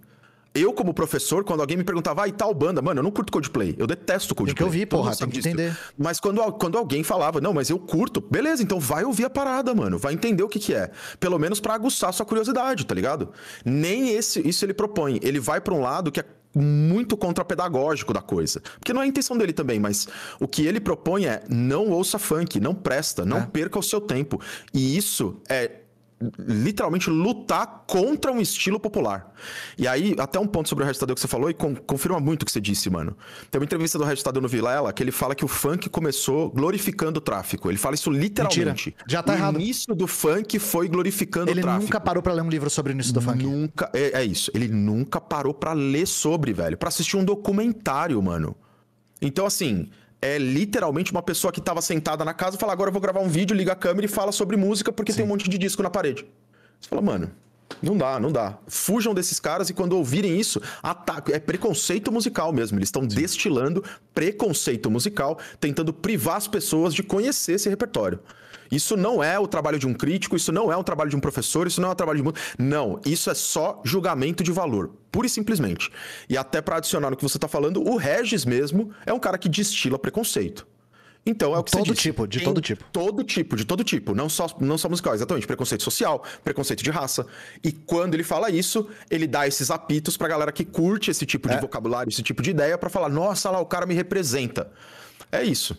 Eu, como professor, quando alguém me perguntava, ah, e tal banda, mano, eu não curto Coldplay, eu detesto Coldplay. Tem que ouvir, porra, tem que entender. Mas quando, quando alguém falava, não, mas eu curto, beleza, então vai ouvir a parada, mano, vai entender o que que é. Pelo menos para aguçar sua curiosidade, tá ligado? Nem esse, isso ele propõe. Ele vai para um lado que é muito contrapedagógico da coisa. Porque não é a intenção dele também, mas o que ele propõe é não ouça funk, não presta, não é. perca o seu tempo. E isso é literalmente lutar contra um estilo popular. E aí, até um ponto sobre o Red que você falou e confirma muito o que você disse, mano. Tem uma entrevista do Red no Vilela que ele fala que o funk começou glorificando o tráfico. Ele fala isso literalmente. Mentira. Já tá o errado. O início do funk foi glorificando ele o tráfico. Ele nunca parou para ler um livro sobre o início do funk. Nunca, é, é isso. Ele nunca parou para ler sobre, velho, para assistir um documentário, mano. Então assim, é literalmente uma pessoa que estava sentada na casa e fala: agora eu vou gravar um vídeo, liga a câmera e fala sobre música porque Sim. tem um monte de disco na parede. Você fala, mano, não dá, não dá. Fujam desses caras e quando ouvirem isso, ataque. É preconceito musical mesmo. Eles estão destilando preconceito musical, tentando privar as pessoas de conhecer esse repertório. Isso não é o trabalho de um crítico, isso não é o trabalho de um professor, isso não é o trabalho de. Não, isso é só julgamento de valor, pura e simplesmente. E até para adicionar no que você está falando, o Regis mesmo é um cara que destila preconceito. Então é o que todo você disse. tipo, de todo tipo. Todo tipo, de todo tipo, não só não só musical, exatamente, preconceito social, preconceito de raça. E quando ele fala isso, ele dá esses apitos pra galera que curte esse tipo de é. vocabulário, esse tipo de ideia para falar: "Nossa, lá o cara me representa". É isso.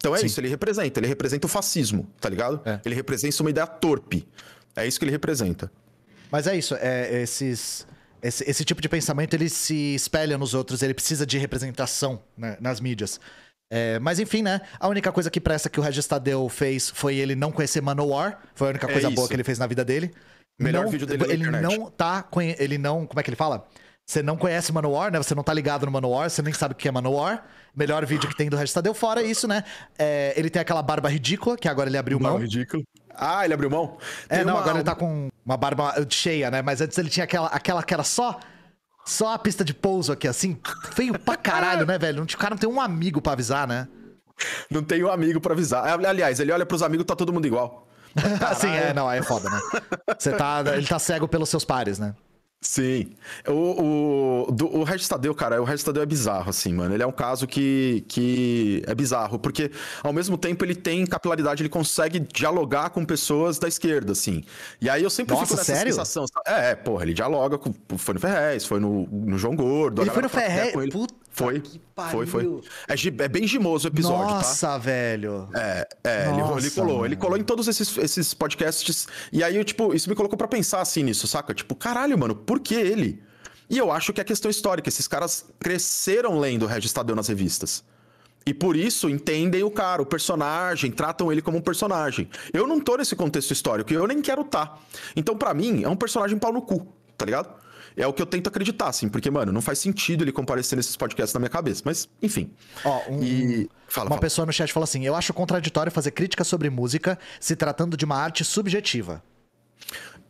Então é Sim. isso, ele representa. Ele representa o fascismo, tá ligado? É. Ele representa uma ideia torpe. É isso que ele representa. Mas é isso, é, esses, esse, esse tipo de pensamento ele se espelha nos outros, ele precisa de representação né, nas mídias. É, mas enfim, né? A única coisa que presta que o Registadeu fez foi ele não conhecer Manowar. Foi a única é coisa boa que ele fez na vida dele. Melhor não, vídeo dele ele internet. não tá ele não como é que ele fala você não conhece Manowar, né? Você não tá ligado no Manowar, você nem sabe o que é Manowar. Melhor vídeo que tem do Regista tá deu fora é isso, né? É, ele tem aquela barba ridícula, que agora ele abriu barba mão. Ridículo. Ah, ele abriu mão? É, tem não, uma... agora ele tá com uma barba cheia, né? Mas antes ele tinha aquela, aquela que era só só a pista de pouso aqui, assim, feio pra caralho, né, velho? O cara não tem um amigo para avisar, né? Não tem um amigo para avisar. Aliás, ele olha pros amigos, tá todo mundo igual. [LAUGHS] assim, é, não, aí é foda, né? Você tá, ele tá cego pelos seus pares, né? Sim. O, o, do, o Regis Tadeu, cara, o Regis Tadeu é bizarro, assim, mano. Ele é um caso que, que é bizarro, porque ao mesmo tempo ele tem capilaridade, ele consegue dialogar com pessoas da esquerda, assim. E aí eu sempre Nossa, fico nessa sério? sensação. É, porra, ele dialoga com. Foi no Ferrez, foi no, no João Gordo. Ele foi no Ferrez. Puta foi, que pariu. Foi, foi. É, é bem gimoso o episódio, Nossa, tá? Nossa, velho. É, é Nossa, ele, ele, colou. Mano. Ele colou em todos esses, esses podcasts. E aí, eu, tipo, isso me colocou para pensar assim nisso, saca? Tipo, caralho, mano, por que ele? E eu acho que é questão histórica. Esses caras cresceram lendo o Regis nas revistas. E por isso entendem o cara, o personagem, tratam ele como um personagem. Eu não tô nesse contexto histórico e eu nem quero estar. Tá. Então, para mim, é um personagem pau no cu, tá ligado? É o que eu tento acreditar, assim, porque, mano, não faz sentido ele comparecer nesses podcasts na minha cabeça, mas, enfim. Ó, um... e... fala, uma fala. pessoa no chat falou assim: eu acho contraditório fazer crítica sobre música se tratando de uma arte subjetiva.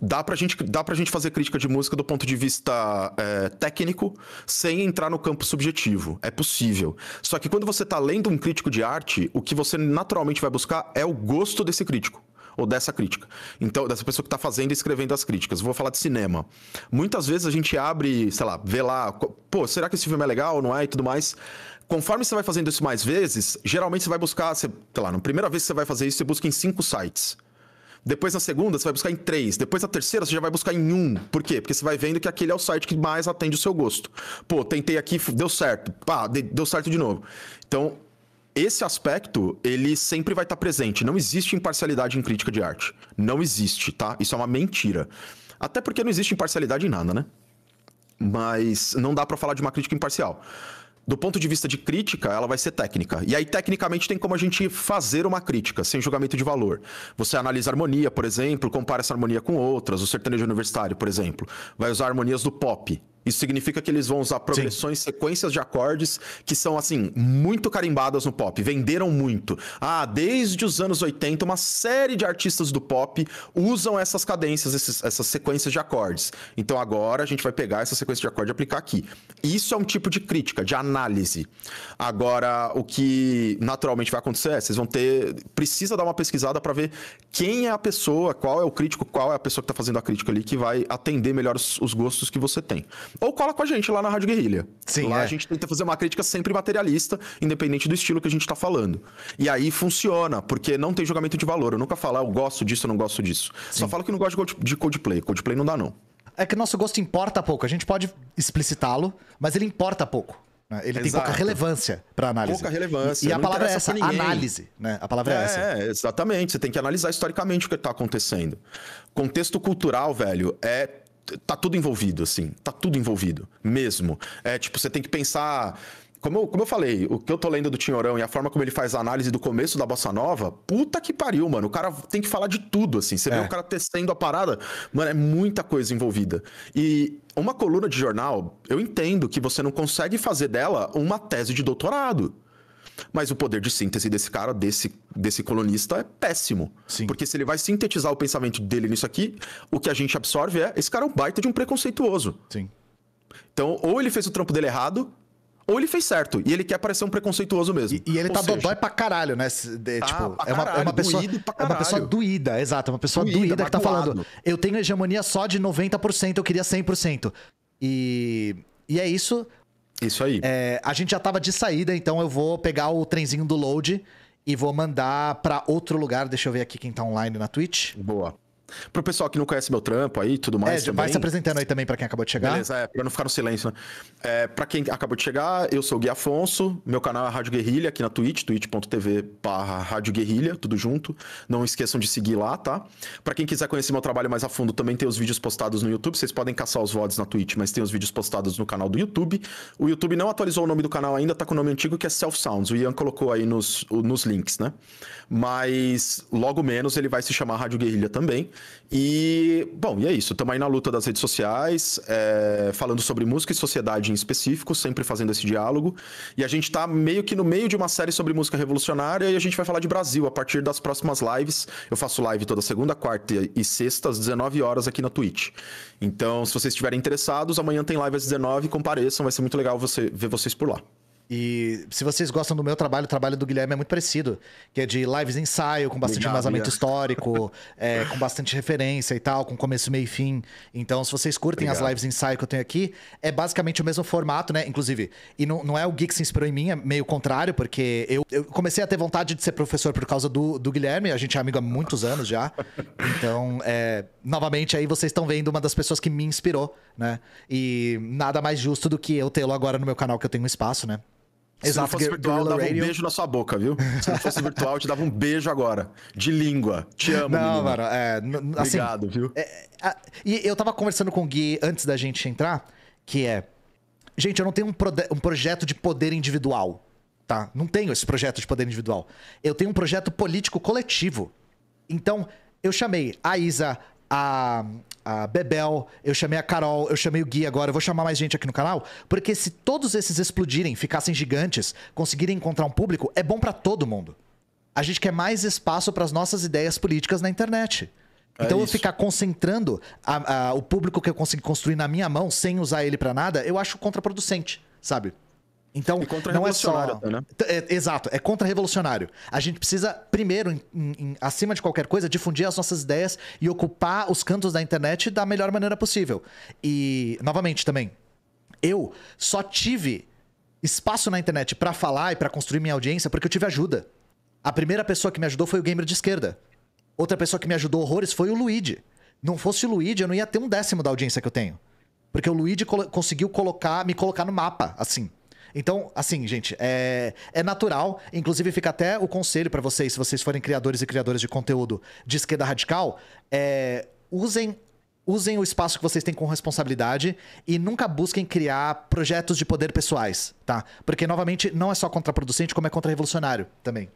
Dá pra, gente, dá pra gente fazer crítica de música do ponto de vista é, técnico sem entrar no campo subjetivo. É possível. Só que quando você tá lendo um crítico de arte, o que você naturalmente vai buscar é o gosto desse crítico ou dessa crítica. Então, dessa pessoa que está fazendo e escrevendo as críticas. Vou falar de cinema. Muitas vezes a gente abre, sei lá, vê lá, pô, será que esse filme é legal, não é e tudo mais. Conforme você vai fazendo isso mais vezes, geralmente você vai buscar, você, sei lá, na primeira vez que você vai fazer isso, você busca em cinco sites. Depois na segunda você vai buscar em três, depois na terceira você já vai buscar em um. Por quê? Porque você vai vendo que aquele é o site que mais atende o seu gosto. Pô, tentei aqui, deu certo. Pá, deu certo de novo. Então, esse aspecto, ele sempre vai estar presente. Não existe imparcialidade em crítica de arte. Não existe, tá? Isso é uma mentira. Até porque não existe imparcialidade em nada, né? Mas não dá para falar de uma crítica imparcial. Do ponto de vista de crítica, ela vai ser técnica. E aí, tecnicamente, tem como a gente fazer uma crítica, sem julgamento de valor. Você analisa harmonia, por exemplo, compara essa harmonia com outras, o sertanejo universitário, por exemplo. Vai usar harmonias do pop, isso significa que eles vão usar progressões, Sim. sequências de acordes que são, assim, muito carimbadas no pop. Venderam muito. Ah, desde os anos 80, uma série de artistas do pop usam essas cadências, esses, essas sequências de acordes. Então agora a gente vai pegar essa sequência de acorde e aplicar aqui. Isso é um tipo de crítica, de análise. Agora, o que naturalmente vai acontecer é, vocês vão ter. Precisa dar uma pesquisada para ver quem é a pessoa, qual é o crítico, qual é a pessoa que está fazendo a crítica ali, que vai atender melhor os, os gostos que você tem. Ou cola com a gente lá na Rádio Guerrilha. Sim. Lá é. a gente tenta fazer uma crítica sempre materialista, independente do estilo que a gente tá falando. E aí funciona, porque não tem julgamento de valor. Eu nunca falo, ah, eu gosto disso, eu não gosto disso. Sim. Só falo que não gosto de codeplay codeplay não dá, não. É que nosso gosto importa pouco. A gente pode explicitá-lo, mas ele importa pouco. Né? Ele Exato. tem pouca relevância para análise. Pouca relevância. E, a palavra é essa, análise. Né? A palavra é, é essa. É, exatamente. Você tem que analisar historicamente o que está acontecendo. Contexto cultural, velho, é tá tudo envolvido, assim. Tá tudo envolvido, mesmo. É tipo, você tem que pensar. Como eu, como eu falei, o que eu tô lendo do Tinhorão e a forma como ele faz a análise do começo da Bossa Nova, puta que pariu, mano. O cara tem que falar de tudo, assim. Você é. vê o cara tecendo a parada, mano, é muita coisa envolvida. E uma coluna de jornal, eu entendo que você não consegue fazer dela uma tese de doutorado. Mas o poder de síntese desse cara, desse, desse colonista, é péssimo. Sim. Porque se ele vai sintetizar o pensamento dele nisso aqui, o que a gente absorve é: esse cara é um baita de um preconceituoso. Sim. Então, ou ele fez o trampo dele errado, ou ele fez certo. E ele quer parecer um preconceituoso mesmo. E, e ele ou tá seja... dodói pra caralho, né? De, tá tipo, é, uma, é uma pessoa. É uma pessoa doída, exato. É uma pessoa doída, doída que tá falando. Eu tenho hegemonia só de 90%, eu queria 100%. E, e é isso. Isso aí. É, a gente já tava de saída, então eu vou pegar o trenzinho do load e vou mandar para outro lugar. Deixa eu ver aqui quem tá online na Twitch. Boa. Pro pessoal que não conhece meu trampo aí e tudo é, mais. É, também. vai se apresentando aí também para quem acabou de chegar. Beleza, é, pra não ficar no silêncio, né? É, pra quem acabou de chegar, eu sou o Gui Afonso, meu canal é Rádio Guerrilha aqui na Twitch, twitch.tv barra Rádio Guerrilha, tudo junto. Não esqueçam de seguir lá, tá? Pra quem quiser conhecer meu trabalho mais a fundo, também tem os vídeos postados no YouTube. Vocês podem caçar os VODs na Twitch, mas tem os vídeos postados no canal do YouTube. O YouTube não atualizou o nome do canal ainda, tá com o nome antigo que é Self Sounds. O Ian colocou aí nos, nos links, né? mas logo menos ele vai se chamar Rádio Guerrilha também. E, bom, e é isso. Estamos aí na luta das redes sociais, é, falando sobre música e sociedade em específico, sempre fazendo esse diálogo. E a gente está meio que no meio de uma série sobre música revolucionária e a gente vai falar de Brasil a partir das próximas lives. Eu faço live toda segunda, quarta e sexta, às 19 horas aqui na Twitch. Então, se vocês estiverem interessados, amanhã tem live às 19, compareçam, vai ser muito legal você ver vocês por lá. E se vocês gostam do meu trabalho, o trabalho do Guilherme é muito parecido. Que é de lives ensaio, com bastante Legal, embasamento histórico, [LAUGHS] é, com bastante referência e tal, com começo, meio e fim. Então, se vocês curtem Obrigado. as lives ensaio que eu tenho aqui, é basicamente o mesmo formato, né? Inclusive, e não, não é o Geek que se inspirou em mim, é meio contrário, porque eu, eu comecei a ter vontade de ser professor por causa do, do Guilherme. A gente é amigo há muitos anos já. [LAUGHS] Então, é, novamente, aí vocês estão vendo uma das pessoas que me inspirou, né? E nada mais justo do que eu tê-lo agora no meu canal, que eu tenho um espaço, né? Se Exato, não fosse virtual, dava Radio. um beijo na sua boca, viu? Se não fosse virtual, eu te dava um beijo agora. De língua. Te amo, Não, menino. mano, é... Assim, Obrigado, viu? É, é e eu tava conversando com o Gui antes da gente entrar, que é... Gente, eu não tenho um, pro, um projeto de poder individual, tá? Não tenho esse projeto de poder individual. Eu tenho um projeto político coletivo. Então, eu chamei a Isa, a, a Bebel, eu chamei a Carol, eu chamei o Gui agora, eu vou chamar mais gente aqui no canal, porque se todos esses explodirem, ficassem gigantes, conseguirem encontrar um público, é bom para todo mundo. A gente quer mais espaço para as nossas ideias políticas na internet. É então é eu ficar concentrando a, a, o público que eu consigo construir na minha mão sem usar ele para nada, eu acho contraproducente, sabe? Então, não é só. Né? É, exato, é contra-revolucionário. A gente precisa, primeiro, em, em, acima de qualquer coisa, difundir as nossas ideias e ocupar os cantos da internet da melhor maneira possível. E, novamente também, eu só tive espaço na internet para falar e para construir minha audiência porque eu tive ajuda. A primeira pessoa que me ajudou foi o gamer de esquerda. Outra pessoa que me ajudou horrores foi o Luigi. Não fosse o Luigi, eu não ia ter um décimo da audiência que eu tenho. Porque o Luigi conseguiu colocar, me colocar no mapa, assim. Então, assim, gente, é, é natural. Inclusive, fica até o conselho para vocês, se vocês forem criadores e criadoras de conteúdo de esquerda radical, é, usem usem o espaço que vocês têm com responsabilidade e nunca busquem criar projetos de poder pessoais, tá? Porque, novamente, não é só contraproducente, como é contra-revolucionário também.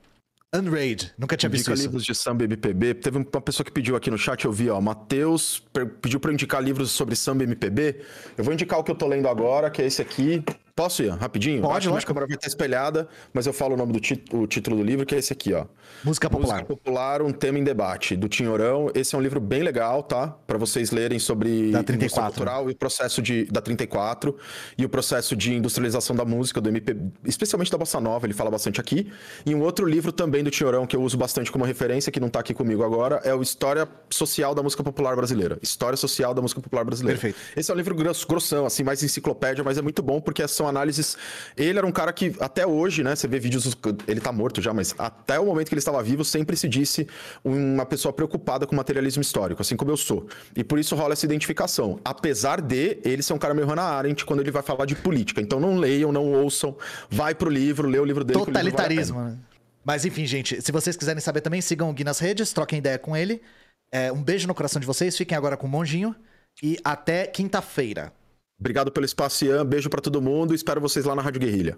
Unraid, nunca tinha visto Indica isso. livros de samba MPB. Teve uma pessoa que pediu aqui no chat, eu vi, ó, Matheus pediu para indicar livros sobre samba MPB. Eu vou indicar o que eu tô lendo agora, que é esse aqui, Posso ir rapidinho? Pode, lógico. A câmera vai estar tá espelhada, mas eu falo o nome do título, o título do livro, que é esse aqui, ó. Música Popular. Música Popular, um tema em debate, do Tinhorão. Esse é um livro bem legal, tá? Para vocês lerem sobre da 34. cultural e o processo de, da 34 e o processo de industrialização da música, do MP, especialmente da Bossa Nova, ele fala bastante aqui. E um outro livro também do Tinhorão, que eu uso bastante como referência, que não tá aqui comigo agora, é o História Social da Música Popular Brasileira. História Social da Música Popular Brasileira. Perfeito. Esse é um livro grossão, assim, mais enciclopédia, mas é muito bom porque é são análises. Ele era um cara que até hoje, né? Você vê vídeos, ele tá morto já, mas até o momento que ele estava vivo, sempre se disse uma pessoa preocupada com materialismo histórico, assim como eu sou. E por isso rola essa identificação. Apesar de ele ser um cara meio Hannah Arendt quando ele vai falar de política. Então não leiam, não ouçam, vai pro livro, lê o livro dele. Totalitarismo, livro vale né? Mas enfim, gente, se vocês quiserem saber também, sigam o Gui nas redes, troquem ideia com ele. É, um beijo no coração de vocês, fiquem agora com o Monjinho e até quinta-feira. Obrigado pelo espaço, Ian. Beijo para todo mundo. Espero vocês lá na Rádio Guerrilha.